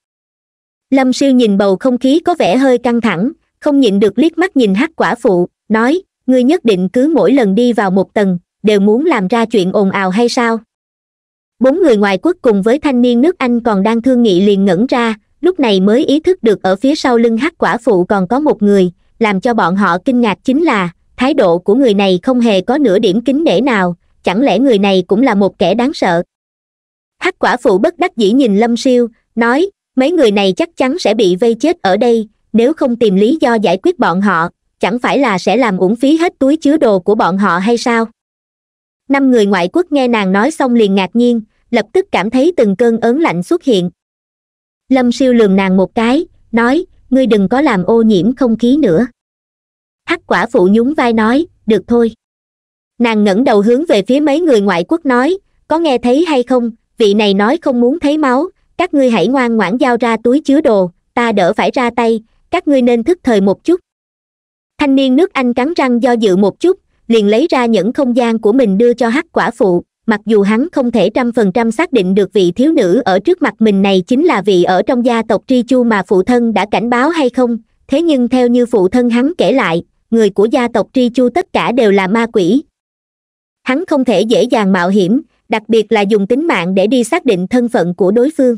lâm siêu nhìn bầu không khí có vẻ hơi căng thẳng không nhịn được liếc mắt nhìn hắc quả phụ nói ngươi nhất định cứ mỗi lần đi vào một tầng đều muốn làm ra chuyện ồn ào hay sao bốn người ngoài quốc cùng với thanh niên nước anh còn đang thương nghị liền ngẩn ra lúc này mới ý thức được ở phía sau lưng hắc quả phụ còn có một người làm cho bọn họ kinh ngạc chính là thái độ của người này không hề có nửa điểm kính nể nào chẳng lẽ người này cũng là một kẻ đáng sợ hắc quả phụ bất đắc dĩ nhìn lâm siêu nói mấy người này chắc chắn sẽ bị vây chết ở đây nếu không tìm lý do giải quyết bọn họ chẳng phải là sẽ làm uổng phí hết túi chứa đồ của bọn họ hay sao năm người ngoại quốc nghe nàng nói xong liền ngạc nhiên lập tức cảm thấy từng cơn ớn lạnh xuất hiện lâm siêu lườm nàng một cái nói ngươi đừng có làm ô nhiễm không khí nữa hắc quả phụ nhún vai nói được thôi nàng ngẩng đầu hướng về phía mấy người ngoại quốc nói có nghe thấy hay không vị này nói không muốn thấy máu các ngươi hãy ngoan ngoãn giao ra túi chứa đồ ta đỡ phải ra tay các ngươi nên thức thời một chút thanh niên nước anh cắn răng do dự một chút liền lấy ra những không gian của mình đưa cho hắc quả phụ mặc dù hắn không thể trăm phần trăm xác định được vị thiếu nữ ở trước mặt mình này chính là vị ở trong gia tộc tri chu mà phụ thân đã cảnh báo hay không thế nhưng theo như phụ thân hắn kể lại người của gia tộc tri chu tất cả đều là ma quỷ hắn không thể dễ dàng mạo hiểm đặc biệt là dùng tính mạng để đi xác định thân phận của đối phương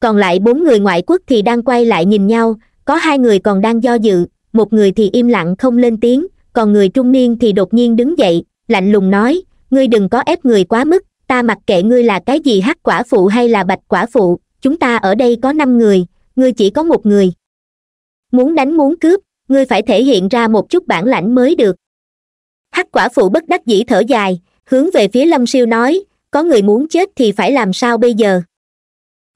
còn lại bốn người ngoại quốc thì đang quay lại nhìn nhau có hai người còn đang do dự một người thì im lặng không lên tiếng còn người trung niên thì đột nhiên đứng dậy lạnh lùng nói ngươi đừng có ép người quá mức ta mặc kệ ngươi là cái gì hắc quả phụ hay là bạch quả phụ chúng ta ở đây có năm người ngươi chỉ có một người muốn đánh muốn cướp ngươi phải thể hiện ra một chút bản lãnh mới được hắc quả phụ bất đắc dĩ thở dài hướng về phía lâm siêu nói có người muốn chết thì phải làm sao bây giờ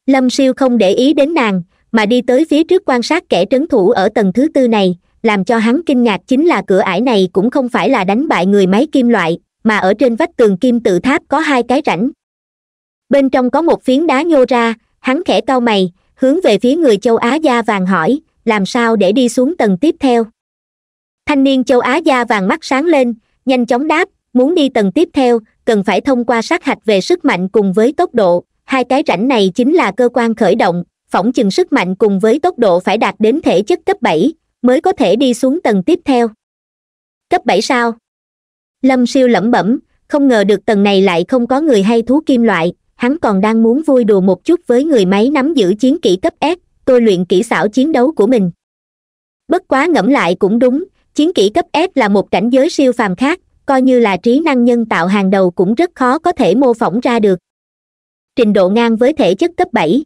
lâm siêu không để ý đến nàng mà đi tới phía trước quan sát kẻ trấn thủ ở tầng thứ tư này làm cho hắn kinh ngạc chính là cửa ải này cũng không phải là đánh bại người máy kim loại mà ở trên vách tường kim tự tháp có hai cái rãnh bên trong có một phiến đá nhô ra hắn khẽ cau mày hướng về phía người châu á da vàng hỏi làm sao để đi xuống tầng tiếp theo thanh niên châu á da vàng mắt sáng lên nhanh chóng đáp muốn đi tầng tiếp theo cần phải thông qua sát hạch về sức mạnh cùng với tốc độ hai cái rãnh này chính là cơ quan khởi động phỏng chừng sức mạnh cùng với tốc độ phải đạt đến thể chất cấp bảy mới có thể đi xuống tầng tiếp theo cấp bảy sao lâm siêu lẩm bẩm không ngờ được tầng này lại không có người hay thú kim loại hắn còn đang muốn vui đùa một chút với người máy nắm giữ chiến kỹ cấp s tôi luyện kỹ xảo chiến đấu của mình bất quá ngẫm lại cũng đúng chiến kỹ cấp s là một cảnh giới siêu phàm khác coi như là trí năng nhân tạo hàng đầu cũng rất khó có thể mô phỏng ra được trình độ ngang với thể chất cấp bảy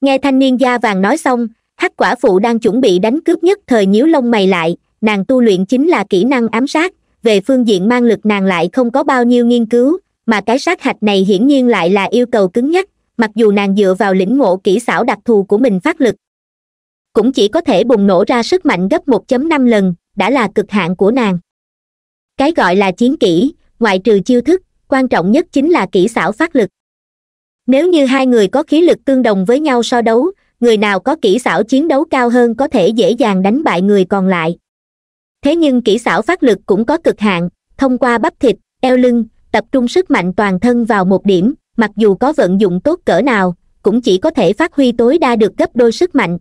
nghe thanh niên da vàng nói xong hắc quả phụ đang chuẩn bị đánh cướp nhất thời nhíu lông mày lại nàng tu luyện chính là kỹ năng ám sát về phương diện mang lực nàng lại không có bao nhiêu nghiên cứu mà cái sát hạch này hiển nhiên lại là yêu cầu cứng nhắc mặc dù nàng dựa vào lĩnh ngộ kỹ xảo đặc thù của mình phát lực cũng chỉ có thể bùng nổ ra sức mạnh gấp 1.5 lần đã là cực hạn của nàng cái gọi là chiến kỹ ngoại trừ chiêu thức quan trọng nhất chính là kỹ xảo phát lực nếu như hai người có khí lực tương đồng với nhau so đấu người nào có kỹ xảo chiến đấu cao hơn có thể dễ dàng đánh bại người còn lại thế nhưng kỹ xảo phát lực cũng có cực hạn thông qua bắp thịt eo lưng tập trung sức mạnh toàn thân vào một điểm mặc dù có vận dụng tốt cỡ nào cũng chỉ có thể phát huy tối đa được gấp đôi sức mạnh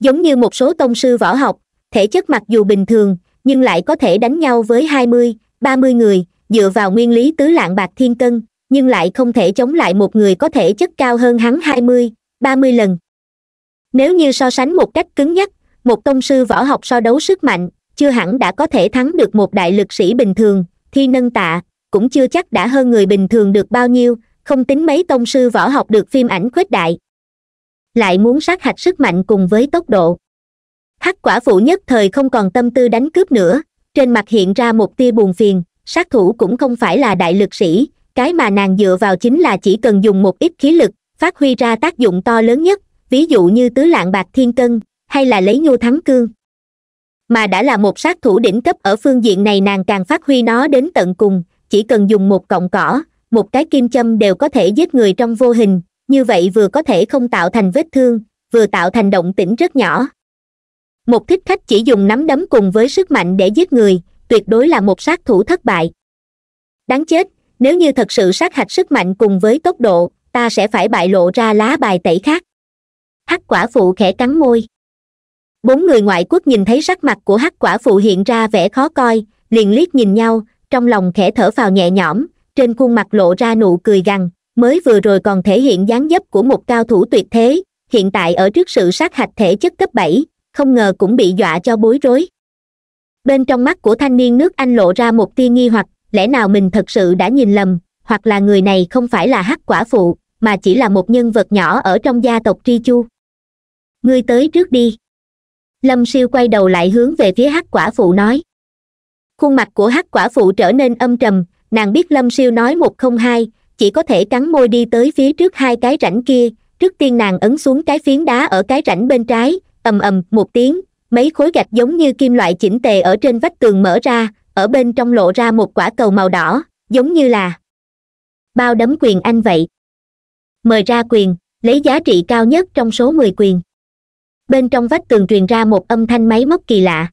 giống như một số tông sư võ học thể chất mặc dù bình thường nhưng lại có thể đánh nhau với hai mươi ba mươi người dựa vào nguyên lý tứ lạng bạc thiên cân nhưng lại không thể chống lại một người có thể chất cao hơn hắn hai mươi ba mươi lần nếu như so sánh một cách cứng nhắc một tông sư võ học so đấu sức mạnh chưa hẳn đã có thể thắng được một đại lực sĩ bình thường thi nâng tạ cũng chưa chắc đã hơn người bình thường được bao nhiêu không tính mấy tông sư võ học được phim ảnh khuếch đại lại muốn sát hạch sức mạnh cùng với tốc độ hắc quả phụ nhất thời không còn tâm tư đánh cướp nữa trên mặt hiện ra một tia buồn phiền sát thủ cũng không phải là đại lực sĩ cái mà nàng dựa vào chính là chỉ cần dùng một ít khí lực phát huy ra tác dụng to lớn nhất ví dụ như tứ lạng bạc thiên cân hay là lấy nhu thắng cương mà đã là một sát thủ đỉnh cấp ở phương diện này nàng càng phát huy nó đến tận cùng chỉ cần dùng một cọng cỏ một cái kim châm đều có thể giết người trong vô hình như vậy vừa có thể không tạo thành vết thương vừa tạo thành động tĩnh rất nhỏ một thích khách chỉ dùng nắm đấm cùng với sức mạnh để giết người tuyệt đối là một sát thủ thất bại đáng chết nếu như thật sự sát hạch sức mạnh cùng với tốc độ ta sẽ phải bại lộ ra lá bài tẩy khác hắc quả phụ khẽ cắn môi bốn người ngoại quốc nhìn thấy sắc mặt của hắc quả phụ hiện ra vẻ khó coi liền liếc nhìn nhau trong lòng khẽ thở phào nhẹ nhõm trên khuôn mặt lộ ra nụ cười gằn mới vừa rồi còn thể hiện dáng dấp của một cao thủ tuyệt thế hiện tại ở trước sự sát hạch thể chất cấp bảy không ngờ cũng bị dọa cho bối rối bên trong mắt của thanh niên nước anh lộ ra một tia nghi hoặc lẽ nào mình thật sự đã nhìn lầm hoặc là người này không phải là hắc quả phụ mà chỉ là một nhân vật nhỏ ở trong gia tộc tri chu ngươi tới trước đi lâm siêu quay đầu lại hướng về phía hắc quả phụ nói khuôn mặt của hắc quả phụ trở nên âm trầm nàng biết lâm siêu nói một không hai chỉ có thể cắn môi đi tới phía trước hai cái rãnh kia trước tiên nàng ấn xuống cái phiến đá ở cái rãnh bên trái ầm ầm một tiếng mấy khối gạch giống như kim loại chỉnh tề ở trên vách tường mở ra ở bên trong lộ ra một quả cầu màu đỏ giống như là bao đấm quyền anh vậy mời ra quyền lấy giá trị cao nhất trong số mười quyền bên trong vách tường truyền ra một âm thanh máy móc kỳ lạ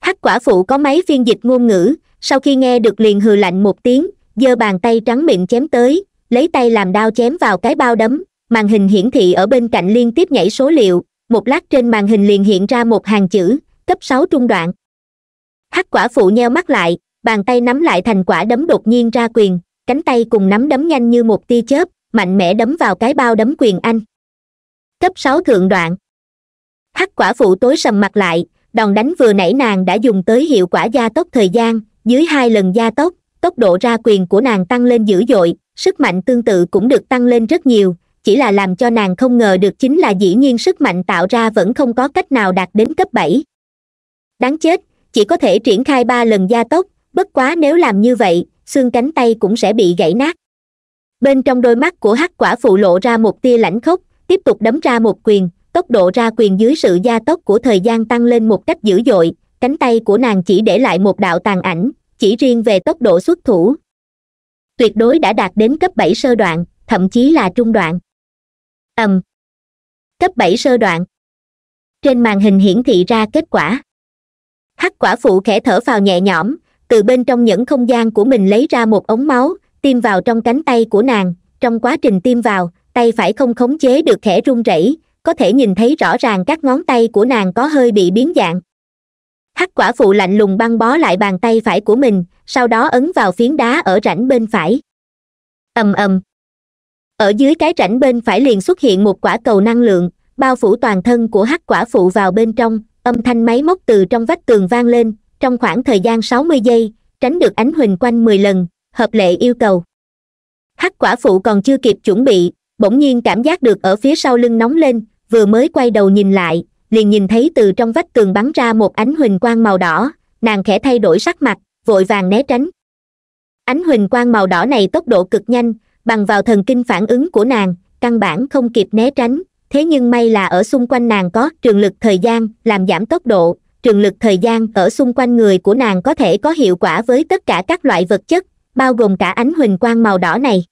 hắc quả phụ có máy phiên dịch ngôn ngữ sau khi nghe được liền hừ lạnh một tiếng giơ bàn tay trắng miệng chém tới lấy tay làm đao chém vào cái bao đấm màn hình hiển thị ở bên cạnh liên tiếp nhảy số liệu một lát trên màn hình liền hiện ra một hàng chữ cấp sáu trung đoạn hắc quả phụ nheo mắt lại bàn tay nắm lại thành quả đấm đột nhiên ra quyền cánh tay cùng nắm đấm nhanh như một tia chớp mạnh mẽ đấm vào cái bao đấm quyền anh cấp sáu thượng đoạn hắc quả phụ tối sầm mặt lại đòn đánh vừa nãy nàng đã dùng tới hiệu quả gia tốc thời gian dưới hai lần gia tốc tốc độ ra quyền của nàng tăng lên dữ dội sức mạnh tương tự cũng được tăng lên rất nhiều chỉ là làm cho nàng không ngờ được chính là dĩ nhiên sức mạnh tạo ra vẫn không có cách nào đạt đến cấp bảy đáng chết chỉ có thể triển khai ba lần gia tốc bất quá nếu làm như vậy xương cánh tay cũng sẽ bị gãy nát bên trong đôi mắt của hắc quả phụ lộ ra một tia lãnh khốc tiếp tục đấm ra một quyền tốc độ ra quyền dưới sự gia tốc của thời gian tăng lên một cách dữ dội cánh tay của nàng chỉ để lại một đạo tàn ảnh chỉ riêng về tốc độ xuất thủ tuyệt đối đã đạt đến cấp bảy sơ đoạn thậm chí là trung đoạn ầm um, cấp bảy sơ đoạn trên màn hình hiển thị ra kết quả hắc quả phụ khẽ thở vào nhẹ nhõm từ bên trong những không gian của mình lấy ra một ống máu tiêm vào trong cánh tay của nàng trong quá trình tiêm vào tay phải không khống chế được khẽ run rẩy có thể nhìn thấy rõ ràng các ngón tay của nàng có hơi bị biến dạng hắc quả phụ lạnh lùng băng bó lại bàn tay phải của mình sau đó ấn vào phiến đá ở rãnh bên phải ầm ầm ở dưới cái rãnh bên phải liền xuất hiện một quả cầu năng lượng bao phủ toàn thân của hắc quả phụ vào bên trong âm thanh máy móc từ trong vách tường vang lên trong khoảng thời gian sáu mươi giây tránh được ánh huỳnh quanh mười lần hợp lệ yêu cầu hắc quả phụ còn chưa kịp chuẩn bị bỗng nhiên cảm giác được ở phía sau lưng nóng lên vừa mới quay đầu nhìn lại liền nhìn thấy từ trong vách tường bắn ra một ánh huỳnh quang màu đỏ nàng khẽ thay đổi sắc mặt vội vàng né tránh ánh huỳnh quang màu đỏ này tốc độ cực nhanh bằng vào thần kinh phản ứng của nàng căn bản không kịp né tránh thế nhưng may là ở xung quanh nàng có trường lực thời gian làm giảm tốc độ trường lực thời gian ở xung quanh người của nàng có thể có hiệu quả với tất cả các loại vật chất bao gồm cả ánh huỳnh quang màu đỏ này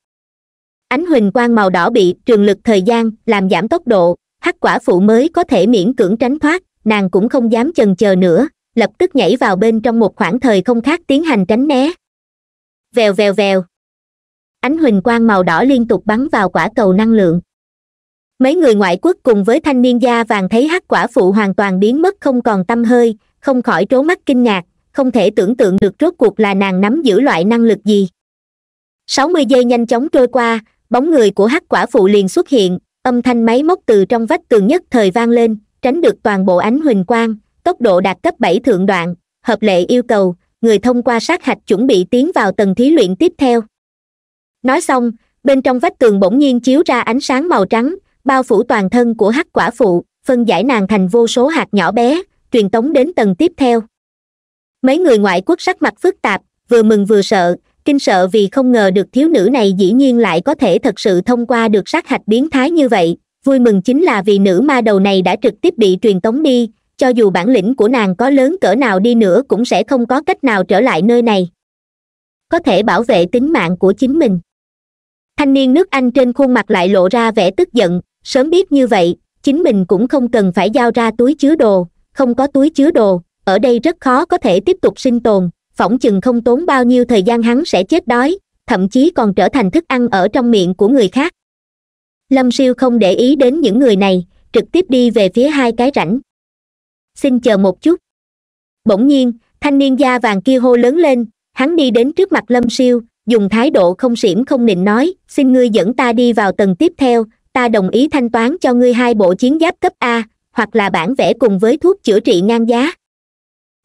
ánh huỳnh quang màu đỏ bị trường lực thời gian làm giảm tốc độ hắc quả phụ mới có thể miễn cưỡng tránh thoát nàng cũng không dám chần chờ nữa lập tức nhảy vào bên trong một khoảng thời không khác tiến hành tránh né vèo vèo vèo ánh huỳnh quang màu đỏ liên tục bắn vào quả cầu năng lượng mấy người ngoại quốc cùng với thanh niên da vàng thấy hắc quả phụ hoàn toàn biến mất không còn tâm hơi không khỏi trố mắt kinh ngạc không thể tưởng tượng được rốt cuộc là nàng nắm giữ loại năng lực gì sáu mươi giây nhanh chóng trôi qua bóng người của hắc quả phụ liền xuất hiện âm thanh máy móc từ trong vách tường nhất thời vang lên tránh được toàn bộ ánh huỳnh quang tốc độ đạt cấp bảy thượng đoạn hợp lệ yêu cầu người thông qua sát hạch chuẩn bị tiến vào tầng thí luyện tiếp theo nói xong bên trong vách tường bỗng nhiên chiếu ra ánh sáng màu trắng bao phủ toàn thân của hắc quả phụ phân giải nàng thành vô số hạt nhỏ bé truyền tống đến tầng tiếp theo mấy người ngoại quốc sắc mặt phức tạp vừa mừng vừa sợ kinh sợ vì không ngờ được thiếu nữ này dĩ nhiên lại có thể thật sự thông qua được sát hạch biến thái như vậy vui mừng chính là vì nữ ma đầu này đã trực tiếp bị truyền tống đi cho dù bản lĩnh của nàng có lớn cỡ nào đi nữa cũng sẽ không có cách nào trở lại nơi này có thể bảo vệ tính mạng của chính mình thanh niên nước anh trên khuôn mặt lại lộ ra vẻ tức giận sớm biết như vậy chính mình cũng không cần phải giao ra túi chứa đồ không có túi chứa đồ ở đây rất khó có thể tiếp tục sinh tồn phỏng chừng không tốn bao nhiêu thời gian hắn sẽ chết đói thậm chí còn trở thành thức ăn ở trong miệng của người khác lâm siêu không để ý đến những người này trực tiếp đi về phía hai cái rãnh xin chờ một chút bỗng nhiên thanh niên da vàng kia hô lớn lên hắn đi đến trước mặt lâm siêu dùng thái độ không xỉm không nịnh nói xin ngươi dẫn ta đi vào tầng tiếp theo ta đồng ý thanh toán cho ngươi hai bộ chiến giáp cấp a hoặc là bản vẽ cùng với thuốc chữa trị ngang giá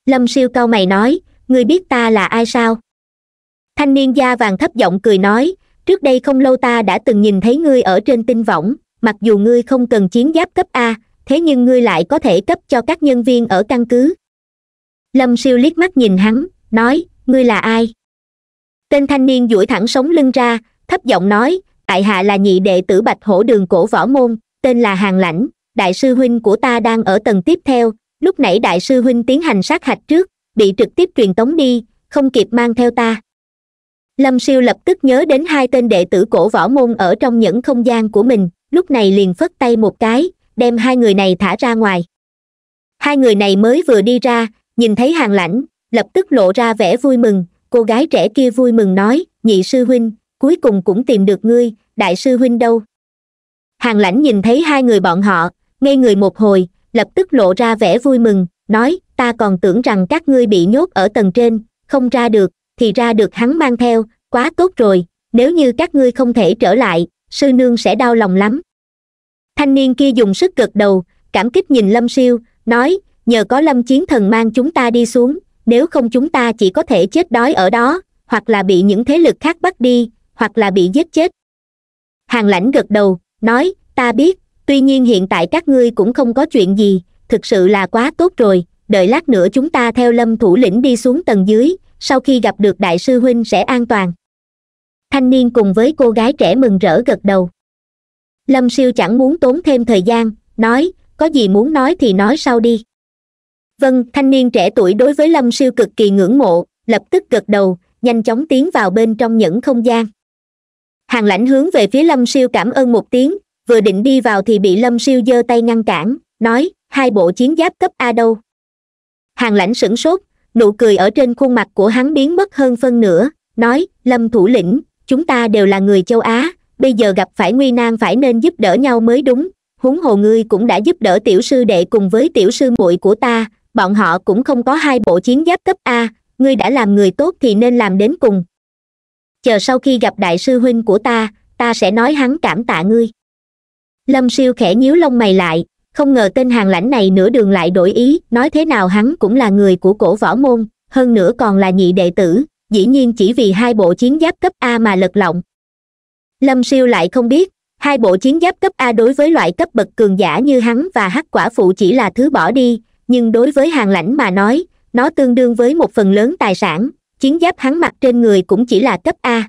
lâm siêu cao mày nói ngươi biết ta là ai sao thanh niên da vàng thấp giọng cười nói trước đây không lâu ta đã từng nhìn thấy ngươi ở trên tinh võng mặc dù ngươi không cần chiến giáp cấp a thế nhưng ngươi lại có thể cấp cho các nhân viên ở căn cứ lâm siêu liếc mắt nhìn hắn nói ngươi là ai tên thanh niên duỗi thẳng sống lưng ra thấp giọng nói tại hạ là nhị đệ tử bạch hổ đường cổ võ môn tên là hàng lãnh đại sư huynh của ta đang ở tầng tiếp theo lúc nãy đại sư huynh tiến hành sát hạch trước bị trực tiếp truyền tống đi không kịp mang theo ta lâm siêu lập tức nhớ đến hai tên đệ tử cổ võ môn ở trong những không gian của mình lúc này liền phất tay một cái đem hai người này thả ra ngoài hai người này mới vừa đi ra nhìn thấy hàng lãnh lập tức lộ ra vẻ vui mừng cô gái trẻ kia vui mừng nói nhị sư huynh cuối cùng cũng tìm được ngươi đại sư huynh đâu hàng lãnh nhìn thấy hai người bọn họ ngây người một hồi lập tức lộ ra vẻ vui mừng nói ta còn tưởng rằng các ngươi bị nhốt ở tầng trên không ra được thì ra được hắn mang theo quá tốt rồi nếu như các ngươi không thể trở lại sư nương sẽ đau lòng lắm thanh niên kia dùng sức gật đầu cảm kích nhìn lâm siêu nói nhờ có lâm chiến thần mang chúng ta đi xuống nếu không chúng ta chỉ có thể chết đói ở đó hoặc là bị những thế lực khác bắt đi hoặc là bị giết chết hàng lãnh gật đầu nói ta biết tuy nhiên hiện tại các ngươi cũng không có chuyện gì thực sự là quá tốt rồi đợi lát nữa chúng ta theo lâm thủ lĩnh đi xuống tầng dưới sau khi gặp được đại sư huynh sẽ an toàn thanh niên cùng với cô gái trẻ mừng rỡ gật đầu lâm siêu chẳng muốn tốn thêm thời gian nói có gì muốn nói thì nói sau đi vâng thanh niên trẻ tuổi đối với lâm siêu cực kỳ ngưỡng mộ lập tức gật đầu nhanh chóng tiến vào bên trong những không gian hàng lãnh hướng về phía lâm siêu cảm ơn một tiếng vừa định đi vào thì bị lâm siêu giơ tay ngăn cản nói hai bộ chiến giáp cấp a đâu hàng lãnh sửng sốt nụ cười ở trên khuôn mặt của hắn biến mất hơn phân nửa nói lâm thủ lĩnh chúng ta đều là người châu á bây giờ gặp phải nguy nan phải nên giúp đỡ nhau mới đúng huống hồ ngươi cũng đã giúp đỡ tiểu sư đệ cùng với tiểu sư muội của ta bọn họ cũng không có hai bộ chiến giáp cấp a ngươi đã làm người tốt thì nên làm đến cùng chờ sau khi gặp đại sư huynh của ta ta sẽ nói hắn cảm tạ ngươi lâm siêu khẽ nhíu lông mày lại không ngờ tên hàng lãnh này nửa đường lại đổi ý nói thế nào hắn cũng là người của cổ võ môn hơn nữa còn là nhị đệ tử dĩ nhiên chỉ vì hai bộ chiến giáp cấp a mà lật lọng lâm siêu lại không biết hai bộ chiến giáp cấp a đối với loại cấp bậc cường giả như hắn và hắc quả phụ chỉ là thứ bỏ đi nhưng đối với hàng lãnh mà nói nó tương đương với một phần lớn tài sản chiến giáp hắn mặc trên người cũng chỉ là cấp a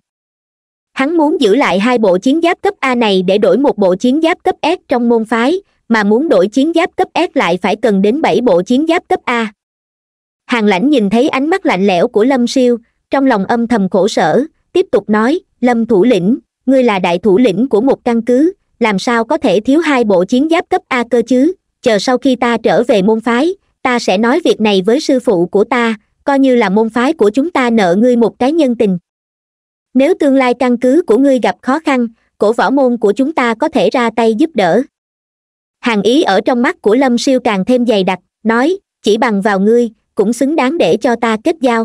hắn muốn giữ lại hai bộ chiến giáp cấp a này để đổi một bộ chiến giáp cấp s trong môn phái mà muốn đổi chiến giáp cấp s lại phải cần đến bảy bộ chiến giáp cấp a hàng lãnh nhìn thấy ánh mắt lạnh lẽo của lâm siêu trong lòng âm thầm khổ sở tiếp tục nói lâm thủ lĩnh ngươi là đại thủ lĩnh của một căn cứ làm sao có thể thiếu hai bộ chiến giáp cấp a cơ chứ chờ sau khi ta trở về môn phái ta sẽ nói việc này với sư phụ của ta coi như là môn phái của chúng ta nợ ngươi một cái nhân tình nếu tương lai căn cứ của ngươi gặp khó khăn cổ võ môn của chúng ta có thể ra tay giúp đỡ hàng ý ở trong mắt của lâm siêu càng thêm dày đặc nói chỉ bằng vào ngươi cũng xứng đáng để cho ta kết giao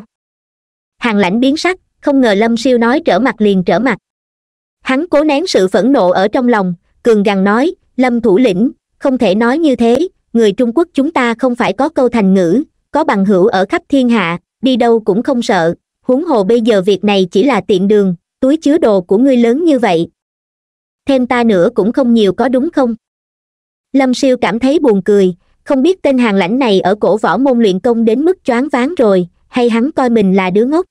hàng lãnh biến sắc không ngờ lâm siêu nói trở mặt liền trở mặt hắn cố nén sự phẫn nộ ở trong lòng cường gằn nói lâm thủ lĩnh không thể nói như thế người trung quốc chúng ta không phải có câu thành ngữ có bằng hữu ở khắp thiên hạ đi đâu cũng không sợ huống hồ bây giờ việc này chỉ là tiện đường túi chứa đồ của ngươi lớn như vậy thêm ta nữa cũng không nhiều có đúng không lâm siêu cảm thấy buồn cười không biết tên hàng lãnh này ở cổ võ môn luyện công đến mức choáng váng rồi hay hắn coi mình là đứa ngốc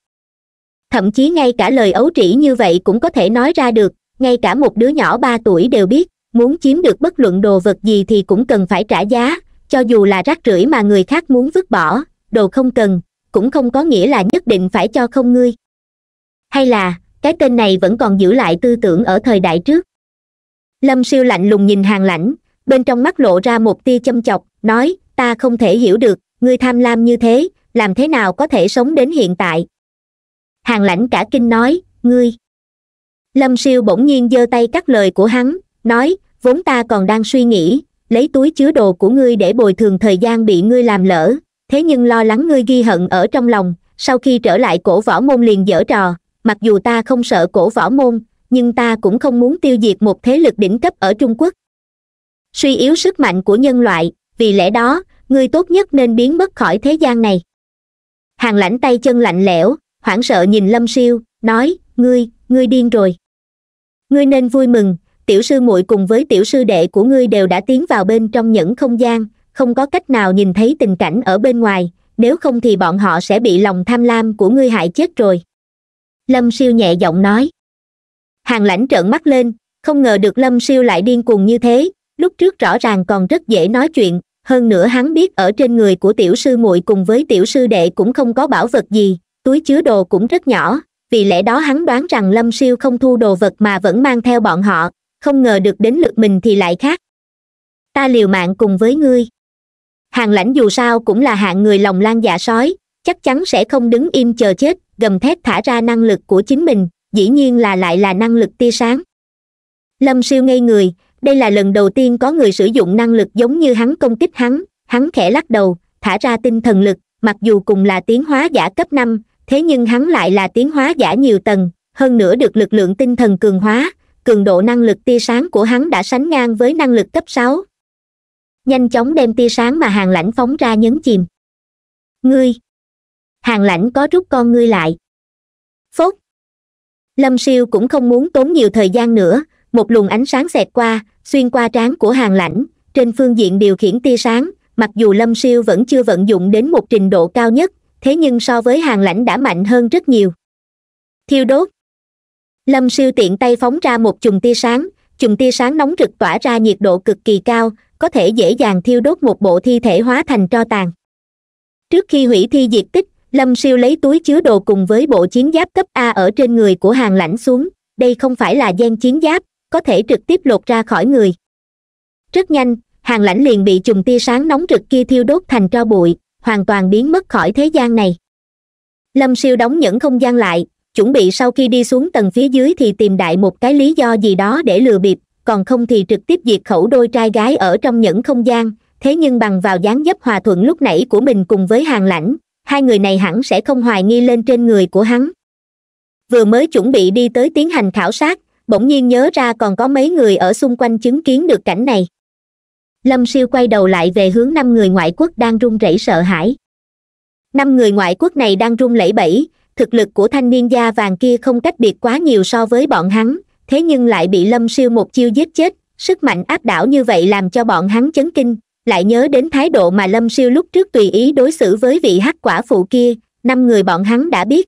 thậm chí ngay cả lời ấu trĩ như vậy cũng có thể nói ra được ngay cả một đứa nhỏ ba tuổi đều biết muốn chiếm được bất luận đồ vật gì thì cũng cần phải trả giá cho dù là rác rưởi mà người khác muốn vứt bỏ đồ không cần cũng không có nghĩa là nhất định phải cho không ngươi hay là cái tên này vẫn còn giữ lại tư tưởng ở thời đại trước lâm siêu lạnh lùng nhìn hàng lãnh bên trong mắt lộ ra một tia châm chọc nói ta không thể hiểu được ngươi tham lam như thế làm thế nào có thể sống đến hiện tại hàng lãnh cả kinh nói ngươi lâm siêu bỗng nhiên giơ tay cắt lời của hắn nói vốn ta còn đang suy nghĩ lấy túi chứa đồ của ngươi để bồi thường thời gian bị ngươi làm lỡ thế nhưng lo lắng ngươi ghi hận ở trong lòng sau khi trở lại cổ võ môn liền dở trò mặc dù ta không sợ cổ võ môn nhưng ta cũng không muốn tiêu diệt một thế lực đỉnh cấp ở trung quốc suy yếu sức mạnh của nhân loại vì lẽ đó ngươi tốt nhất nên biến mất khỏi thế gian này hàng lãnh tay chân lạnh lẽo hoảng sợ nhìn lâm siêu nói ngươi ngươi điên rồi ngươi nên vui mừng tiểu sư muội cùng với tiểu sư đệ của ngươi đều đã tiến vào bên trong những không gian không có cách nào nhìn thấy tình cảnh ở bên ngoài nếu không thì bọn họ sẽ bị lòng tham lam của ngươi hại chết rồi lâm siêu nhẹ giọng nói hàng lãnh trợn mắt lên không ngờ được lâm siêu lại điên cuồng như thế lúc trước rõ ràng còn rất dễ nói chuyện hơn nữa hắn biết ở trên người của tiểu sư muội cùng với tiểu sư đệ cũng không có bảo vật gì túi chứa đồ cũng rất nhỏ vì lẽ đó hắn đoán rằng lâm siêu không thu đồ vật mà vẫn mang theo bọn họ không ngờ được đến lượt mình thì lại khác ta liều mạng cùng với ngươi hàng lãnh dù sao cũng là hạng người lòng lan dạ sói chắc chắn sẽ không đứng im chờ chết gầm thét thả ra năng lực của chính mình dĩ nhiên là lại là năng lực tia sáng lâm siêu ngây người đây là lần đầu tiên có người sử dụng năng lực giống như hắn công kích hắn hắn khẽ lắc đầu thả ra tinh thần lực mặc dù cùng là tiến hóa giả cấp năm thế nhưng hắn lại là tiến hóa giả nhiều tầng hơn nữa được lực lượng tinh thần cường hóa cường độ năng lực tia sáng của hắn đã sánh ngang với năng lực cấp sáu nhanh chóng đem tia sáng mà hàng lãnh phóng ra nhấn chìm ngươi hàng lãnh có rút con ngươi lại phốt lâm siêu cũng không muốn tốn nhiều thời gian nữa một luồng ánh sáng xẹt qua xuyên qua trán của hàng lãnh trên phương diện điều khiển tia sáng mặc dù lâm siêu vẫn chưa vận dụng đến một trình độ cao nhất thế nhưng so với hàng lãnh đã mạnh hơn rất nhiều thiêu đốt lâm siêu tiện tay phóng ra một chùm tia sáng chùm tia sáng nóng rực tỏa ra nhiệt độ cực kỳ cao có thể dễ dàng thiêu đốt một bộ thi thể hóa thành tro tàn trước khi hủy thi diệt tích lâm siêu lấy túi chứa đồ cùng với bộ chiến giáp cấp a ở trên người của hàng lãnh xuống đây không phải là gen chiến giáp có thể trực tiếp lột ra khỏi người rất nhanh hàng lãnh liền bị trùng tia sáng nóng rực kia thiêu đốt thành tro bụi hoàn toàn biến mất khỏi thế gian này lâm siêu đóng những không gian lại chuẩn bị sau khi đi xuống tầng phía dưới thì tìm đại một cái lý do gì đó để lừa bịp còn không thì trực tiếp diệt khẩu đôi trai gái ở trong những không gian thế nhưng bằng vào dáng dấp hòa thuận lúc nãy của mình cùng với hàng lãnh hai người này hẳn sẽ không hoài nghi lên trên người của hắn vừa mới chuẩn bị đi tới tiến hành khảo sát bỗng nhiên nhớ ra còn có mấy người ở xung quanh chứng kiến được cảnh này lâm siêu quay đầu lại về hướng năm người ngoại quốc đang run rẩy sợ hãi năm người ngoại quốc này đang run lẩy bẩy thực lực của thanh niên da vàng kia không cách biệt quá nhiều so với bọn hắn thế nhưng lại bị lâm siêu một chiêu giết chết sức mạnh áp đảo như vậy làm cho bọn hắn chấn kinh lại nhớ đến thái độ mà lâm siêu lúc trước tùy ý đối xử với vị hắc quả phụ kia năm người bọn hắn đã biết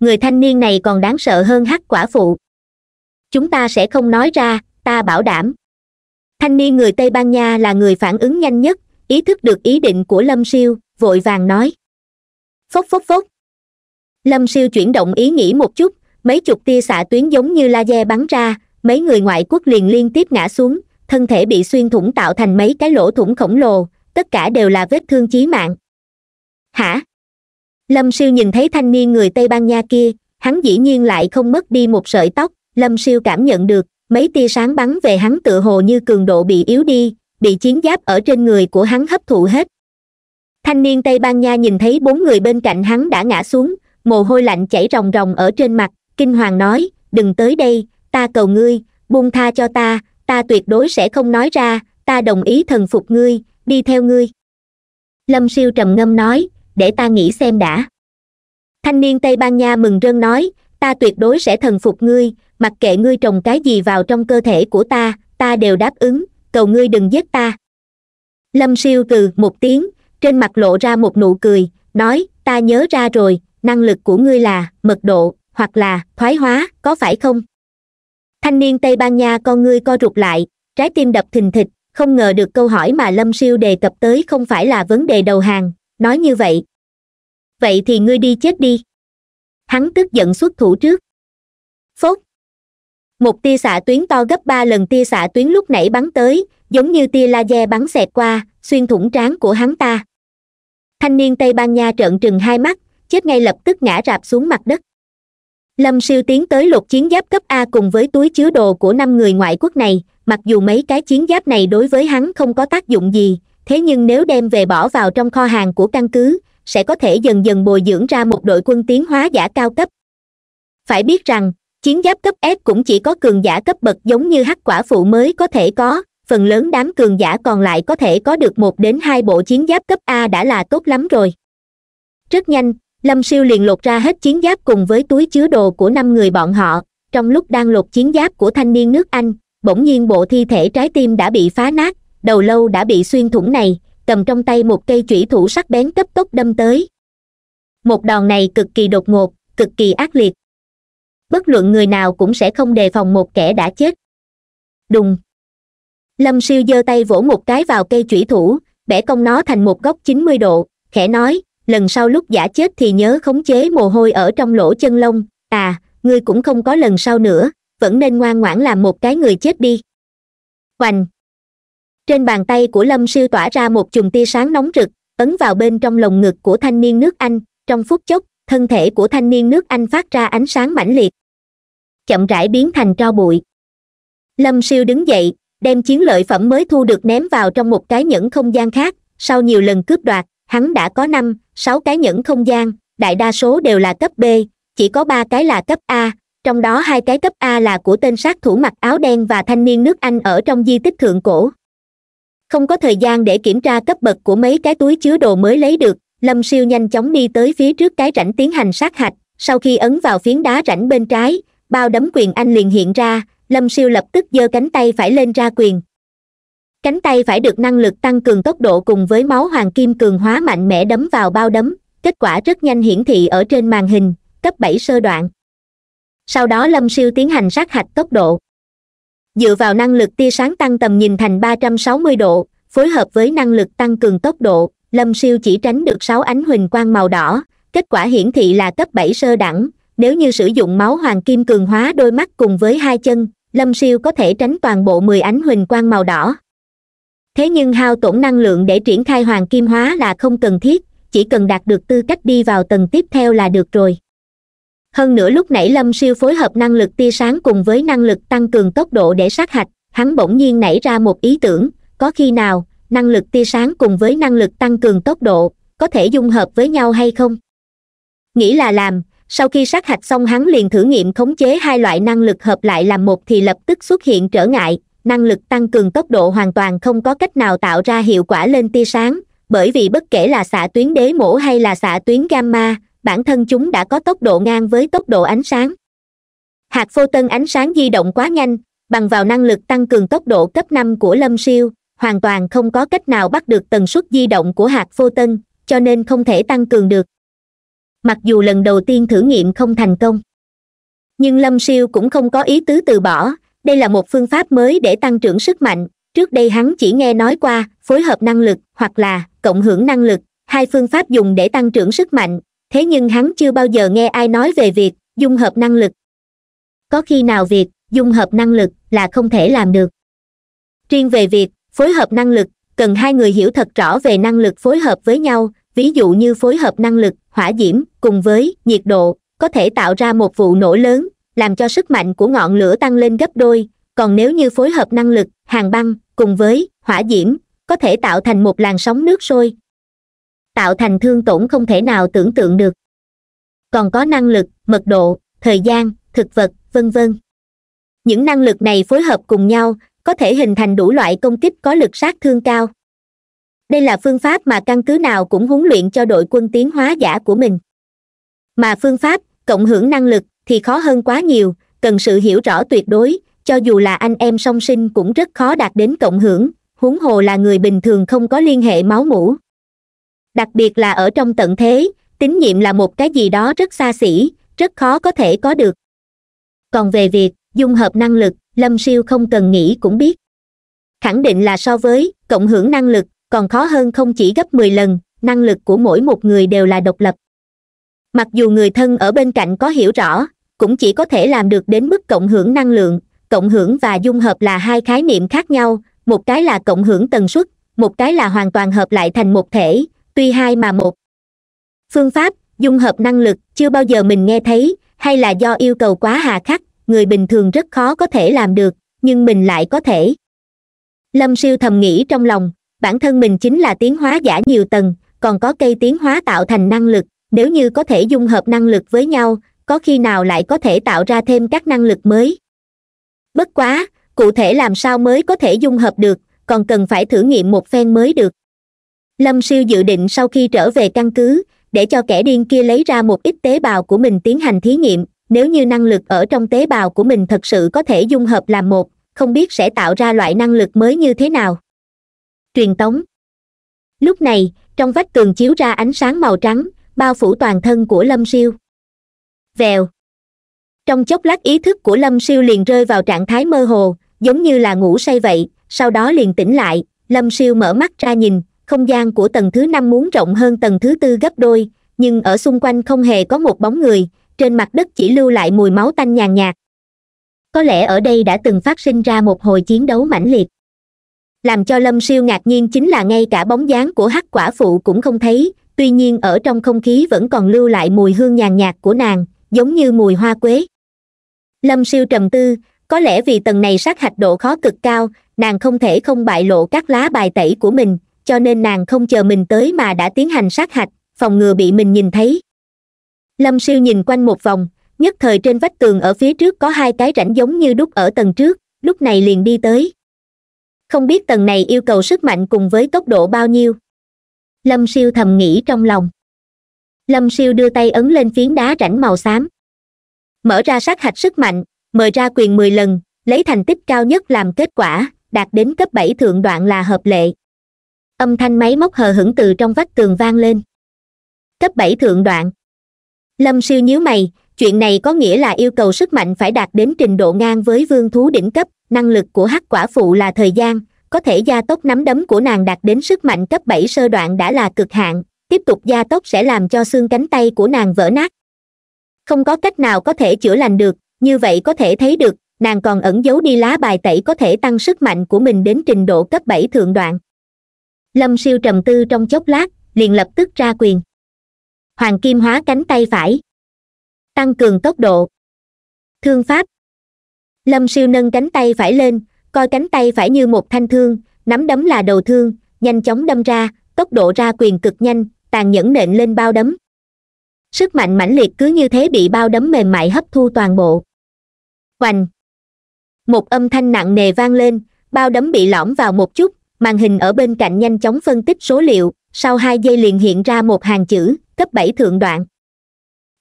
người thanh niên này còn đáng sợ hơn hắc quả phụ chúng ta sẽ không nói ra ta bảo đảm thanh niên người tây ban nha là người phản ứng nhanh nhất ý thức được ý định của lâm siêu vội vàng nói phốc phốc phốc lâm siêu chuyển động ý nghĩ một chút mấy chục tia xạ tuyến giống như laser bắn ra mấy người ngoại quốc liền liên tiếp ngã xuống thân thể bị xuyên thủng tạo thành mấy cái lỗ thủng khổng lồ tất cả đều là vết thương chí mạng hả lâm siêu nhìn thấy thanh niên người tây ban nha kia hắn dĩ nhiên lại không mất đi một sợi tóc lâm siêu cảm nhận được mấy tia sáng bắn về hắn tựa hồ như cường độ bị yếu đi bị chiến giáp ở trên người của hắn hấp thụ hết thanh niên tây ban nha nhìn thấy bốn người bên cạnh hắn đã ngã xuống mồ hôi lạnh chảy ròng ròng ở trên mặt kinh hoàng nói đừng tới đây ta cầu ngươi buông tha cho ta ta tuyệt đối sẽ không nói ra ta đồng ý thần phục ngươi đi theo ngươi lâm siêu trầm ngâm nói để ta nghĩ xem đã thanh niên tây ban nha mừng rơn nói ta tuyệt đối sẽ thần phục ngươi mặc kệ ngươi trồng cái gì vào trong cơ thể của ta ta đều đáp ứng cầu ngươi đừng giết ta lâm siêu từ một tiếng trên mặt lộ ra một nụ cười nói ta nhớ ra rồi năng lực của ngươi là mật độ hoặc là thoái hóa có phải không thanh niên tây ban nha con ngươi co rụt lại trái tim đập thình thịch không ngờ được câu hỏi mà lâm siêu đề cập tới không phải là vấn đề đầu hàng nói như vậy vậy thì ngươi đi chết đi hắn tức giận xuất thủ trước phốt một tia xạ tuyến to gấp ba lần tia xạ tuyến lúc nãy bắn tới giống như tia laser bắn xẹt qua xuyên thủng trán của hắn ta thanh niên tây ban nha trợn trừng hai mắt chết ngay lập tức ngã rạp xuống mặt đất lâm siêu tiến tới lột chiến giáp cấp a cùng với túi chứa đồ của năm người ngoại quốc này mặc dù mấy cái chiến giáp này đối với hắn không có tác dụng gì thế nhưng nếu đem về bỏ vào trong kho hàng của căn cứ sẽ có thể dần dần bồi dưỡng ra một đội quân tiến hóa giả cao cấp phải biết rằng chiến giáp cấp s cũng chỉ có cường giả cấp bậc giống như hắc quả phụ mới có thể có phần lớn đám cường giả còn lại có thể có được một đến hai bộ chiến giáp cấp a đã là tốt lắm rồi rất nhanh lâm siêu liền lột ra hết chiến giáp cùng với túi chứa đồ của năm người bọn họ trong lúc đang lột chiến giáp của thanh niên nước anh bỗng nhiên bộ thi thể trái tim đã bị phá nát đầu lâu đã bị xuyên thủng này cầm trong tay một cây chủy thủ sắc bén cấp tốc đâm tới một đòn này cực kỳ đột ngột cực kỳ ác liệt bất luận người nào cũng sẽ không đề phòng một kẻ đã chết đùng lâm siêu giơ tay vỗ một cái vào cây chủy thủ bẻ cong nó thành một góc chín mươi độ khẽ nói lần sau lúc giả chết thì nhớ khống chế mồ hôi ở trong lỗ chân lông à ngươi cũng không có lần sau nữa vẫn nên ngoan ngoãn làm một cái người chết đi hoành trên bàn tay của lâm siêu tỏa ra một chùm tia sáng nóng rực ấn vào bên trong lồng ngực của thanh niên nước anh trong phút chốc thân thể của thanh niên nước anh phát ra ánh sáng mãnh liệt chậm rãi biến thành tro bụi lâm siêu đứng dậy đem chiến lợi phẩm mới thu được ném vào trong một cái nhẫn không gian khác sau nhiều lần cướp đoạt hắn đã có năm sáu cái nhẫn không gian đại đa số đều là cấp b chỉ có ba cái là cấp a trong đó hai cái cấp a là của tên sát thủ mặc áo đen và thanh niên nước anh ở trong di tích thượng cổ không có thời gian để kiểm tra cấp bậc của mấy cái túi chứa đồ mới lấy được lâm siêu nhanh chóng đi tới phía trước cái rãnh tiến hành sát hạch sau khi ấn vào phiến đá rãnh bên trái bao đấm quyền anh liền hiện ra lâm siêu lập tức giơ cánh tay phải lên ra quyền cánh tay phải được năng lực tăng cường tốc độ cùng với máu hoàng kim cường hóa mạnh mẽ đấm vào bao đấm kết quả rất nhanh hiển thị ở trên màn hình cấp bảy sơ đoạn sau đó lâm siêu tiến hành sát hạch tốc độ dựa vào năng lực tia sáng tăng tầm nhìn thành 360 độ phối hợp với năng lực tăng cường tốc độ lâm siêu chỉ tránh được sáu ánh huỳnh quang màu đỏ kết quả hiển thị là cấp bảy sơ đẳng nếu như sử dụng máu hoàng kim cường hóa đôi mắt cùng với hai chân lâm siêu có thể tránh toàn bộ mười ánh huỳnh quang màu đỏ thế nhưng hao tổn năng lượng để triển khai hoàng kim hóa là không cần thiết chỉ cần đạt được tư cách đi vào tầng tiếp theo là được rồi hơn nữa lúc nãy lâm siêu phối hợp năng lực tia sáng cùng với năng lực tăng cường tốc độ để sát hạch hắn bỗng nhiên nảy ra một ý tưởng có khi nào năng lực tia sáng cùng với năng lực tăng cường tốc độ có thể dung hợp với nhau hay không nghĩ là làm sau khi sát hạch xong hắn liền thử nghiệm khống chế hai loại năng lực hợp lại làm một thì lập tức xuất hiện trở ngại năng lực tăng cường tốc độ hoàn toàn không có cách nào tạo ra hiệu quả lên tia sáng bởi vì bất kể là xạ tuyến đế mổ hay là xạ tuyến gamma bản thân chúng đã có tốc độ ngang với tốc độ ánh sáng hạt phô tân ánh sáng di động quá nhanh bằng vào năng lực tăng cường tốc độ cấp năm của lâm siêu hoàn toàn không có cách nào bắt được tần suất di động của hạt phô tân cho nên không thể tăng cường được mặc dù lần đầu tiên thử nghiệm không thành công nhưng lâm siêu cũng không có ý tứ từ bỏ đây là một phương pháp mới để tăng trưởng sức mạnh trước đây hắn chỉ nghe nói qua phối hợp năng lực hoặc là cộng hưởng năng lực hai phương pháp dùng để tăng trưởng sức mạnh thế nhưng hắn chưa bao giờ nghe ai nói về việc dung hợp năng lực có khi nào việc dung hợp năng lực là không thể làm được riêng về việc phối hợp năng lực cần hai người hiểu thật rõ về năng lực phối hợp với nhau ví dụ như phối hợp năng lực hỏa diễm cùng với nhiệt độ có thể tạo ra một vụ nổ lớn làm cho sức mạnh của ngọn lửa tăng lên gấp đôi còn nếu như phối hợp năng lực hàng băng cùng với hỏa diễm có thể tạo thành một làn sóng nước sôi tạo thành thương tổn không thể nào tưởng tượng được còn có năng lực mật độ thời gian thực vật vân vân những năng lực này phối hợp cùng nhau có thể hình thành đủ loại công kích có lực sát thương cao đây là phương pháp mà căn cứ nào cũng huấn luyện cho đội quân tiến hóa giả của mình mà phương pháp cộng hưởng năng lực thì khó hơn quá nhiều cần sự hiểu rõ tuyệt đối cho dù là anh em song sinh cũng rất khó đạt đến cộng hưởng huống hồ là người bình thường không có liên hệ máu mủ đặc biệt là ở trong tận thế tín nhiệm là một cái gì đó rất xa xỉ rất khó có thể có được còn về việc dung hợp năng lực lâm siêu không cần nghĩ cũng biết khẳng định là so với cộng hưởng năng lực còn khó hơn không chỉ gấp mười lần năng lực của mỗi một người đều là độc lập mặc dù người thân ở bên cạnh có hiểu rõ cũng chỉ có thể làm được đến mức cộng hưởng năng lượng cộng hưởng và dung hợp là hai khái niệm khác nhau một cái là cộng hưởng tần suất một cái là hoàn toàn hợp lại thành một thể tuy hai mà một phương pháp dung hợp năng lực chưa bao giờ mình nghe thấy hay là do yêu cầu quá hà khắc người bình thường rất khó có thể làm được nhưng mình lại có thể lâm siêu thầm nghĩ trong lòng bản thân mình chính là tiến hóa giả nhiều tầng còn có cây tiến hóa tạo thành năng lực nếu như có thể dung hợp năng lực với nhau có khi nào lại có thể tạo ra thêm các năng lực mới bất quá cụ thể làm sao mới có thể dung hợp được còn cần phải thử nghiệm một phen mới được lâm siêu dự định sau khi trở về căn cứ để cho kẻ điên kia lấy ra một ít tế bào của mình tiến hành thí nghiệm nếu như năng lực ở trong tế bào của mình thật sự có thể dung hợp làm một không biết sẽ tạo ra loại năng lực mới như thế nào truyền tống lúc này trong vách tường chiếu ra ánh sáng màu trắng bao phủ toàn thân của lâm siêu vèo trong chốc lát ý thức của lâm siêu liền rơi vào trạng thái mơ hồ giống như là ngủ say vậy sau đó liền tỉnh lại lâm siêu mở mắt ra nhìn không gian của tầng thứ năm muốn rộng hơn tầng thứ tư gấp đôi nhưng ở xung quanh không hề có một bóng người trên mặt đất chỉ lưu lại mùi máu tanh nhàn nhạt có lẽ ở đây đã từng phát sinh ra một hồi chiến đấu mãnh liệt làm cho lâm siêu ngạc nhiên chính là ngay cả bóng dáng của hắc quả phụ cũng không thấy tuy nhiên ở trong không khí vẫn còn lưu lại mùi hương nhàn nhạt của nàng giống như mùi hoa quế lâm siêu trầm tư có lẽ vì tầng này sát hạch độ khó cực cao nàng không thể không bại lộ các lá bài tẩy của mình cho nên nàng không chờ mình tới mà đã tiến hành sát hạch phòng ngừa bị mình nhìn thấy lâm siêu nhìn quanh một vòng nhất thời trên vách tường ở phía trước có hai cái rãnh giống như đúc ở tầng trước lúc này liền đi tới không biết tầng này yêu cầu sức mạnh cùng với tốc độ bao nhiêu lâm siêu thầm nghĩ trong lòng lâm siêu đưa tay ấn lên phiến đá rãnh màu xám mở ra sát hạch sức mạnh mời ra quyền mười lần lấy thành tích cao nhất làm kết quả đạt đến cấp bảy thượng đoạn là hợp lệ âm thanh máy móc hờ hững từ trong vách tường vang lên cấp bảy thượng đoạn lâm siêu nhíu mày chuyện này có nghĩa là yêu cầu sức mạnh phải đạt đến trình độ ngang với vương thú đỉnh cấp năng lực của hắc quả phụ là thời gian có thể gia tốc nắm đấm của nàng đạt đến sức mạnh cấp bảy sơ đoạn đã là cực hạn tiếp tục gia tốc sẽ làm cho xương cánh tay của nàng vỡ nát không có cách nào có thể chữa lành được như vậy có thể thấy được nàng còn ẩn giấu đi lá bài tẩy có thể tăng sức mạnh của mình đến trình độ cấp bảy thượng đoạn lâm siêu trầm tư trong chốc lát liền lập tức ra quyền hoàng kim hóa cánh tay phải tăng cường tốc độ thương pháp lâm siêu nâng cánh tay phải lên coi cánh tay phải như một thanh thương nắm đấm là đầu thương nhanh chóng đâm ra tốc độ ra quyền cực nhanh tàn nhẫn nện lên bao đấm sức mạnh mãnh liệt cứ như thế bị bao đấm mềm mại hấp thu toàn bộ hoành một âm thanh nặng nề vang lên bao đấm bị lõm vào một chút màn hình ở bên cạnh nhanh chóng phân tích số liệu sau hai giây liền hiện ra một hàng chữ cấp bảy thượng đoạn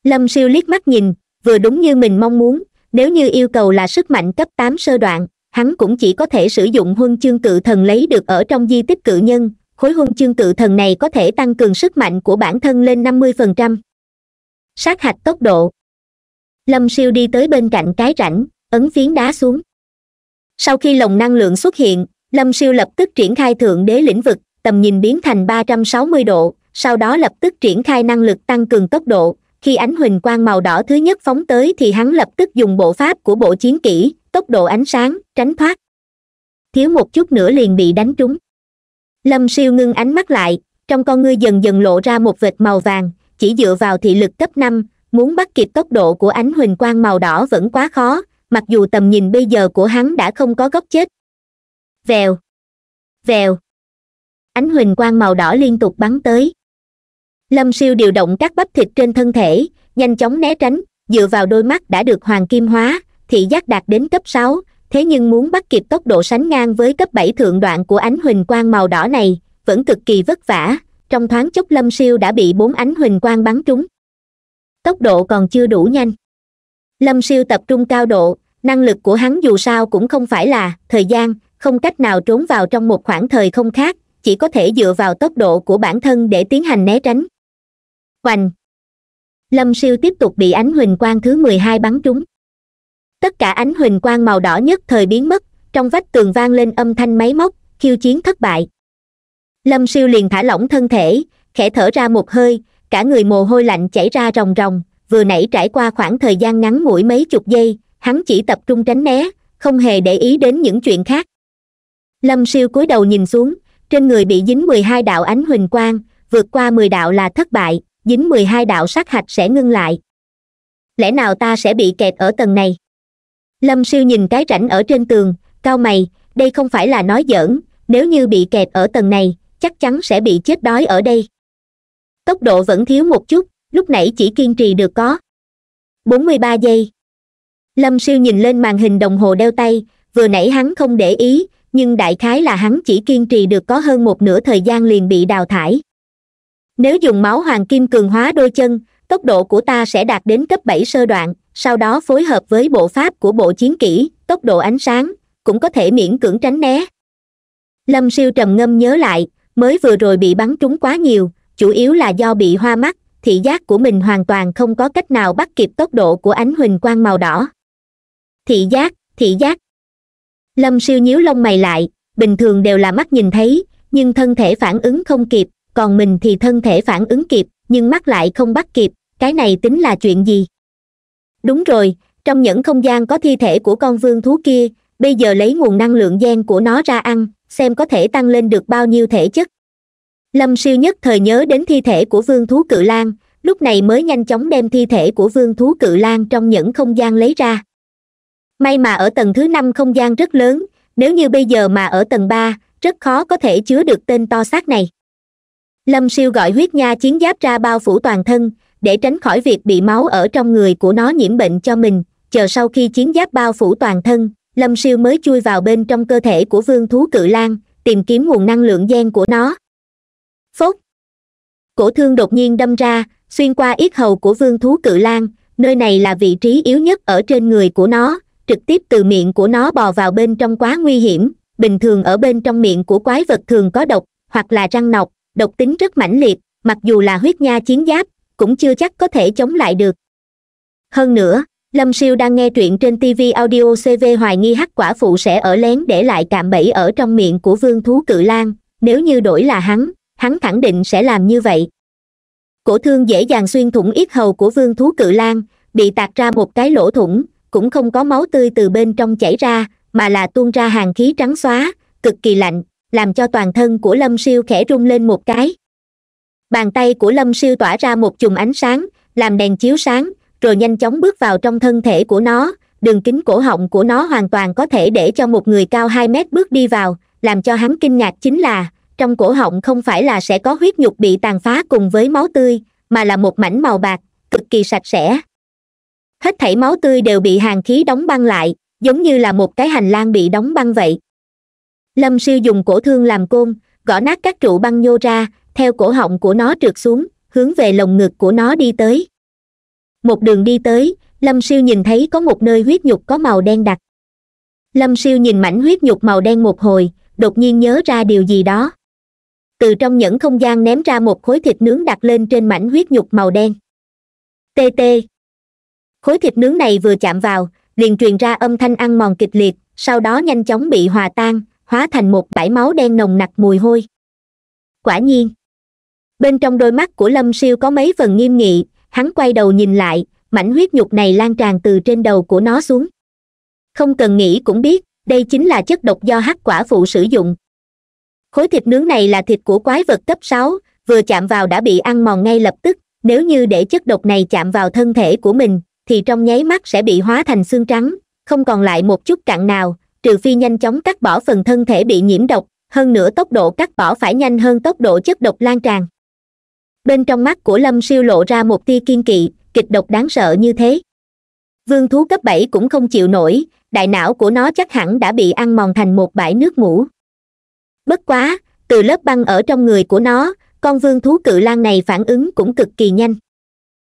lâm siêu liếc mắt nhìn vừa đúng như mình mong muốn nếu như yêu cầu là sức mạnh cấp tám sơ đoạn hắn cũng chỉ có thể sử dụng huân chương cự thần lấy được ở trong di tích cự nhân khối huân chương cự thần này có thể tăng cường sức mạnh của bản thân lên năm mươi phần trăm sát hạch tốc độ lâm siêu đi tới bên cạnh cái rãnh ấn phiến đá xuống sau khi lồng năng lượng xuất hiện lâm siêu lập tức triển khai thượng đế lĩnh vực tầm nhìn biến thành ba trăm sáu mươi độ sau đó lập tức triển khai năng lực tăng cường tốc độ khi ánh huỳnh quang màu đỏ thứ nhất phóng tới thì hắn lập tức dùng bộ pháp của bộ chiến kỹ tốc độ ánh sáng tránh thoát thiếu một chút nữa liền bị đánh trúng lâm siêu ngưng ánh mắt lại trong con ngươi dần dần lộ ra một vệt màu vàng chỉ dựa vào thị lực cấp năm muốn bắt kịp tốc độ của ánh huỳnh quang màu đỏ vẫn quá khó mặc dù tầm nhìn bây giờ của hắn đã không có góc chết vèo vèo ánh huỳnh quang màu đỏ liên tục bắn tới lâm siêu điều động các bắp thịt trên thân thể nhanh chóng né tránh dựa vào đôi mắt đã được hoàng kim hóa thị giác đạt đến cấp sáu thế nhưng muốn bắt kịp tốc độ sánh ngang với cấp bảy thượng đoạn của ánh huỳnh quang màu đỏ này vẫn cực kỳ vất vả trong thoáng chốc lâm siêu đã bị bốn ánh huỳnh quang bắn trúng tốc độ còn chưa đủ nhanh lâm siêu tập trung cao độ năng lực của hắn dù sao cũng không phải là thời gian không cách nào trốn vào trong một khoảng thời không khác chỉ có thể dựa vào tốc độ của bản thân để tiến hành né tránh oành lâm siêu tiếp tục bị ánh huỳnh quang thứ mười hai bắn trúng tất cả ánh huỳnh quang màu đỏ nhất thời biến mất trong vách tường vang lên âm thanh máy móc khiêu chiến thất bại lâm siêu liền thả lỏng thân thể khẽ thở ra một hơi cả người mồ hôi lạnh chảy ra ròng ròng vừa nãy trải qua khoảng thời gian ngắn ngủi mấy chục giây hắn chỉ tập trung tránh né không hề để ý đến những chuyện khác lâm siêu cúi đầu nhìn xuống trên người bị dính mười hai đạo ánh huỳnh quang vượt qua mười đạo là thất bại dính mười hai đạo sát hạch sẽ ngưng lại lẽ nào ta sẽ bị kẹt ở tầng này lâm siêu nhìn cái rãnh ở trên tường cao mày đây không phải là nói giỡn nếu như bị kẹt ở tầng này chắc chắn sẽ bị chết đói ở đây tốc độ vẫn thiếu một chút lúc nãy chỉ kiên trì được có bốn mươi ba giây lâm siêu nhìn lên màn hình đồng hồ đeo tay vừa nãy hắn không để ý nhưng đại khái là hắn chỉ kiên trì được có hơn một nửa thời gian liền bị đào thải nếu dùng máu hoàng kim cường hóa đôi chân tốc độ của ta sẽ đạt đến cấp bảy sơ đoạn sau đó phối hợp với bộ pháp của bộ chiến kỹ tốc độ ánh sáng cũng có thể miễn cưỡng tránh né lâm siêu trầm ngâm nhớ lại mới vừa rồi bị bắn trúng quá nhiều chủ yếu là do bị hoa mắt thị giác của mình hoàn toàn không có cách nào bắt kịp tốc độ của ánh huỳnh quang màu đỏ thị giác thị giác lâm siêu nhíu lông mày lại bình thường đều là mắt nhìn thấy nhưng thân thể phản ứng không kịp còn mình thì thân thể phản ứng kịp nhưng mắt lại không bắt kịp cái này tính là chuyện gì đúng rồi trong những không gian có thi thể của con vương thú kia bây giờ lấy nguồn năng lượng gen của nó ra ăn xem có thể tăng lên được bao nhiêu thể chất lâm siêu nhất thời nhớ đến thi thể của vương thú cự lan lúc này mới nhanh chóng đem thi thể của vương thú cự lan trong những không gian lấy ra may mà ở tầng thứ năm không gian rất lớn nếu như bây giờ mà ở tầng ba rất khó có thể chứa được tên to xác này lâm siêu gọi huyết nha chiến giáp ra bao phủ toàn thân để tránh khỏi việc bị máu ở trong người của nó nhiễm bệnh cho mình chờ sau khi chiến giáp bao phủ toàn thân lâm siêu mới chui vào bên trong cơ thể của vương thú cự lan tìm kiếm nguồn năng lượng gen của nó phốt cổ thương đột nhiên đâm ra xuyên qua yết hầu của vương thú cự lan nơi này là vị trí yếu nhất ở trên người của nó trực tiếp từ miệng của nó bò vào bên trong quá nguy hiểm bình thường ở bên trong miệng của quái vật thường có độc hoặc là răng nọc độc tính rất mãnh liệt mặc dù là huyết nha chiến giáp cũng chưa chắc có thể chống lại được hơn nữa lâm siêu đang nghe truyện trên tv audio cv hoài nghi hắc quả phụ sẽ ở lén để lại cạm bẫy ở trong miệng của vương thú cự lan nếu như đổi là hắn hắn khẳng định sẽ làm như vậy cổ thương dễ dàng xuyên thủng yết hầu của vương thú cự lan bị tạc ra một cái lỗ thủng cũng không có máu tươi từ bên trong chảy ra mà là tuôn ra hàng khí trắng xóa cực kỳ lạnh làm cho toàn thân của lâm siêu khẽ rung lên một cái bàn tay của lâm siêu tỏa ra một chùm ánh sáng làm đèn chiếu sáng rồi nhanh chóng bước vào trong thân thể của nó đường kính cổ họng của nó hoàn toàn có thể để cho một người cao hai mét bước đi vào làm cho hắn kinh ngạc chính là trong cổ họng không phải là sẽ có huyết nhục bị tàn phá cùng với máu tươi mà là một mảnh màu bạc cực kỳ sạch sẽ hết thảy máu tươi đều bị hàng khí đóng băng lại giống như là một cái hành lang bị đóng băng vậy lâm siêu dùng cổ thương làm côn gõ nát các trụ băng nhô ra theo cổ họng của nó trượt xuống hướng về lồng ngực của nó đi tới một đường đi tới lâm siêu nhìn thấy có một nơi huyết nhục có màu đen đặc lâm siêu nhìn mảnh huyết nhục màu đen một hồi đột nhiên nhớ ra điều gì đó từ trong những không gian ném ra một khối thịt nướng đặt lên trên mảnh huyết nhục màu đen tê tê khối thịt nướng này vừa chạm vào liền truyền ra âm thanh ăn mòn kịch liệt sau đó nhanh chóng bị hòa tan hóa thành một bãi máu đen nồng nặc mùi hôi quả nhiên bên trong đôi mắt của lâm siêu có mấy phần nghiêm nghị hắn quay đầu nhìn lại mảnh huyết nhục này lan tràn từ trên đầu của nó xuống không cần nghĩ cũng biết đây chính là chất độc do hắc quả phụ sử dụng khối thịt nướng này là thịt của quái vật cấp sáu vừa chạm vào đã bị ăn mòn ngay lập tức nếu như để chất độc này chạm vào thân thể của mình thì trong nháy mắt sẽ bị hóa thành xương trắng không còn lại một chút cặn nào trừ phi nhanh chóng cắt bỏ phần thân thể bị nhiễm độc hơn nữa tốc độ cắt bỏ phải nhanh hơn tốc độ chất độc lan tràn bên trong mắt của lâm siêu lộ ra một tia kiên kỵ kịch độc đáng sợ như thế vương thú cấp bảy cũng không chịu nổi đại não của nó chắc hẳn đã bị ăn mòn thành một bãi nước ngủ bất quá từ lớp băng ở trong người của nó con vương thú cự lan này phản ứng cũng cực kỳ nhanh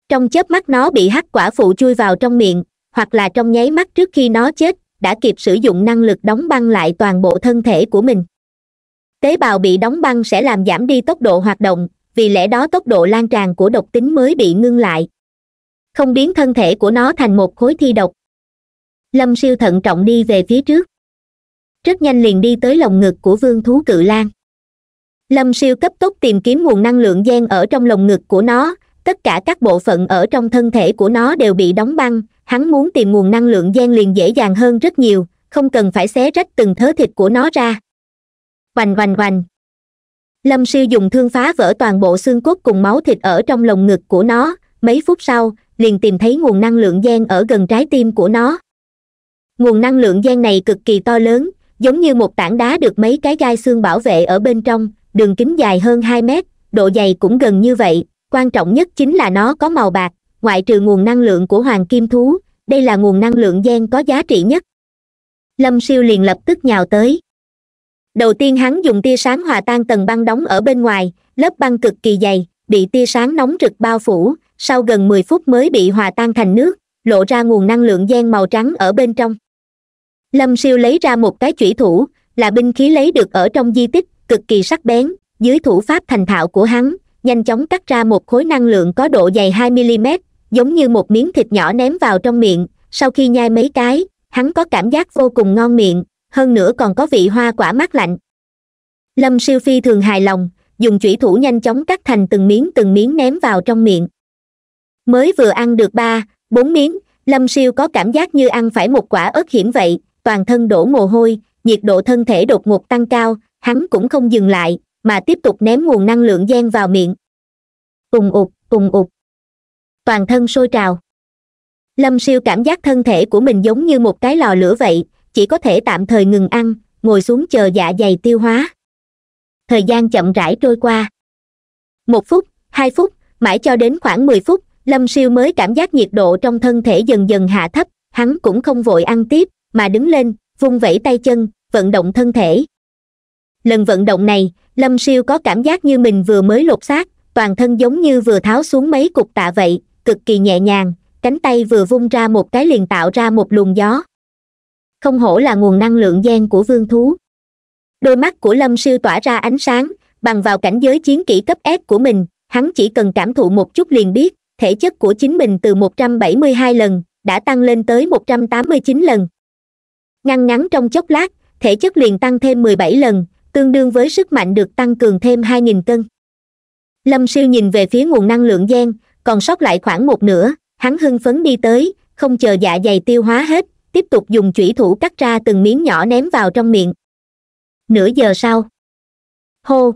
trong chớp mắt nó bị hắc quả phụ chui vào trong miệng hoặc là trong nháy mắt trước khi nó chết đã kịp sử dụng năng lực đóng băng lại toàn bộ thân thể của mình tế bào bị đóng băng sẽ làm giảm đi tốc độ hoạt động vì lẽ đó tốc độ lan tràn của độc tính mới bị ngưng lại không biến thân thể của nó thành một khối thi độc lâm siêu thận trọng đi về phía trước rất nhanh liền đi tới lồng ngực của vương thú cự lan lâm siêu cấp tốc tìm kiếm nguồn năng lượng gian ở trong lồng ngực của nó tất cả các bộ phận ở trong thân thể của nó đều bị đóng băng hắn muốn tìm nguồn năng lượng gian liền dễ dàng hơn rất nhiều không cần phải xé rách từng thớ thịt của nó ra hoành hoành hoành lâm siêu dùng thương phá vỡ toàn bộ xương cốt cùng máu thịt ở trong lồng ngực của nó mấy phút sau liền tìm thấy nguồn năng lượng gian ở gần trái tim của nó nguồn năng lượng gian này cực kỳ to lớn giống như một tảng đá được mấy cái gai xương bảo vệ ở bên trong đường kính dài hơn hai mét độ dày cũng gần như vậy quan trọng nhất chính là nó có màu bạc ngoại trừ nguồn năng lượng của hoàng kim thú đây là nguồn năng lượng gen có giá trị nhất lâm siêu liền lập tức nhào tới đầu tiên hắn dùng tia sáng hòa tan tầng băng đóng ở bên ngoài lớp băng cực kỳ dày bị tia sáng nóng rực bao phủ sau gần mười phút mới bị hòa tan thành nước lộ ra nguồn năng lượng gen màu trắng ở bên trong lâm siêu lấy ra một cái chủy thủ là binh khí lấy được ở trong di tích cực kỳ sắc bén dưới thủ pháp thành thạo của hắn nhanh chóng cắt ra một khối năng lượng có độ dày 2 mm giống như một miếng thịt nhỏ ném vào trong miệng sau khi nhai mấy cái hắn có cảm giác vô cùng ngon miệng hơn nữa còn có vị hoa quả mát lạnh lâm siêu phi thường hài lòng dùng chủy thủ nhanh chóng cắt thành từng miếng từng miếng ném vào trong miệng mới vừa ăn được ba bốn miếng lâm siêu có cảm giác như ăn phải một quả ớt hiểm vậy toàn thân đổ mồ hôi nhiệt độ thân thể đột ngột tăng cao hắn cũng không dừng lại mà tiếp tục ném nguồn năng lượng gian vào miệng tùng ụt tùng ụt toàn thân sôi trào lâm siêu cảm giác thân thể của mình giống như một cái lò lửa vậy chỉ có thể tạm thời ngừng ăn ngồi xuống chờ dạ dày tiêu hóa thời gian chậm rãi trôi qua một phút hai phút mãi cho đến khoảng mười phút lâm siêu mới cảm giác nhiệt độ trong thân thể dần dần hạ thấp hắn cũng không vội ăn tiếp mà đứng lên vung vẩy tay chân vận động thân thể lần vận động này lâm siêu có cảm giác như mình vừa mới lột xác toàn thân giống như vừa tháo xuống mấy cục tạ vậy cực kỳ nhẹ nhàng cánh tay vừa vung ra một cái liền tạo ra một luồng gió không hổ là nguồn năng lượng gen của vương thú đôi mắt của lâm siêu tỏa ra ánh sáng bằng vào cảnh giới chiến kỹ cấp s của mình hắn chỉ cần cảm thụ một chút liền biết thể chất của chính mình từ 172 lần đã tăng lên tới 189 lần ngăn ngắn trong chốc lát thể chất liền tăng thêm 17 lần tương đương với sức mạnh được tăng cường thêm 2.000 cân lâm siêu nhìn về phía nguồn năng lượng gen còn sót lại khoảng một nửa hắn hưng phấn đi tới không chờ dạ dày tiêu hóa hết tiếp tục dùng chủy thủ cắt ra từng miếng nhỏ ném vào trong miệng nửa giờ sau hô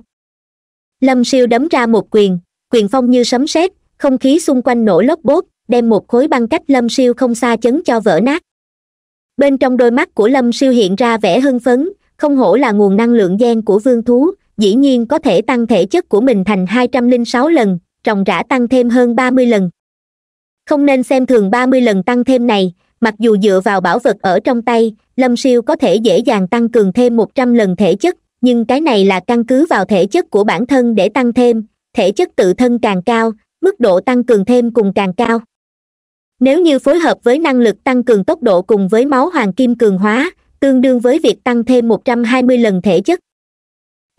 lâm siêu đấm ra một quyền quyền phong như sấm sét không khí xung quanh nổ lốc bốt đem một khối băng cách lâm siêu không xa chấn cho vỡ nát bên trong đôi mắt của lâm siêu hiện ra vẻ hưng phấn không hổ là nguồn năng lượng gen của vương thú dĩ nhiên có thể tăng thể chất của mình thành hai trăm linh sáu lần ròng rã tăng thêm hơn 30 lần không nên xem thường 30 lần tăng thêm này mặc dù dựa vào bảo vật ở trong tay lâm siêu có thể dễ dàng tăng cường thêm 100 lần thể chất nhưng cái này là căn cứ vào thể chất của bản thân để tăng thêm thể chất tự thân càng cao mức độ tăng cường thêm cùng càng cao nếu như phối hợp với năng lực tăng cường tốc độ cùng với máu hoàng kim cường hóa tương đương với việc tăng thêm 120 lần thể chất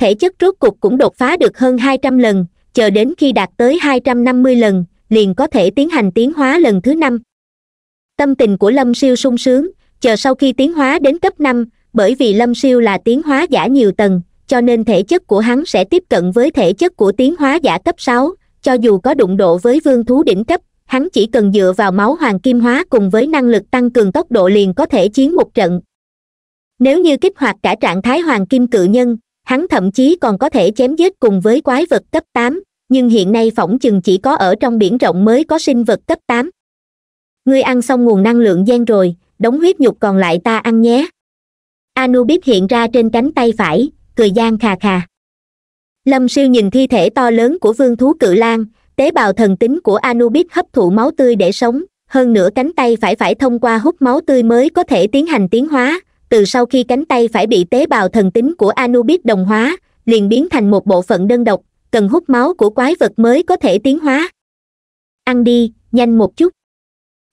thể chất rốt cục cũng đột phá được hơn 200 lần chờ đến khi đạt tới hai trăm năm mươi lần liền có thể tiến hành tiến hóa lần thứ năm tâm tình của lâm siêu sung sướng chờ sau khi tiến hóa đến cấp năm bởi vì lâm siêu là tiến hóa giả nhiều tầng cho nên thể chất của hắn sẽ tiếp cận với thể chất của tiến hóa giả cấp sáu cho dù có đụng độ với vương thú đỉnh cấp hắn chỉ cần dựa vào máu hoàng kim hóa cùng với năng lực tăng cường tốc độ liền có thể chiến một trận nếu như kích hoạt cả trạng thái hoàng kim cự nhân hắn thậm chí còn có thể chém giết cùng với quái vật cấp tám nhưng hiện nay phỏng chừng chỉ có ở trong biển rộng mới có sinh vật cấp tám ngươi ăn xong nguồn năng lượng gen rồi đống huyết nhục còn lại ta ăn nhé anubis hiện ra trên cánh tay phải cười gian khà khà lâm siêu nhìn thi thể to lớn của vương thú cự lan tế bào thần tính của anubis hấp thụ máu tươi để sống hơn nữa cánh tay phải phải thông qua hút máu tươi mới có thể tiến hành tiến hóa từ sau khi cánh tay phải bị tế bào thần tính của anubis đồng hóa liền biến thành một bộ phận đơn độc cần hút máu của quái vật mới có thể tiến hóa ăn đi nhanh một chút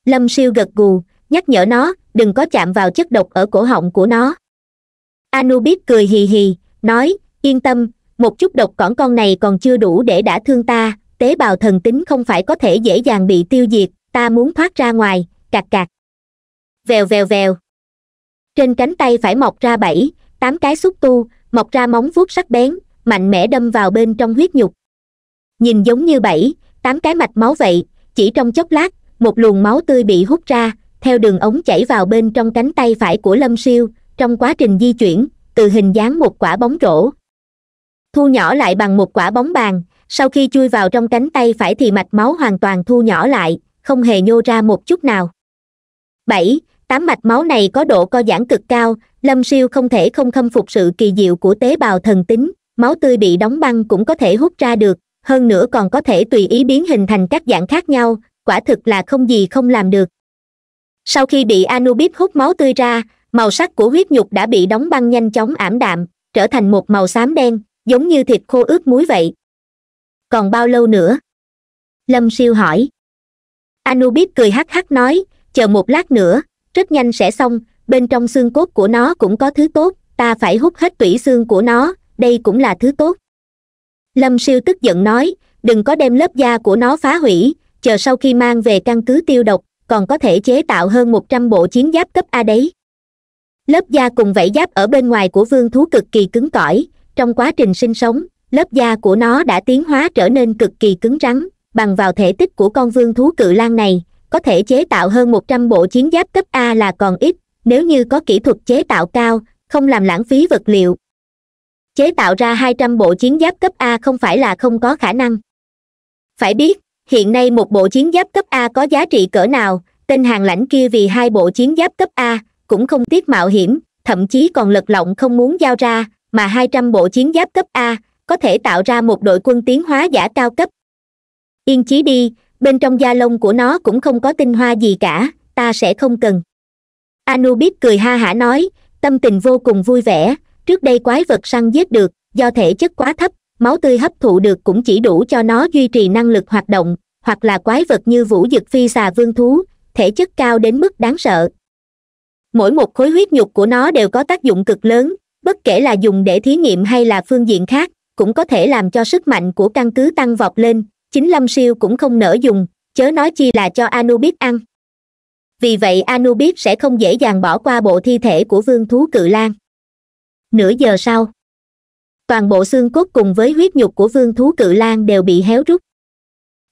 lâm siêu gật gù nhắc nhở nó đừng có chạm vào chất độc ở cổ họng của nó anubis cười hì hì nói yên tâm một chút độc cỏn con này còn chưa đủ để đã thương ta tế bào thần tính không phải có thể dễ dàng bị tiêu diệt ta muốn thoát ra ngoài cạc cạc vèo vèo vèo trên cánh tay phải mọc ra bảy tám cái xúc tu mọc ra móng vuốt sắc bén mạnh mẽ đâm vào bên trong huyết nhục nhìn giống như bảy tám cái mạch máu vậy chỉ trong chốc lát một luồng máu tươi bị hút ra theo đường ống chảy vào bên trong cánh tay phải của lâm siêu trong quá trình di chuyển từ hình dáng một quả bóng rổ thu nhỏ lại bằng một quả bóng bàn sau khi chui vào trong cánh tay phải thì mạch máu hoàn toàn thu nhỏ lại không hề nhô ra một chút nào bảy tám mạch máu này có độ co giãn cực cao lâm siêu không thể không khâm phục sự kỳ diệu của tế bào thần tính máu tươi bị đóng băng cũng có thể hút ra được hơn nữa còn có thể tùy ý biến hình thành các dạng khác nhau quả thực là không gì không làm được sau khi bị anubis hút máu tươi ra màu sắc của huyết nhục đã bị đóng băng nhanh chóng ảm đạm trở thành một màu xám đen giống như thịt khô ướt muối vậy còn bao lâu nữa lâm siêu hỏi anubis cười hắc hắc nói chờ một lát nữa rất nhanh sẽ xong bên trong xương cốt của nó cũng có thứ tốt ta phải hút hết tủy xương của nó đây cũng là thứ tốt lâm siêu tức giận nói đừng có đem lớp da của nó phá hủy chờ sau khi mang về căn cứ tiêu độc còn có thể chế tạo hơn một trăm bộ chiến giáp cấp a đấy lớp da cùng vảy giáp ở bên ngoài của vương thú cực kỳ cứng cỏi trong quá trình sinh sống lớp da của nó đã tiến hóa trở nên cực kỳ cứng rắn bằng vào thể tích của con vương thú cự lan này có thể chế tạo hơn một trăm bộ chiến giáp cấp a là còn ít nếu như có kỹ thuật chế tạo cao không làm lãng phí vật liệu chế tạo ra hai trăm bộ chiến giáp cấp a không phải là không có khả năng phải biết hiện nay một bộ chiến giáp cấp a có giá trị cỡ nào tên hàng lãnh kia vì hai bộ chiến giáp cấp a cũng không tiếc mạo hiểm thậm chí còn lật lọng không muốn giao ra mà hai trăm bộ chiến giáp cấp a có thể tạo ra một đội quân tiến hóa giả cao cấp yên chí đi bên trong da lông của nó cũng không có tinh hoa gì cả ta sẽ không cần anubis cười ha hả nói tâm tình vô cùng vui vẻ trước đây quái vật săn giết được do thể chất quá thấp máu tươi hấp thụ được cũng chỉ đủ cho nó duy trì năng lực hoạt động hoặc là quái vật như vũ dực phi xà vương thú thể chất cao đến mức đáng sợ mỗi một khối huyết nhục của nó đều có tác dụng cực lớn bất kể là dùng để thí nghiệm hay là phương diện khác cũng có thể làm cho sức mạnh của căn cứ tăng vọt lên chính lâm siêu cũng không nỡ dùng chớ nói chi là cho anubis ăn vì vậy anubis sẽ không dễ dàng bỏ qua bộ thi thể của vương thú cự lan nửa giờ sau toàn bộ xương cốt cùng với huyết nhục của vương thú cự lan đều bị héo rút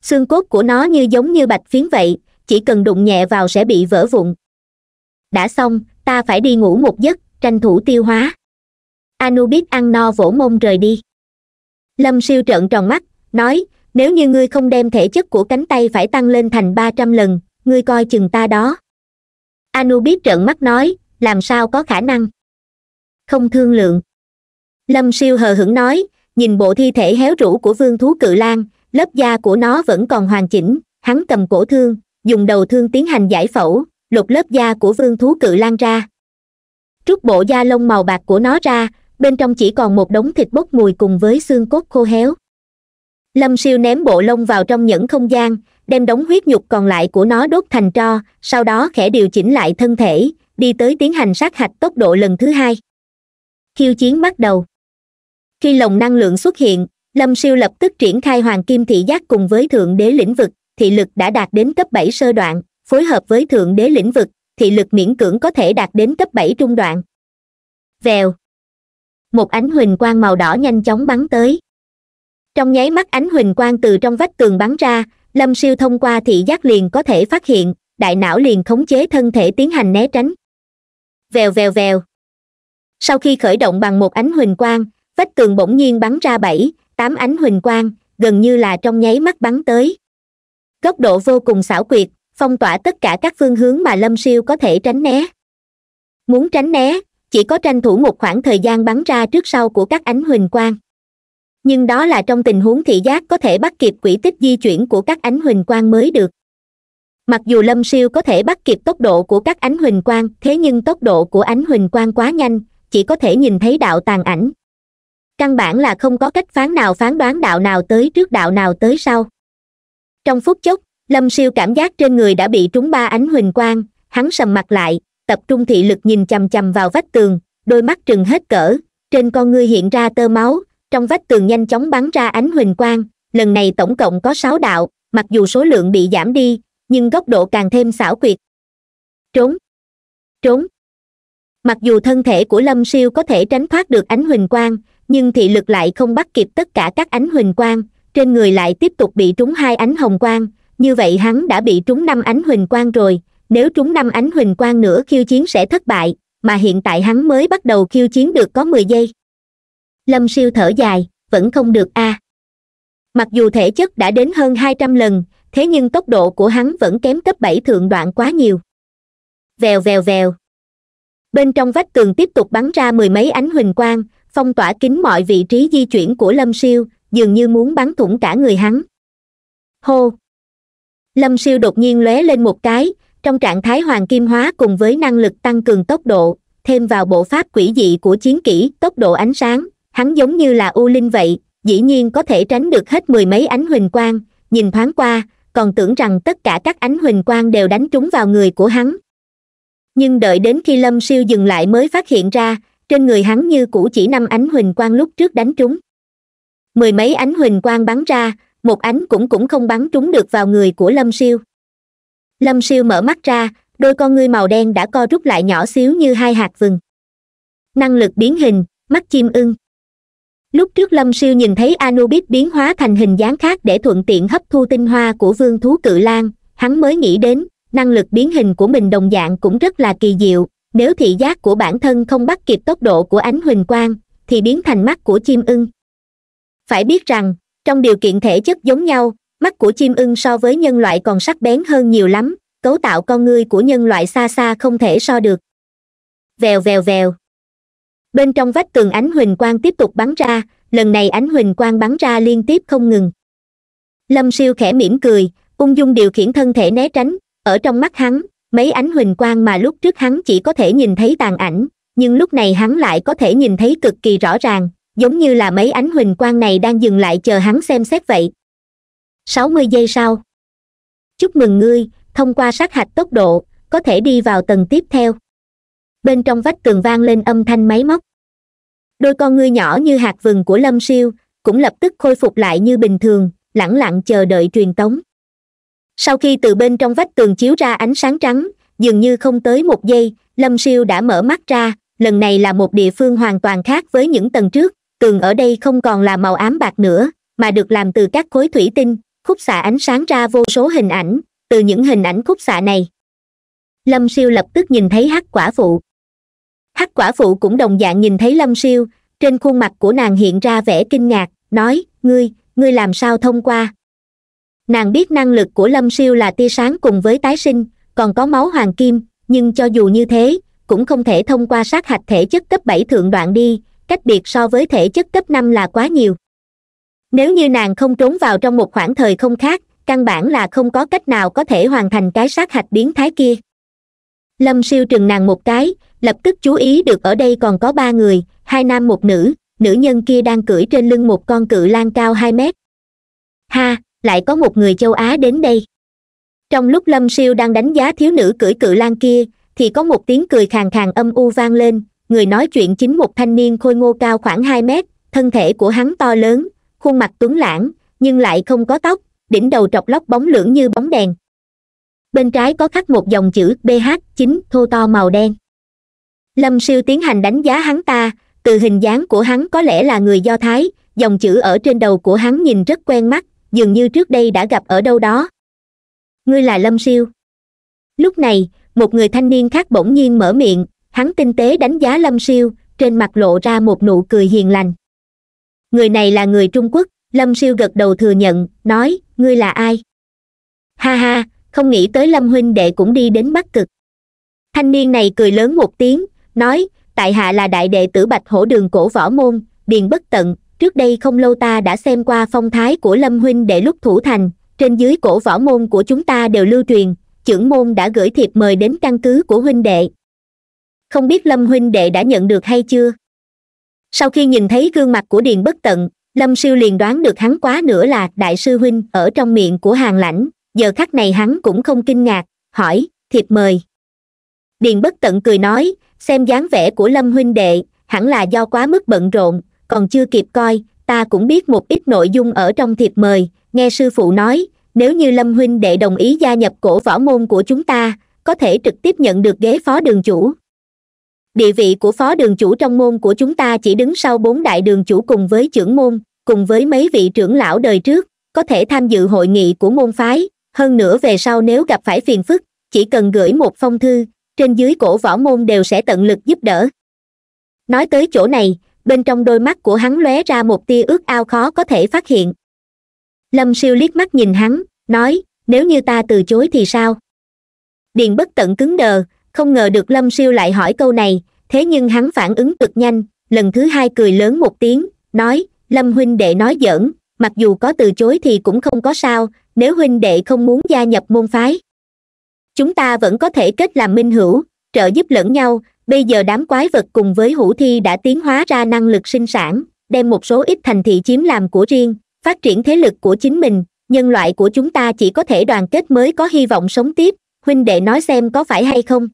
xương cốt của nó như giống như bạch phiến vậy chỉ cần đụng nhẹ vào sẽ bị vỡ vụn đã xong ta phải đi ngủ một giấc tranh thủ tiêu hóa anubis ăn no vỗ mông rời đi lâm siêu trợn tròn mắt nói nếu như ngươi không đem thể chất của cánh tay phải tăng lên thành ba trăm lần ngươi coi chừng ta đó anubis trợn mắt nói làm sao có khả năng không thương lượng lâm siêu hờ hững nói nhìn bộ thi thể héo rũ của vương thú cự lan lớp da của nó vẫn còn hoàn chỉnh hắn cầm cổ thương dùng đầu thương tiến hành giải phẫu lột lớp da của vương thú cự lan ra rút bộ da lông màu bạc của nó ra bên trong chỉ còn một đống thịt bốc mùi cùng với xương cốt khô héo lâm siêu ném bộ lông vào trong những không gian đem đống huyết nhục còn lại của nó đốt thành tro sau đó khẽ điều chỉnh lại thân thể đi tới tiến hành sát hạch tốc độ lần thứ hai khiêu chiến bắt đầu khi lồng năng lượng xuất hiện lâm siêu lập tức triển khai hoàng kim thị giác cùng với thượng đế lĩnh vực thị lực đã đạt đến cấp bảy sơ đoạn phối hợp với thượng đế lĩnh vực thị lực miễn cưỡng có thể đạt đến cấp bảy trung đoạn vèo một ánh huỳnh quang màu đỏ nhanh chóng bắn tới trong nháy mắt ánh huỳnh quang từ trong vách tường bắn ra lâm siêu thông qua thị giác liền có thể phát hiện đại não liền khống chế thân thể tiến hành né tránh vèo vèo vèo sau khi khởi động bằng một ánh huỳnh quang vách tường bỗng nhiên bắn ra bảy tám ánh huỳnh quang gần như là trong nháy mắt bắn tới góc độ vô cùng xảo quyệt phong tỏa tất cả các phương hướng mà lâm siêu có thể tránh né muốn tránh né chỉ có tranh thủ một khoảng thời gian bắn ra trước sau của các ánh huỳnh quang nhưng đó là trong tình huống thị giác có thể bắt kịp quỹ tích di chuyển của các ánh huỳnh quang mới được mặc dù lâm siêu có thể bắt kịp tốc độ của các ánh huỳnh quang thế nhưng tốc độ của ánh huỳnh quang quá nhanh chỉ có thể nhìn thấy đạo tàn ảnh căn bản là không có cách phán nào phán đoán đạo nào tới trước đạo nào tới sau trong phút chốc lâm siêu cảm giác trên người đã bị trúng ba ánh huỳnh quang hắn sầm mặt lại tập trung thị lực nhìn chằm chằm vào vách tường đôi mắt trừng hết cỡ trên con ngươi hiện ra tơ máu trong vách tường nhanh chóng bắn ra ánh huỳnh quang lần này tổng cộng có sáu đạo mặc dù số lượng bị giảm đi nhưng góc độ càng thêm xảo quyệt trốn trốn mặc dù thân thể của lâm siêu có thể tránh thoát được ánh huỳnh quang nhưng thị lực lại không bắt kịp tất cả các ánh huỳnh quang trên người lại tiếp tục bị trúng hai ánh hồng quang như vậy hắn đã bị trúng năm ánh huỳnh quang rồi nếu trúng năm ánh huỳnh quang nữa khiêu chiến sẽ thất bại mà hiện tại hắn mới bắt đầu khiêu chiến được có mười giây lâm siêu thở dài vẫn không được a à. mặc dù thể chất đã đến hơn hai trăm lần thế nhưng tốc độ của hắn vẫn kém cấp bảy thượng đoạn quá nhiều vèo vèo vèo bên trong vách tường tiếp tục bắn ra mười mấy ánh huỳnh quang phong tỏa kín mọi vị trí di chuyển của lâm siêu dường như muốn bắn thủng cả người hắn hô lâm siêu đột nhiên lóe lên một cái trong trạng thái hoàng kim hóa cùng với năng lực tăng cường tốc độ thêm vào bộ pháp quỷ dị của chiến kỹ tốc độ ánh sáng hắn giống như là u linh vậy dĩ nhiên có thể tránh được hết mười mấy ánh huỳnh quang nhìn thoáng qua còn tưởng rằng tất cả các ánh huỳnh quang đều đánh trúng vào người của hắn nhưng đợi đến khi lâm siêu dừng lại mới phát hiện ra trên người hắn như cũ chỉ năm ánh huỳnh quang lúc trước đánh trúng mười mấy ánh huỳnh quang bắn ra một ánh cũng cũng không bắn trúng được vào người của lâm siêu lâm siêu mở mắt ra đôi con ngươi màu đen đã co rút lại nhỏ xíu như hai hạt vừng năng lực biến hình mắt chim ưng lúc trước lâm siêu nhìn thấy anubis biến hóa thành hình dáng khác để thuận tiện hấp thu tinh hoa của vương thú cự lan hắn mới nghĩ đến năng lực biến hình của mình đồng dạng cũng rất là kỳ diệu nếu thị giác của bản thân không bắt kịp tốc độ của ánh huỳnh quang thì biến thành mắt của chim ưng phải biết rằng trong điều kiện thể chất giống nhau mắt của chim ưng so với nhân loại còn sắc bén hơn nhiều lắm cấu tạo con người của nhân loại xa xa không thể so được vèo vèo vèo bên trong vách tường ánh huỳnh quang tiếp tục bắn ra lần này ánh huỳnh quang bắn ra liên tiếp không ngừng lâm siêu khẽ mỉm cười ung dung điều khiển thân thể né tránh ở trong mắt hắn mấy ánh huỳnh quang mà lúc trước hắn chỉ có thể nhìn thấy tàn ảnh nhưng lúc này hắn lại có thể nhìn thấy cực kỳ rõ ràng giống như là mấy ánh huỳnh quang này đang dừng lại chờ hắn xem xét vậy sáu mươi giây sau chúc mừng ngươi thông qua sát hạch tốc độ có thể đi vào tầng tiếp theo bên trong vách tường vang lên âm thanh máy móc đôi con ngươi nhỏ như hạt vừng của lâm siêu cũng lập tức khôi phục lại như bình thường lẳng lặng chờ đợi truyền tống sau khi từ bên trong vách tường chiếu ra ánh sáng trắng dường như không tới một giây lâm siêu đã mở mắt ra lần này là một địa phương hoàn toàn khác với những tầng trước tường ở đây không còn là màu ám bạc nữa mà được làm từ các khối thủy tinh khúc xạ ánh sáng ra vô số hình ảnh từ những hình ảnh khúc xạ này lâm siêu lập tức nhìn thấy hắc quả phụ hắc quả phụ cũng đồng dạng nhìn thấy lâm siêu trên khuôn mặt của nàng hiện ra vẻ kinh ngạc nói ngươi ngươi làm sao thông qua nàng biết năng lực của lâm siêu là tia sáng cùng với tái sinh còn có máu hoàng kim nhưng cho dù như thế cũng không thể thông qua sát hạch thể chất cấp bảy thượng đoạn đi cách biệt so với thể chất cấp năm là quá nhiều nếu như nàng không trốn vào trong một khoảng thời không khác căn bản là không có cách nào có thể hoàn thành cái sát hạch biến thái kia lâm siêu trừng nàng một cái lập tức chú ý được ở đây còn có ba người hai nam một nữ nữ nhân kia đang cưỡi trên lưng một con cự lan cao hai mét ha lại có một người châu á đến đây trong lúc lâm siêu đang đánh giá thiếu nữ cưỡi cự lan kia thì có một tiếng cười khàn khàn âm u vang lên người nói chuyện chính một thanh niên khôi ngô cao khoảng hai mét thân thể của hắn to lớn khuôn mặt tuấn lãng nhưng lại không có tóc đỉnh đầu trọc lóc bóng lưỡng như bóng đèn bên trái có khắc một dòng chữ bh 9 thô to màu đen lâm siêu tiến hành đánh giá hắn ta từ hình dáng của hắn có lẽ là người do thái dòng chữ ở trên đầu của hắn nhìn rất quen mắt dường như trước đây đã gặp ở đâu đó ngươi là lâm siêu lúc này một người thanh niên khác bỗng nhiên mở miệng hắn tinh tế đánh giá lâm siêu trên mặt lộ ra một nụ cười hiền lành người này là người trung quốc lâm siêu gật đầu thừa nhận nói ngươi là ai ha ha không nghĩ tới lâm huynh đệ cũng đi đến bắc cực thanh niên này cười lớn một tiếng nói tại hạ là đại đệ tử bạch hổ đường cổ võ môn điền bất tận trước đây không lâu ta đã xem qua phong thái của lâm huynh để lúc thủ thành trên dưới cổ võ môn của chúng ta đều lưu truyền trưởng môn đã gửi thiệp mời đến căn cứ của huynh đệ không biết lâm huynh đệ đã nhận được hay chưa sau khi nhìn thấy gương mặt của điền bất tận lâm siêu liền đoán được hắn quá nữa là đại sư huynh ở trong miệng của hàng lãnh giờ khắc này hắn cũng không kinh ngạc hỏi thiệp mời điền bất tận cười nói xem dáng vẻ của lâm huynh đệ hẳn là do quá mức bận rộn còn chưa kịp coi ta cũng biết một ít nội dung ở trong thiệp mời nghe sư phụ nói nếu như lâm huynh đệ đồng ý gia nhập cổ võ môn của chúng ta có thể trực tiếp nhận được ghế phó đường chủ địa vị của phó đường chủ trong môn của chúng ta chỉ đứng sau bốn đại đường chủ cùng với trưởng môn cùng với mấy vị trưởng lão đời trước có thể tham dự hội nghị của môn phái hơn nữa về sau nếu gặp phải phiền phức chỉ cần gửi một phong thư trên dưới cổ võ môn đều sẽ tận lực giúp đỡ nói tới chỗ này bên trong đôi mắt của hắn lóe ra một tia ước ao khó có thể phát hiện lâm siêu liếc mắt nhìn hắn nói nếu như ta từ chối thì sao điền bất tận cứng đờ không ngờ được lâm siêu lại hỏi câu này thế nhưng hắn phản ứng cực nhanh lần thứ hai cười lớn một tiếng nói lâm huynh đệ nói giỡn mặc dù có từ chối thì cũng không có sao nếu huynh đệ không muốn gia nhập môn phái chúng ta vẫn có thể kết làm minh hữu trợ giúp lẫn nhau bây giờ đám quái vật cùng với hủ thi đã tiến hóa ra năng lực sinh sản đem một số ít thành thị chiếm làm của riêng phát triển thế lực của chính mình nhân loại của chúng ta chỉ có thể đoàn kết mới có hy vọng sống tiếp huynh đệ nói xem có phải hay không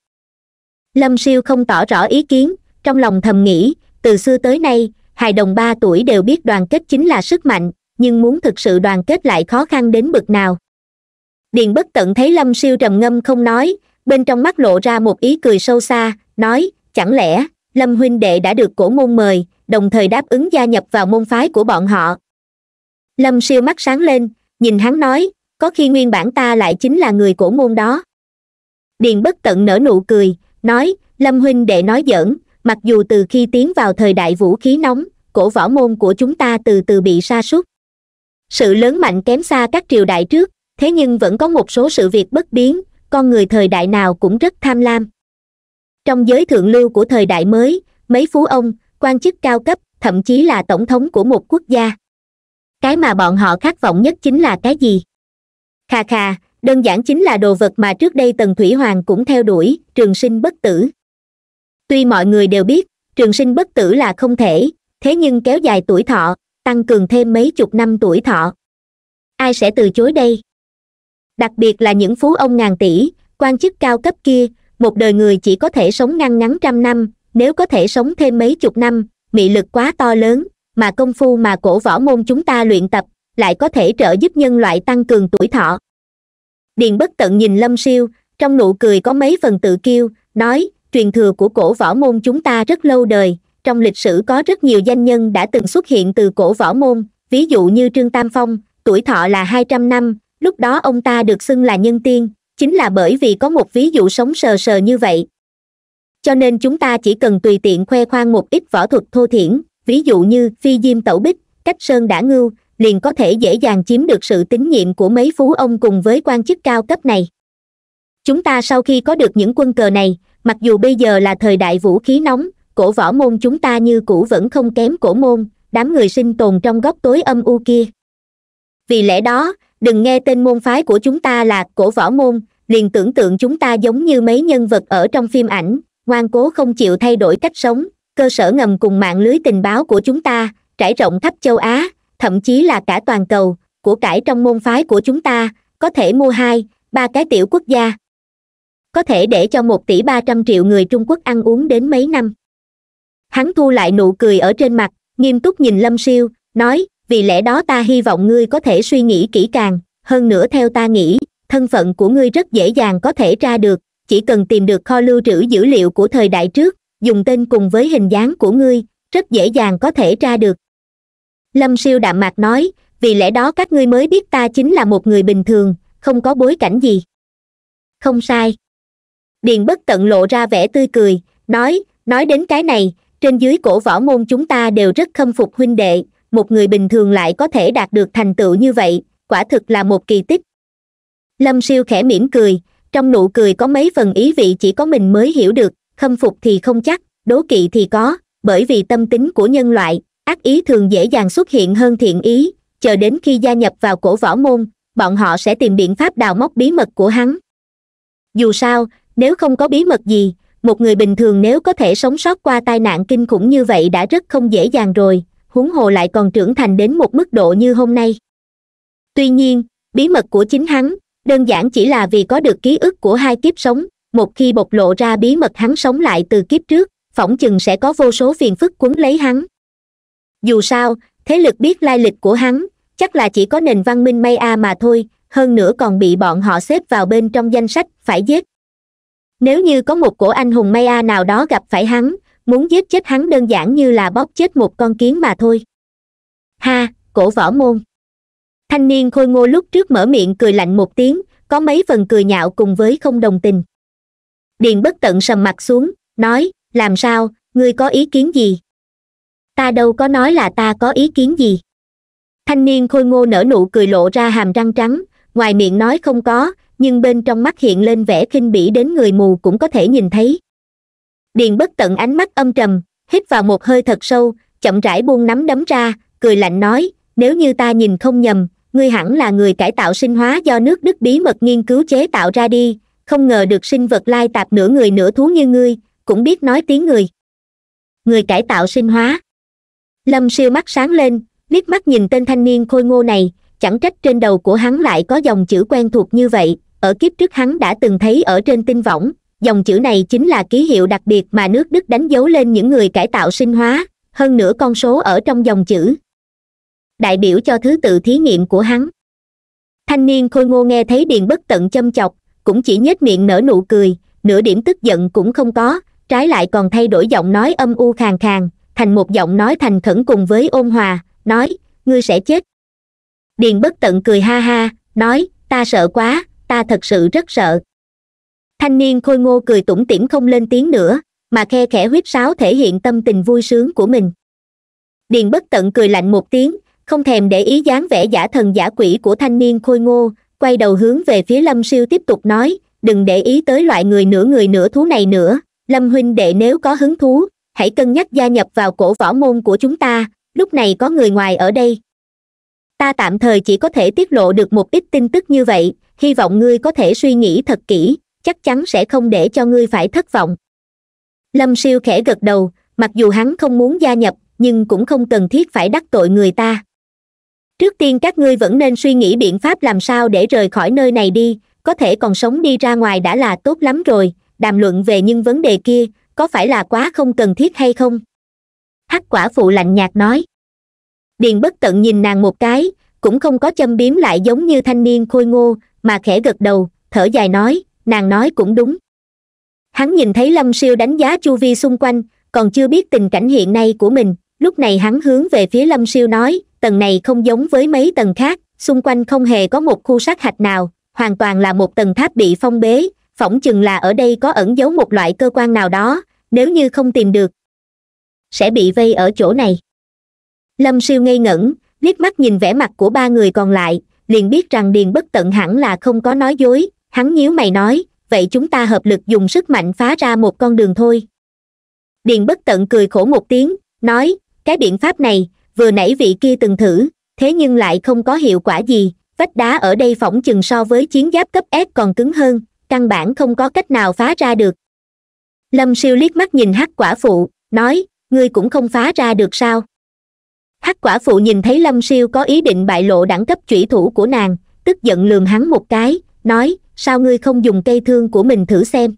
lâm siêu không tỏ rõ ý kiến trong lòng thầm nghĩ từ xưa tới nay hài đồng ba tuổi đều biết đoàn kết chính là sức mạnh nhưng muốn thực sự đoàn kết lại khó khăn đến bực nào điền bất tận thấy lâm siêu trầm ngâm không nói bên trong mắt lộ ra một ý cười sâu xa nói chẳng lẽ lâm huynh đệ đã được cổ môn mời đồng thời đáp ứng gia nhập vào môn phái của bọn họ lâm siêu mắt sáng lên nhìn hắn nói có khi nguyên bản ta lại chính là người cổ môn đó điền bất tận nở nụ cười nói lâm huynh đệ nói giỡn mặc dù từ khi tiến vào thời đại vũ khí nóng cổ võ môn của chúng ta từ từ bị sa sút sự lớn mạnh kém xa các triều đại trước thế nhưng vẫn có một số sự việc bất biến con người thời đại nào cũng rất tham lam trong giới thượng lưu của thời đại mới mấy phú ông quan chức cao cấp thậm chí là tổng thống của một quốc gia cái mà bọn họ khát vọng nhất chính là cái gì kha kha đơn giản chính là đồ vật mà trước đây tần thủy hoàng cũng theo đuổi trường sinh bất tử tuy mọi người đều biết trường sinh bất tử là không thể thế nhưng kéo dài tuổi thọ tăng cường thêm mấy chục năm tuổi thọ ai sẽ từ chối đây đặc biệt là những phú ông ngàn tỷ quan chức cao cấp kia một đời người chỉ có thể sống ngăn ngắn trăm năm nếu có thể sống thêm mấy chục năm mị lực quá to lớn mà công phu mà cổ võ môn chúng ta luyện tập lại có thể trợ giúp nhân loại tăng cường tuổi thọ điền bất tận nhìn lâm siêu trong nụ cười có mấy phần tự kiêu nói truyền thừa của cổ võ môn chúng ta rất lâu đời trong lịch sử có rất nhiều danh nhân đã từng xuất hiện từ cổ võ môn ví dụ như trương tam phong tuổi thọ là hai trăm năm lúc đó ông ta được xưng là nhân tiên chính là bởi vì có một ví dụ sống sờ sờ như vậy cho nên chúng ta chỉ cần tùy tiện khoe khoang một ít võ thuật thô thiển ví dụ như phi diêm tẩu bích cách sơn đã ngưu liền có thể dễ dàng chiếm được sự tín nhiệm của mấy phú ông cùng với quan chức cao cấp này chúng ta sau khi có được những quân cờ này mặc dù bây giờ là thời đại vũ khí nóng cổ võ môn chúng ta như cũ vẫn không kém cổ môn đám người sinh tồn trong góc tối âm u kia vì lẽ đó đừng nghe tên môn phái của chúng ta là cổ võ môn liền tưởng tượng chúng ta giống như mấy nhân vật ở trong phim ảnh ngoan cố không chịu thay đổi cách sống cơ sở ngầm cùng mạng lưới tình báo của chúng ta trải rộng khắp châu á thậm chí là cả toàn cầu của cải trong môn phái của chúng ta có thể mua hai ba cái tiểu quốc gia có thể để cho một tỷ ba trăm triệu người trung quốc ăn uống đến mấy năm hắn thu lại nụ cười ở trên mặt nghiêm túc nhìn lâm siêu nói vì lẽ đó ta hy vọng ngươi có thể suy nghĩ kỹ càng hơn nữa theo ta nghĩ thân phận của ngươi rất dễ dàng có thể ra được chỉ cần tìm được kho lưu trữ dữ liệu của thời đại trước dùng tên cùng với hình dáng của ngươi rất dễ dàng có thể ra được lâm siêu đạm mạc nói vì lẽ đó các ngươi mới biết ta chính là một người bình thường không có bối cảnh gì không sai điền bất tận lộ ra vẻ tươi cười nói nói đến cái này trên dưới cổ võ môn chúng ta đều rất khâm phục huynh đệ một người bình thường lại có thể đạt được thành tựu như vậy quả thực là một kỳ tích lâm siêu khẽ mỉm cười trong nụ cười có mấy phần ý vị chỉ có mình mới hiểu được khâm phục thì không chắc đố kỵ thì có bởi vì tâm tính của nhân loại ác ý thường dễ dàng xuất hiện hơn thiện ý chờ đến khi gia nhập vào cổ võ môn bọn họ sẽ tìm biện pháp đào móc bí mật của hắn dù sao nếu không có bí mật gì một người bình thường nếu có thể sống sót qua tai nạn kinh khủng như vậy đã rất không dễ dàng rồi huống hồ lại còn trưởng thành đến một mức độ như hôm nay tuy nhiên bí mật của chính hắn đơn giản chỉ là vì có được ký ức của hai kiếp sống một khi bộc lộ ra bí mật hắn sống lại từ kiếp trước phỏng chừng sẽ có vô số phiền phức quấn lấy hắn dù sao thế lực biết lai lịch của hắn chắc là chỉ có nền văn minh Maya mà thôi hơn nữa còn bị bọn họ xếp vào bên trong danh sách phải giết nếu như có một cổ anh hùng Maya nào đó gặp phải hắn muốn giết chết hắn đơn giản như là bóp chết một con kiến mà thôi ha cổ võ môn thanh niên khôi ngô lúc trước mở miệng cười lạnh một tiếng có mấy phần cười nhạo cùng với không đồng tình điền bất tận sầm mặt xuống nói làm sao ngươi có ý kiến gì ta đâu có nói là ta có ý kiến gì thanh niên khôi ngô nở nụ cười lộ ra hàm răng trắng ngoài miệng nói không có nhưng bên trong mắt hiện lên vẻ khinh bỉ đến người mù cũng có thể nhìn thấy điền bất tận ánh mắt âm trầm hít vào một hơi thật sâu chậm rãi buông nắm đấm ra cười lạnh nói nếu như ta nhìn không nhầm ngươi hẳn là người cải tạo sinh hóa do nước đức bí mật nghiên cứu chế tạo ra đi không ngờ được sinh vật lai tạp nửa người nửa thú như ngươi cũng biết nói tiếng người người cải tạo sinh hóa lâm siêu mắt sáng lên liếc mắt nhìn tên thanh niên khôi ngô này chẳng trách trên đầu của hắn lại có dòng chữ quen thuộc như vậy ở kiếp trước hắn đã từng thấy ở trên tinh võng dòng chữ này chính là ký hiệu đặc biệt mà nước đức đánh dấu lên những người cải tạo sinh hóa hơn nữa con số ở trong dòng chữ đại biểu cho thứ tự thí nghiệm của hắn thanh niên khôi ngô nghe thấy điền bất tận châm chọc cũng chỉ nhếch miệng nở nụ cười nửa điểm tức giận cũng không có trái lại còn thay đổi giọng nói âm u khàn khàn thành một giọng nói thành khẩn cùng với ôn hòa nói ngươi sẽ chết điền bất tận cười ha ha nói ta sợ quá ta thật sự rất sợ thanh niên khôi ngô cười tủm tỉm không lên tiếng nữa mà khe khẽ huýt sáo thể hiện tâm tình vui sướng của mình điền bất tận cười lạnh một tiếng không thèm để ý dáng vẻ giả thần giả quỷ của thanh niên khôi ngô quay đầu hướng về phía lâm siêu tiếp tục nói đừng để ý tới loại người nửa người nửa thú này nữa lâm huynh đệ nếu có hứng thú hãy cân nhắc gia nhập vào cổ võ môn của chúng ta lúc này có người ngoài ở đây ta tạm thời chỉ có thể tiết lộ được một ít tin tức như vậy hy vọng ngươi có thể suy nghĩ thật kỹ chắc chắn sẽ không để cho ngươi phải thất vọng lâm siêu khẽ gật đầu mặc dù hắn không muốn gia nhập nhưng cũng không cần thiết phải đắc tội người ta trước tiên các ngươi vẫn nên suy nghĩ biện pháp làm sao để rời khỏi nơi này đi có thể còn sống đi ra ngoài đã là tốt lắm rồi đàm luận về những vấn đề kia có phải là quá không cần thiết hay không hắc quả phụ lạnh nhạt nói điền bất tận nhìn nàng một cái cũng không có châm biếm lại giống như thanh niên khôi ngô mà khẽ gật đầu thở dài nói nàng nói cũng đúng hắn nhìn thấy lâm siêu đánh giá chu vi xung quanh còn chưa biết tình cảnh hiện nay của mình lúc này hắn hướng về phía lâm siêu nói tầng này không giống với mấy tầng khác xung quanh không hề có một khu sát hạch nào hoàn toàn là một tầng tháp bị phong bế phỏng chừng là ở đây có ẩn giấu một loại cơ quan nào đó nếu như không tìm được sẽ bị vây ở chỗ này lâm siêu ngây ngẩn liếc mắt nhìn vẻ mặt của ba người còn lại liền biết rằng điền bất tận hẳn là không có nói dối hắn nhíu mày nói vậy chúng ta hợp lực dùng sức mạnh phá ra một con đường thôi điền bất tận cười khổ một tiếng nói cái biện pháp này vừa nãy vị kia từng thử thế nhưng lại không có hiệu quả gì vách đá ở đây phỏng chừng so với chiến giáp cấp s còn cứng hơn căn bản không có cách nào phá ra được lâm siêu liếc mắt nhìn hắc quả phụ nói ngươi cũng không phá ra được sao hắc quả phụ nhìn thấy lâm siêu có ý định bại lộ đẳng cấp chủy thủ của nàng tức giận lườm hắn một cái nói sao ngươi không dùng cây thương của mình thử xem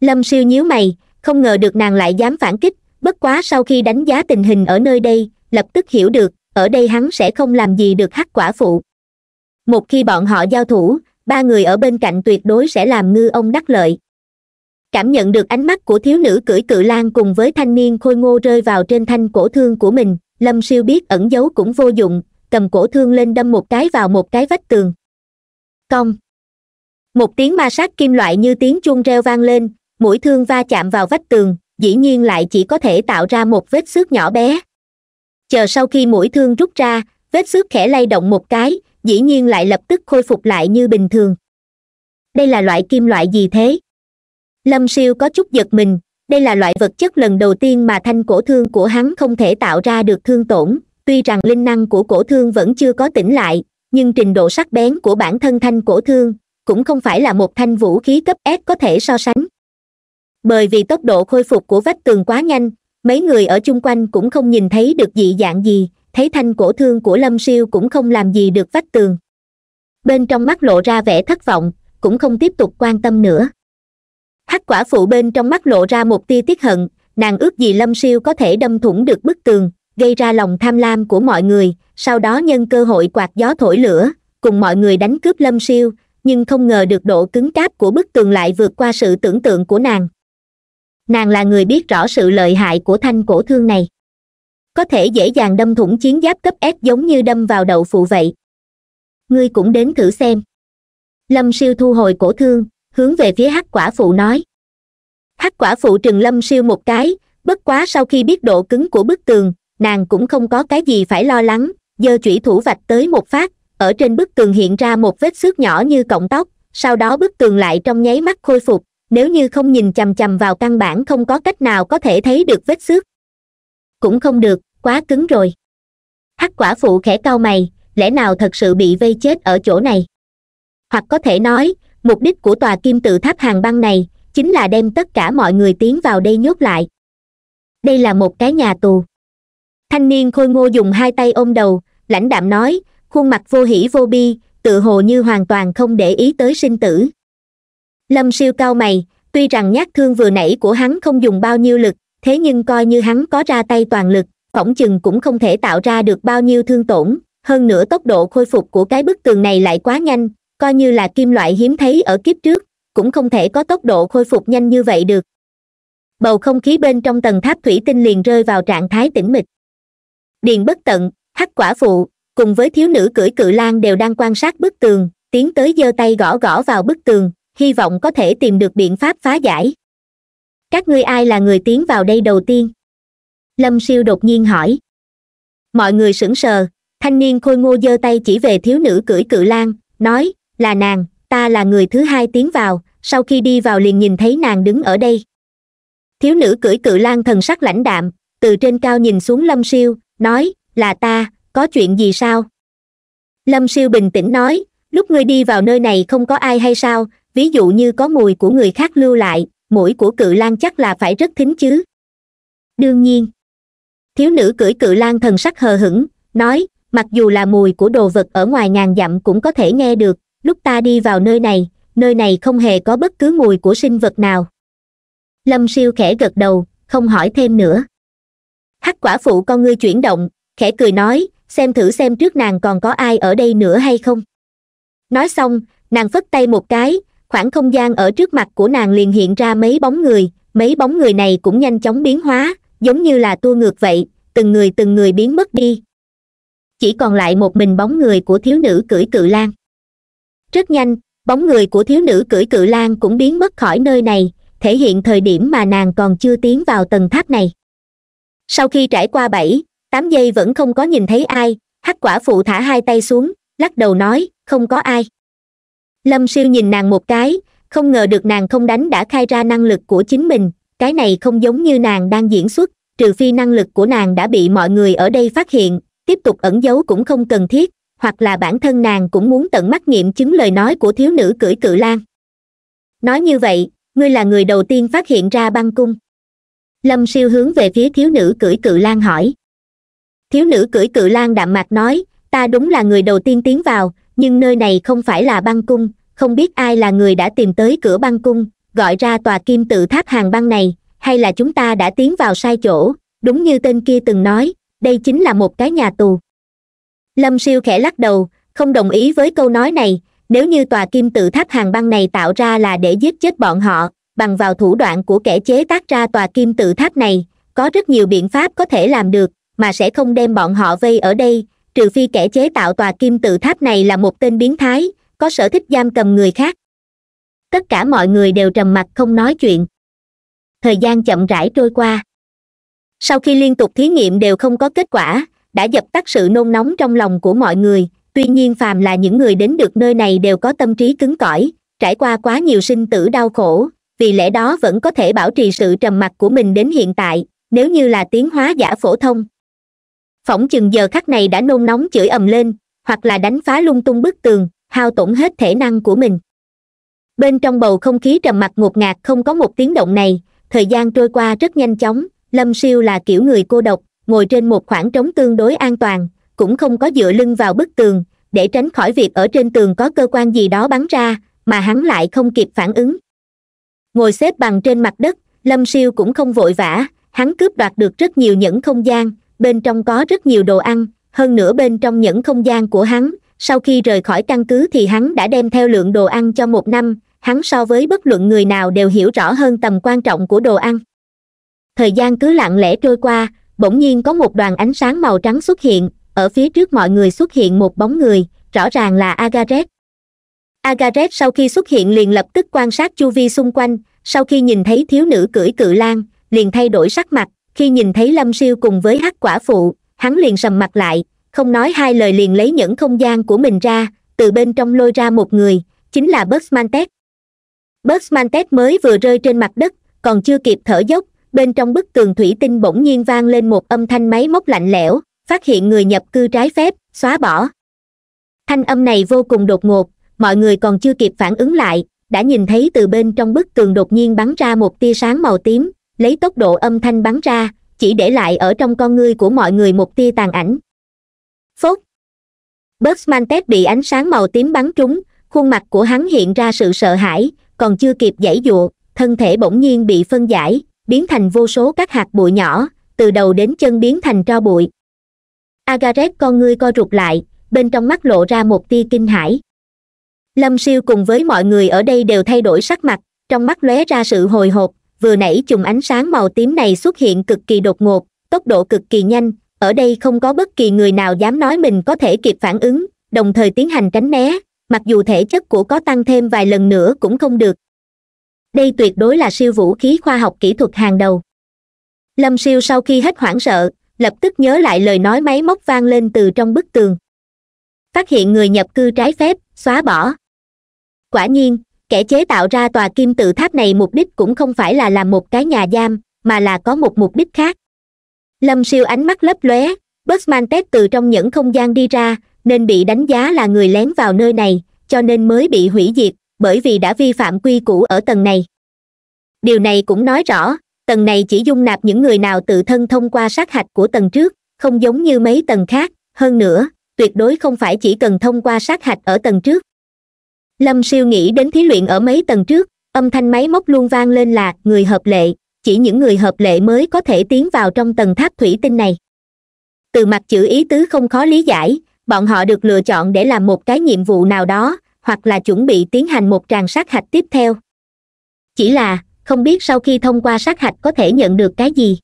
lâm siêu nhíu mày không ngờ được nàng lại dám phản kích bất quá sau khi đánh giá tình hình ở nơi đây lập tức hiểu được ở đây hắn sẽ không làm gì được hắc quả phụ một khi bọn họ giao thủ ba người ở bên cạnh tuyệt đối sẽ làm ngư ông đắc lợi cảm nhận được ánh mắt của thiếu nữ cưỡi cự lan cùng với thanh niên khôi ngô rơi vào trên thanh cổ thương của mình lâm siêu biết ẩn giấu cũng vô dụng cầm cổ thương lên đâm một cái vào một cái vách tường cong một tiếng ma sát kim loại như tiếng chuông reo vang lên mũi thương va chạm vào vách tường dĩ nhiên lại chỉ có thể tạo ra một vết xước nhỏ bé chờ sau khi mũi thương rút ra vết xước khẽ lay động một cái dĩ nhiên lại lập tức khôi phục lại như bình thường đây là loại kim loại gì thế lâm siêu có chút giật mình đây là loại vật chất lần đầu tiên mà thanh cổ thương của hắn không thể tạo ra được thương tổn tuy rằng linh năng của cổ thương vẫn chưa có tỉnh lại nhưng trình độ sắc bén của bản thân thanh cổ thương cũng không phải là một thanh vũ khí cấp s có thể so sánh bởi vì tốc độ khôi phục của vách tường quá nhanh mấy người ở chung quanh cũng không nhìn thấy được dị dạng gì thấy thanh cổ thương của lâm siêu cũng không làm gì được vách tường bên trong mắt lộ ra vẻ thất vọng cũng không tiếp tục quan tâm nữa hắc quả phụ bên trong mắt lộ ra một tia tiết hận nàng ước gì lâm siêu có thể đâm thủng được bức tường gây ra lòng tham lam của mọi người sau đó nhân cơ hội quạt gió thổi lửa cùng mọi người đánh cướp lâm siêu nhưng không ngờ được độ cứng cáp của bức tường lại vượt qua sự tưởng tượng của nàng nàng là người biết rõ sự lợi hại của thanh cổ thương này có thể dễ dàng đâm thủng chiến giáp cấp s giống như đâm vào đậu phụ vậy ngươi cũng đến thử xem lâm siêu thu hồi cổ thương hướng về phía hắc quả phụ nói hắc quả phụ trừng lâm siêu một cái bất quá sau khi biết độ cứng của bức tường nàng cũng không có cái gì phải lo lắng giơ chủy thủ vạch tới một phát ở trên bức tường hiện ra một vết xước nhỏ như cọng tóc sau đó bức tường lại trong nháy mắt khôi phục nếu như không nhìn chằm chằm vào căn bản không có cách nào có thể thấy được vết xước cũng không được quá cứng rồi hắc quả phụ khẽ cau mày lẽ nào thật sự bị vây chết ở chỗ này hoặc có thể nói mục đích của tòa kim tự tháp hàng băng này chính là đem tất cả mọi người tiến vào đây nhốt lại đây là một cái nhà tù thanh niên khôi ngô dùng hai tay ôm đầu lãnh đạm nói khuôn mặt vô hỉ vô bi tự hồ như hoàn toàn không để ý tới sinh tử lâm siêu cao mày tuy rằng nhát thương vừa nãy của hắn không dùng bao nhiêu lực thế nhưng coi như hắn có ra tay toàn lực phỏng chừng cũng không thể tạo ra được bao nhiêu thương tổn hơn nữa tốc độ khôi phục của cái bức tường này lại quá nhanh coi như là kim loại hiếm thấy ở kiếp trước cũng không thể có tốc độ khôi phục nhanh như vậy được bầu không khí bên trong tầng tháp thủy tinh liền rơi vào trạng thái tĩnh mịch điền bất tận hắc quả phụ cùng với thiếu nữ cưỡi cự lan đều đang quan sát bức tường tiến tới giơ tay gõ gõ vào bức tường hy vọng có thể tìm được biện pháp phá giải các ngươi ai là người tiến vào đây đầu tiên lâm siêu đột nhiên hỏi mọi người sững sờ thanh niên khôi ngô giơ tay chỉ về thiếu nữ cưỡi cự lan nói là nàng ta là người thứ hai tiến vào sau khi đi vào liền nhìn thấy nàng đứng ở đây thiếu nữ cưỡi cự lan thần sắc lãnh đạm từ trên cao nhìn xuống lâm siêu nói là ta có chuyện gì sao lâm siêu bình tĩnh nói lúc ngươi đi vào nơi này không có ai hay sao ví dụ như có mùi của người khác lưu lại mũi của cự lan chắc là phải rất thính chứ đương nhiên thiếu nữ cưỡi cự lan thần sắc hờ hững nói mặc dù là mùi của đồ vật ở ngoài ngàn dặm cũng có thể nghe được lúc ta đi vào nơi này nơi này không hề có bất cứ mùi của sinh vật nào lâm siêu khẽ gật đầu không hỏi thêm nữa hắc quả phụ con ngươi chuyển động khẽ cười nói xem thử xem trước nàng còn có ai ở đây nữa hay không nói xong nàng phất tay một cái khoảng không gian ở trước mặt của nàng liền hiện ra mấy bóng người mấy bóng người này cũng nhanh chóng biến hóa giống như là tua ngược vậy từng người từng người biến mất đi chỉ còn lại một mình bóng người của thiếu nữ cưỡi cự lan rất nhanh bóng người của thiếu nữ cưỡi cự lan cũng biến mất khỏi nơi này thể hiện thời điểm mà nàng còn chưa tiến vào tầng tháp này sau khi trải qua bảy tám giây vẫn không có nhìn thấy ai hắc quả phụ thả hai tay xuống lắc đầu nói không có ai lâm siêu nhìn nàng một cái không ngờ được nàng không đánh đã khai ra năng lực của chính mình cái này không giống như nàng đang diễn xuất trừ phi năng lực của nàng đã bị mọi người ở đây phát hiện tiếp tục ẩn giấu cũng không cần thiết hoặc là bản thân nàng cũng muốn tận mắt nghiệm chứng lời nói của thiếu nữ cưỡi cự lan nói như vậy ngươi là người đầu tiên phát hiện ra băng cung lâm siêu hướng về phía thiếu nữ cưỡi cự lan hỏi thiếu nữ cưỡi cự lan đạm mạc nói ta đúng là người đầu tiên tiến vào nhưng nơi này không phải là băng cung không biết ai là người đã tìm tới cửa băng cung gọi ra tòa kim tự tháp hàng băng này hay là chúng ta đã tiến vào sai chỗ đúng như tên kia từng nói đây chính là một cái nhà tù lâm siêu khẽ lắc đầu không đồng ý với câu nói này nếu như tòa kim tự tháp hàng băng này tạo ra là để giết chết bọn họ bằng vào thủ đoạn của kẻ chế tác ra tòa kim tự tháp này có rất nhiều biện pháp có thể làm được mà sẽ không đem bọn họ vây ở đây trừ phi kẻ chế tạo tòa kim tự tháp này là một tên biến thái có sở thích giam cầm người khác tất cả mọi người đều trầm mặc không nói chuyện thời gian chậm rãi trôi qua sau khi liên tục thí nghiệm đều không có kết quả đã dập tắt sự nôn nóng trong lòng của mọi người tuy nhiên phàm là những người đến được nơi này đều có tâm trí cứng cỏi trải qua quá nhiều sinh tử đau khổ vì lẽ đó vẫn có thể bảo trì sự trầm mặc của mình đến hiện tại nếu như là tiến hóa giả phổ thông phỏng chừng giờ khắc này đã nôn nóng chửi ầm lên hoặc là đánh phá lung tung bức tường hao tổn hết thể năng của mình bên trong bầu không khí trầm mặc ngột ngạt không có một tiếng động này thời gian trôi qua rất nhanh chóng lâm siêu là kiểu người cô độc ngồi trên một khoảng trống tương đối an toàn cũng không có dựa lưng vào bức tường để tránh khỏi việc ở trên tường có cơ quan gì đó bắn ra mà hắn lại không kịp phản ứng ngồi xếp bằng trên mặt đất lâm siêu cũng không vội vã hắn cướp đoạt được rất nhiều những không gian bên trong có rất nhiều đồ ăn hơn nữa bên trong những không gian của hắn sau khi rời khỏi căn cứ thì hắn đã đem theo lượng đồ ăn cho một năm hắn so với bất luận người nào đều hiểu rõ hơn tầm quan trọng của đồ ăn thời gian cứ lặng lẽ trôi qua bỗng nhiên có một đoàn ánh sáng màu trắng xuất hiện ở phía trước mọi người xuất hiện một bóng người rõ ràng là agaret agaret sau khi xuất hiện liền lập tức quan sát chu vi xung quanh sau khi nhìn thấy thiếu nữ cưỡi cự lan liền thay đổi sắc mặt khi nhìn thấy lâm siêu cùng với hắc quả phụ hắn liền sầm mặt lại không nói hai lời liền lấy những không gian của mình ra từ bên trong lôi ra một người chính là bớt mantét bớt mantét mới vừa rơi trên mặt đất còn chưa kịp thở dốc bên trong bức tường thủy tinh bỗng nhiên vang lên một âm thanh máy móc lạnh lẽo phát hiện người nhập cư trái phép xóa bỏ thanh âm này vô cùng đột ngột mọi người còn chưa kịp phản ứng lại đã nhìn thấy từ bên trong bức tường đột nhiên bắn ra một tia sáng màu tím lấy tốc độ âm thanh bắn ra chỉ để lại ở trong con ngươi của mọi người một tia tàn ảnh phốt bớt mantep bị ánh sáng màu tím bắn trúng khuôn mặt của hắn hiện ra sự sợ hãi còn chưa kịp giãy giụa thân thể bỗng nhiên bị phân giải biến thành vô số các hạt bụi nhỏ từ đầu đến chân biến thành tro bụi agaret con ngươi co rụt lại bên trong mắt lộ ra một tia kinh hãi lâm siêu cùng với mọi người ở đây đều thay đổi sắc mặt trong mắt lóe ra sự hồi hộp vừa nãy chùm ánh sáng màu tím này xuất hiện cực kỳ đột ngột tốc độ cực kỳ nhanh ở đây không có bất kỳ người nào dám nói mình có thể kịp phản ứng đồng thời tiến hành tránh né mặc dù thể chất của có tăng thêm vài lần nữa cũng không được đây tuyệt đối là siêu vũ khí khoa học kỹ thuật hàng đầu lâm siêu sau khi hết hoảng sợ lập tức nhớ lại lời nói máy móc vang lên từ trong bức tường phát hiện người nhập cư trái phép xóa bỏ quả nhiên kẻ chế tạo ra tòa kim tự tháp này mục đích cũng không phải là làm một cái nhà giam mà là có một mục đích khác lâm siêu ánh mắt lấp lóe bớt man tét từ trong những không gian đi ra nên bị đánh giá là người lén vào nơi này cho nên mới bị hủy diệt bởi vì đã vi phạm quy củ ở tầng này điều này cũng nói rõ tầng này chỉ dung nạp những người nào tự thân thông qua sát hạch của tầng trước không giống như mấy tầng khác hơn nữa tuyệt đối không phải chỉ cần thông qua sát hạch ở tầng trước lâm siêu nghĩ đến thí luyện ở mấy tầng trước âm thanh máy móc luôn vang lên là người hợp lệ chỉ những người hợp lệ mới có thể tiến vào trong tầng tháp thủy tinh này từ mặt chữ ý tứ không khó lý giải bọn họ được lựa chọn để làm một cái nhiệm vụ nào đó hoặc là chuẩn bị tiến hành một tràng sát hạch tiếp theo chỉ là không biết sau khi thông qua sát hạch có thể nhận được cái gì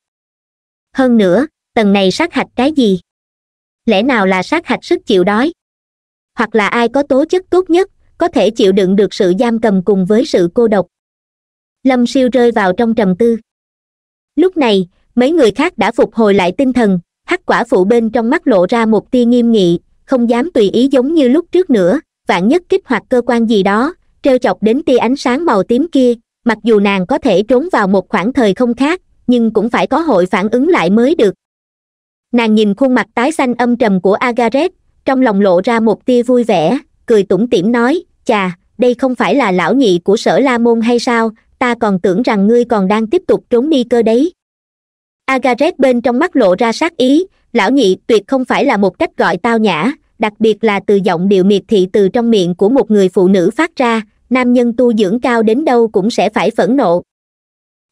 hơn nữa tầng này sát hạch cái gì lẽ nào là sát hạch sức chịu đói hoặc là ai có tố chất tốt nhất có thể chịu đựng được sự giam cầm cùng với sự cô độc lâm siêu rơi vào trong trầm tư lúc này mấy người khác đã phục hồi lại tinh thần hắc quả phụ bên trong mắt lộ ra một tia nghiêm nghị không dám tùy ý giống như lúc trước nữa vạn nhất kích hoạt cơ quan gì đó treo chọc đến tia ánh sáng màu tím kia mặc dù nàng có thể trốn vào một khoảng thời không khác nhưng cũng phải có hội phản ứng lại mới được nàng nhìn khuôn mặt tái xanh âm trầm của agaret trong lòng lộ ra một tia vui vẻ cười tủm tỉm nói chà đây không phải là lão nhị của sở la môn hay sao ta còn tưởng rằng ngươi còn đang tiếp tục trốn ni cơ đấy agaret bên trong mắt lộ ra sát ý lão nhị tuyệt không phải là một cách gọi tao nhã đặc biệt là từ giọng điệu miệt thị từ trong miệng của một người phụ nữ phát ra nam nhân tu dưỡng cao đến đâu cũng sẽ phải phẫn nộ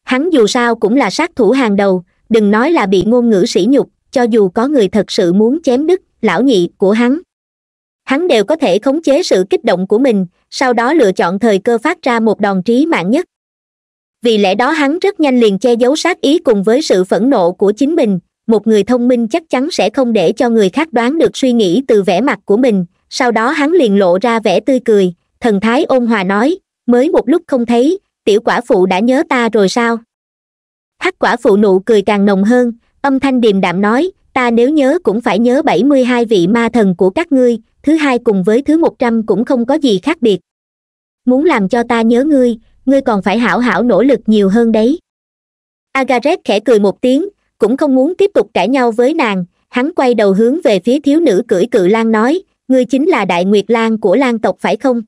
hắn dù sao cũng là sát thủ hàng đầu đừng nói là bị ngôn ngữ sỉ nhục cho dù có người thật sự muốn chém đứt lão nhị của hắn hắn đều có thể khống chế sự kích động của mình sau đó lựa chọn thời cơ phát ra một đòn trí mạng nhất vì lẽ đó hắn rất nhanh liền che giấu sát ý cùng với sự phẫn nộ của chính mình một người thông minh chắc chắn sẽ không để cho người khác đoán được suy nghĩ từ vẻ mặt của mình sau đó hắn liền lộ ra vẻ tươi cười thần thái ôn hòa nói mới một lúc không thấy tiểu quả phụ đã nhớ ta rồi sao hắc quả phụ nụ cười càng nồng hơn âm thanh điềm đạm nói ta nếu nhớ cũng phải nhớ bảy mươi hai vị ma thần của các ngươi thứ hai cùng với thứ một trăm cũng không có gì khác biệt muốn làm cho ta nhớ ngươi ngươi còn phải hảo hảo nỗ lực nhiều hơn đấy agaret khẽ cười một tiếng cũng không muốn tiếp tục cãi nhau với nàng hắn quay đầu hướng về phía thiếu nữ cưỡi cự lan nói ngươi chính là đại nguyệt lan của lan tộc phải không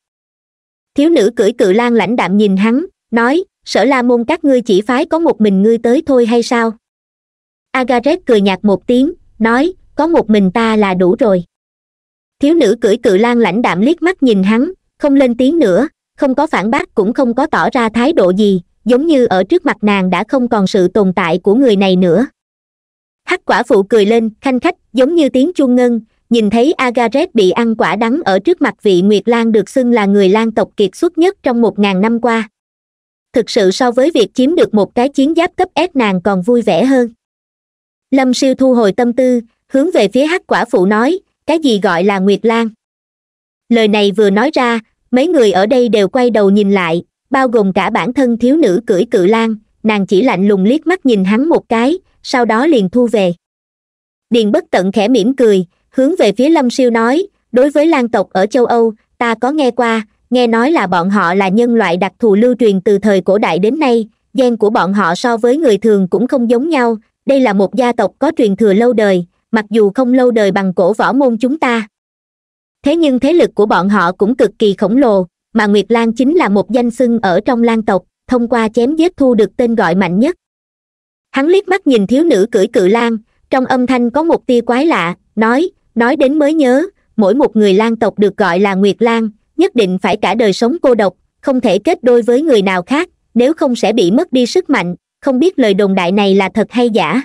thiếu nữ cưỡi cự lan lãnh đạm nhìn hắn nói sở la môn các ngươi chỉ phái có một mình ngươi tới thôi hay sao agaret cười nhạt một tiếng nói có một mình ta là đủ rồi thiếu nữ cưỡi cự lan lãnh đạm liếc mắt nhìn hắn không lên tiếng nữa không có phản bác cũng không có tỏ ra thái độ gì giống như ở trước mặt nàng đã không còn sự tồn tại của người này nữa hắc quả phụ cười lên khanh khách giống như tiếng chuông ngân nhìn thấy agaret bị ăn quả đắng ở trước mặt vị nguyệt lan được xưng là người lan tộc kiệt xuất nhất trong một ngàn năm qua thực sự so với việc chiếm được một cái chiến giáp cấp s nàng còn vui vẻ hơn lâm siêu thu hồi tâm tư hướng về phía hắc quả phụ nói cái gì gọi là nguyệt lan lời này vừa nói ra mấy người ở đây đều quay đầu nhìn lại bao gồm cả bản thân thiếu nữ cưỡi cự lan nàng chỉ lạnh lùng liếc mắt nhìn hắn một cái sau đó liền thu về điền bất tận khẽ mỉm cười hướng về phía lâm siêu nói đối với lan tộc ở châu âu ta có nghe qua nghe nói là bọn họ là nhân loại đặc thù lưu truyền từ thời cổ đại đến nay gen của bọn họ so với người thường cũng không giống nhau đây là một gia tộc có truyền thừa lâu đời mặc dù không lâu đời bằng cổ võ môn chúng ta thế nhưng thế lực của bọn họ cũng cực kỳ khổng lồ mà nguyệt lan chính là một danh xưng ở trong lan tộc thông qua chém giết thu được tên gọi mạnh nhất hắn liếc mắt nhìn thiếu nữ cưỡi cự lan trong âm thanh có một tia quái lạ nói nói đến mới nhớ mỗi một người lan tộc được gọi là nguyệt lan nhất định phải cả đời sống cô độc không thể kết đôi với người nào khác nếu không sẽ bị mất đi sức mạnh không biết lời đồn đại này là thật hay giả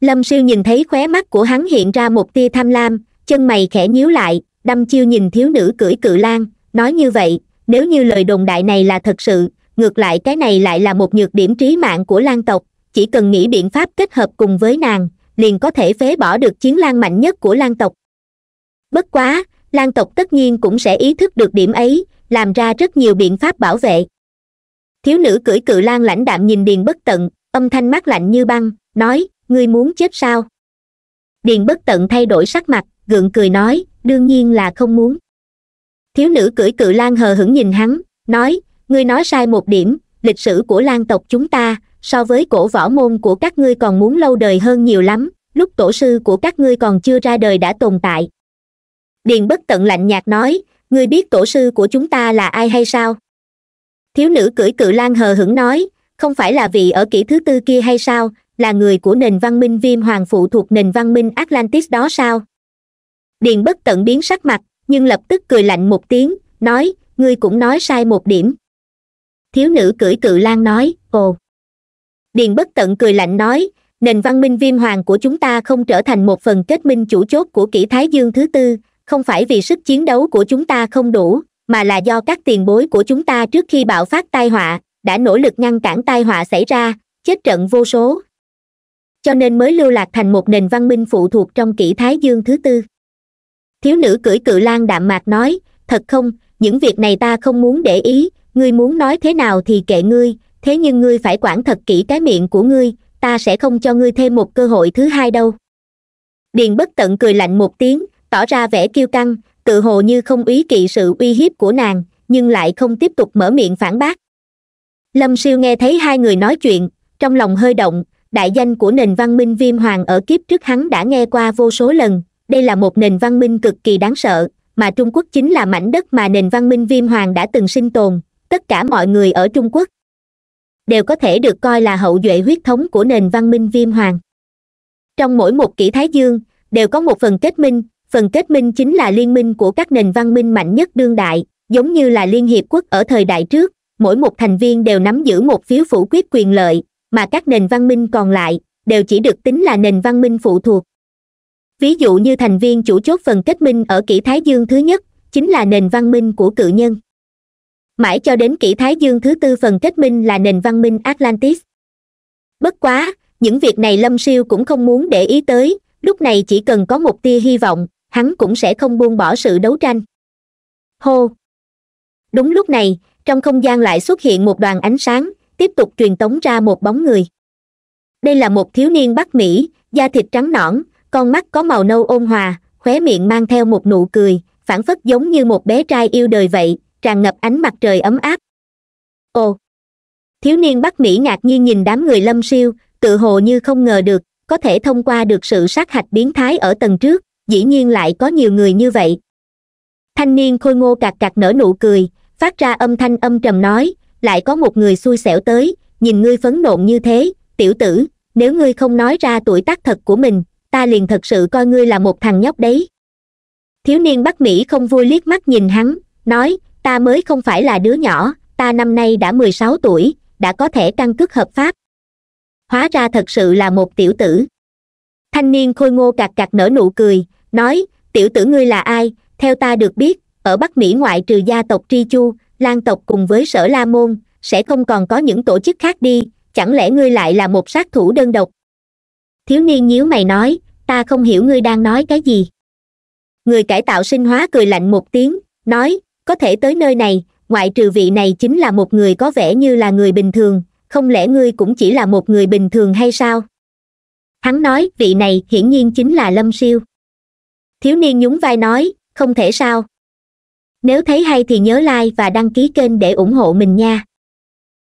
lâm siêu nhìn thấy khóe mắt của hắn hiện ra một tia tham lam chân mày khẽ nhíu lại đâm chiêu nhìn thiếu nữ cưỡi cự lan nói như vậy nếu như lời đồn đại này là thật sự ngược lại cái này lại là một nhược điểm trí mạng của lan tộc chỉ cần nghĩ biện pháp kết hợp cùng với nàng liền có thể phế bỏ được chiến lan mạnh nhất của lan tộc bất quá lan tộc tất nhiên cũng sẽ ý thức được điểm ấy làm ra rất nhiều biện pháp bảo vệ thiếu nữ cưỡi cự lan lãnh đạm nhìn điền bất tận âm thanh mát lạnh như băng nói ngươi muốn chết sao điền bất tận thay đổi sắc mặt gượng cười nói đương nhiên là không muốn thiếu nữ cưỡi cự lan hờ hững nhìn hắn nói ngươi nói sai một điểm lịch sử của lan tộc chúng ta so với cổ võ môn của các ngươi còn muốn lâu đời hơn nhiều lắm lúc tổ sư của các ngươi còn chưa ra đời đã tồn tại điền bất tận lạnh nhạt nói ngươi biết tổ sư của chúng ta là ai hay sao thiếu nữ cưỡi cự lan hờ hững nói không phải là vị ở kỷ thứ tư kia hay sao là người của nền văn minh viêm hoàng phụ thuộc nền văn minh atlantis đó sao điền bất tận biến sắc mặt nhưng lập tức cười lạnh một tiếng nói ngươi cũng nói sai một điểm thiếu nữ cưỡi cự lan nói ồ điền bất tận cười lạnh nói nền văn minh viêm hoàng của chúng ta không trở thành một phần kết minh chủ chốt của kỷ thái dương thứ tư không phải vì sức chiến đấu của chúng ta không đủ mà là do các tiền bối của chúng ta trước khi bạo phát tai họa đã nỗ lực ngăn cản tai họa xảy ra chết trận vô số cho nên mới lưu lạc thành một nền văn minh phụ thuộc trong kỷ thái dương thứ tư thiếu nữ cưỡi cự lan đạm mạc nói thật không những việc này ta không muốn để ý ngươi muốn nói thế nào thì kệ ngươi thế nhưng ngươi phải quản thật kỹ cái miệng của ngươi ta sẽ không cho ngươi thêm một cơ hội thứ hai đâu điền bất tận cười lạnh một tiếng tỏ ra vẻ kiêu căng tự hồ như không ý kỵ sự uy hiếp của nàng nhưng lại không tiếp tục mở miệng phản bác lâm siêu nghe thấy hai người nói chuyện trong lòng hơi động đại danh của nền văn minh viêm hoàng ở kiếp trước hắn đã nghe qua vô số lần đây là một nền văn minh cực kỳ đáng sợ mà trung quốc chính là mảnh đất mà nền văn minh viêm hoàng đã từng sinh tồn tất cả mọi người ở trung quốc đều có thể được coi là hậu duệ huyết thống của nền văn minh viêm hoàng trong mỗi một kỷ thái dương đều có một phần kết minh phần kết minh chính là liên minh của các nền văn minh mạnh nhất đương đại giống như là liên hiệp quốc ở thời đại trước mỗi một thành viên đều nắm giữ một phiếu phủ quyết quyền lợi mà các nền văn minh còn lại đều chỉ được tính là nền văn minh phụ thuộc ví dụ như thành viên chủ chốt phần kết minh ở kỷ thái dương thứ nhất chính là nền văn minh của cự nhân mãi cho đến kỷ thái dương thứ tư phần kết minh là nền văn minh atlantis bất quá những việc này lâm siêu cũng không muốn để ý tới lúc này chỉ cần có một tia hy vọng hắn cũng sẽ không buông bỏ sự đấu tranh hô đúng lúc này trong không gian lại xuất hiện một đoàn ánh sáng tiếp tục truyền tống ra một bóng người đây là một thiếu niên bắc mỹ da thịt trắng nõn con mắt có màu nâu ôn hòa khóe miệng mang theo một nụ cười phản phất giống như một bé trai yêu đời vậy tràn ngập ánh mặt trời ấm áp ồ thiếu niên bắc mỹ ngạc nhiên nhìn đám người lâm siêu tự hồ như không ngờ được có thể thông qua được sự sát hạch biến thái ở tầng trước dĩ nhiên lại có nhiều người như vậy thanh niên khôi ngô cạc cạc nở nụ cười phát ra âm thanh âm trầm nói lại có một người xui xẻo tới nhìn ngươi phấn nộn như thế tiểu tử nếu ngươi không nói ra tuổi tác thật của mình ta liền thật sự coi ngươi là một thằng nhóc đấy thiếu niên bắc mỹ không vui liếc mắt nhìn hắn nói ta mới không phải là đứa nhỏ ta năm nay đã mười sáu tuổi đã có thể căn cước hợp pháp hóa ra thật sự là một tiểu tử thanh niên khôi ngô cạc cạc nở nụ cười nói tiểu tử ngươi là ai theo ta được biết ở bắc mỹ ngoại trừ gia tộc tri chu lan tộc cùng với sở la môn sẽ không còn có những tổ chức khác đi chẳng lẽ ngươi lại là một sát thủ đơn độc thiếu niên nhíu mày nói ta không hiểu ngươi đang nói cái gì người cải tạo sinh hóa cười lạnh một tiếng nói có thể tới nơi này ngoại trừ vị này chính là một người có vẻ như là người bình thường không lẽ ngươi cũng chỉ là một người bình thường hay sao hắn nói vị này hiển nhiên chính là lâm siêu thiếu niên nhún vai nói không thể sao nếu thấy hay thì nhớ like và đăng ký kênh để ủng hộ mình nha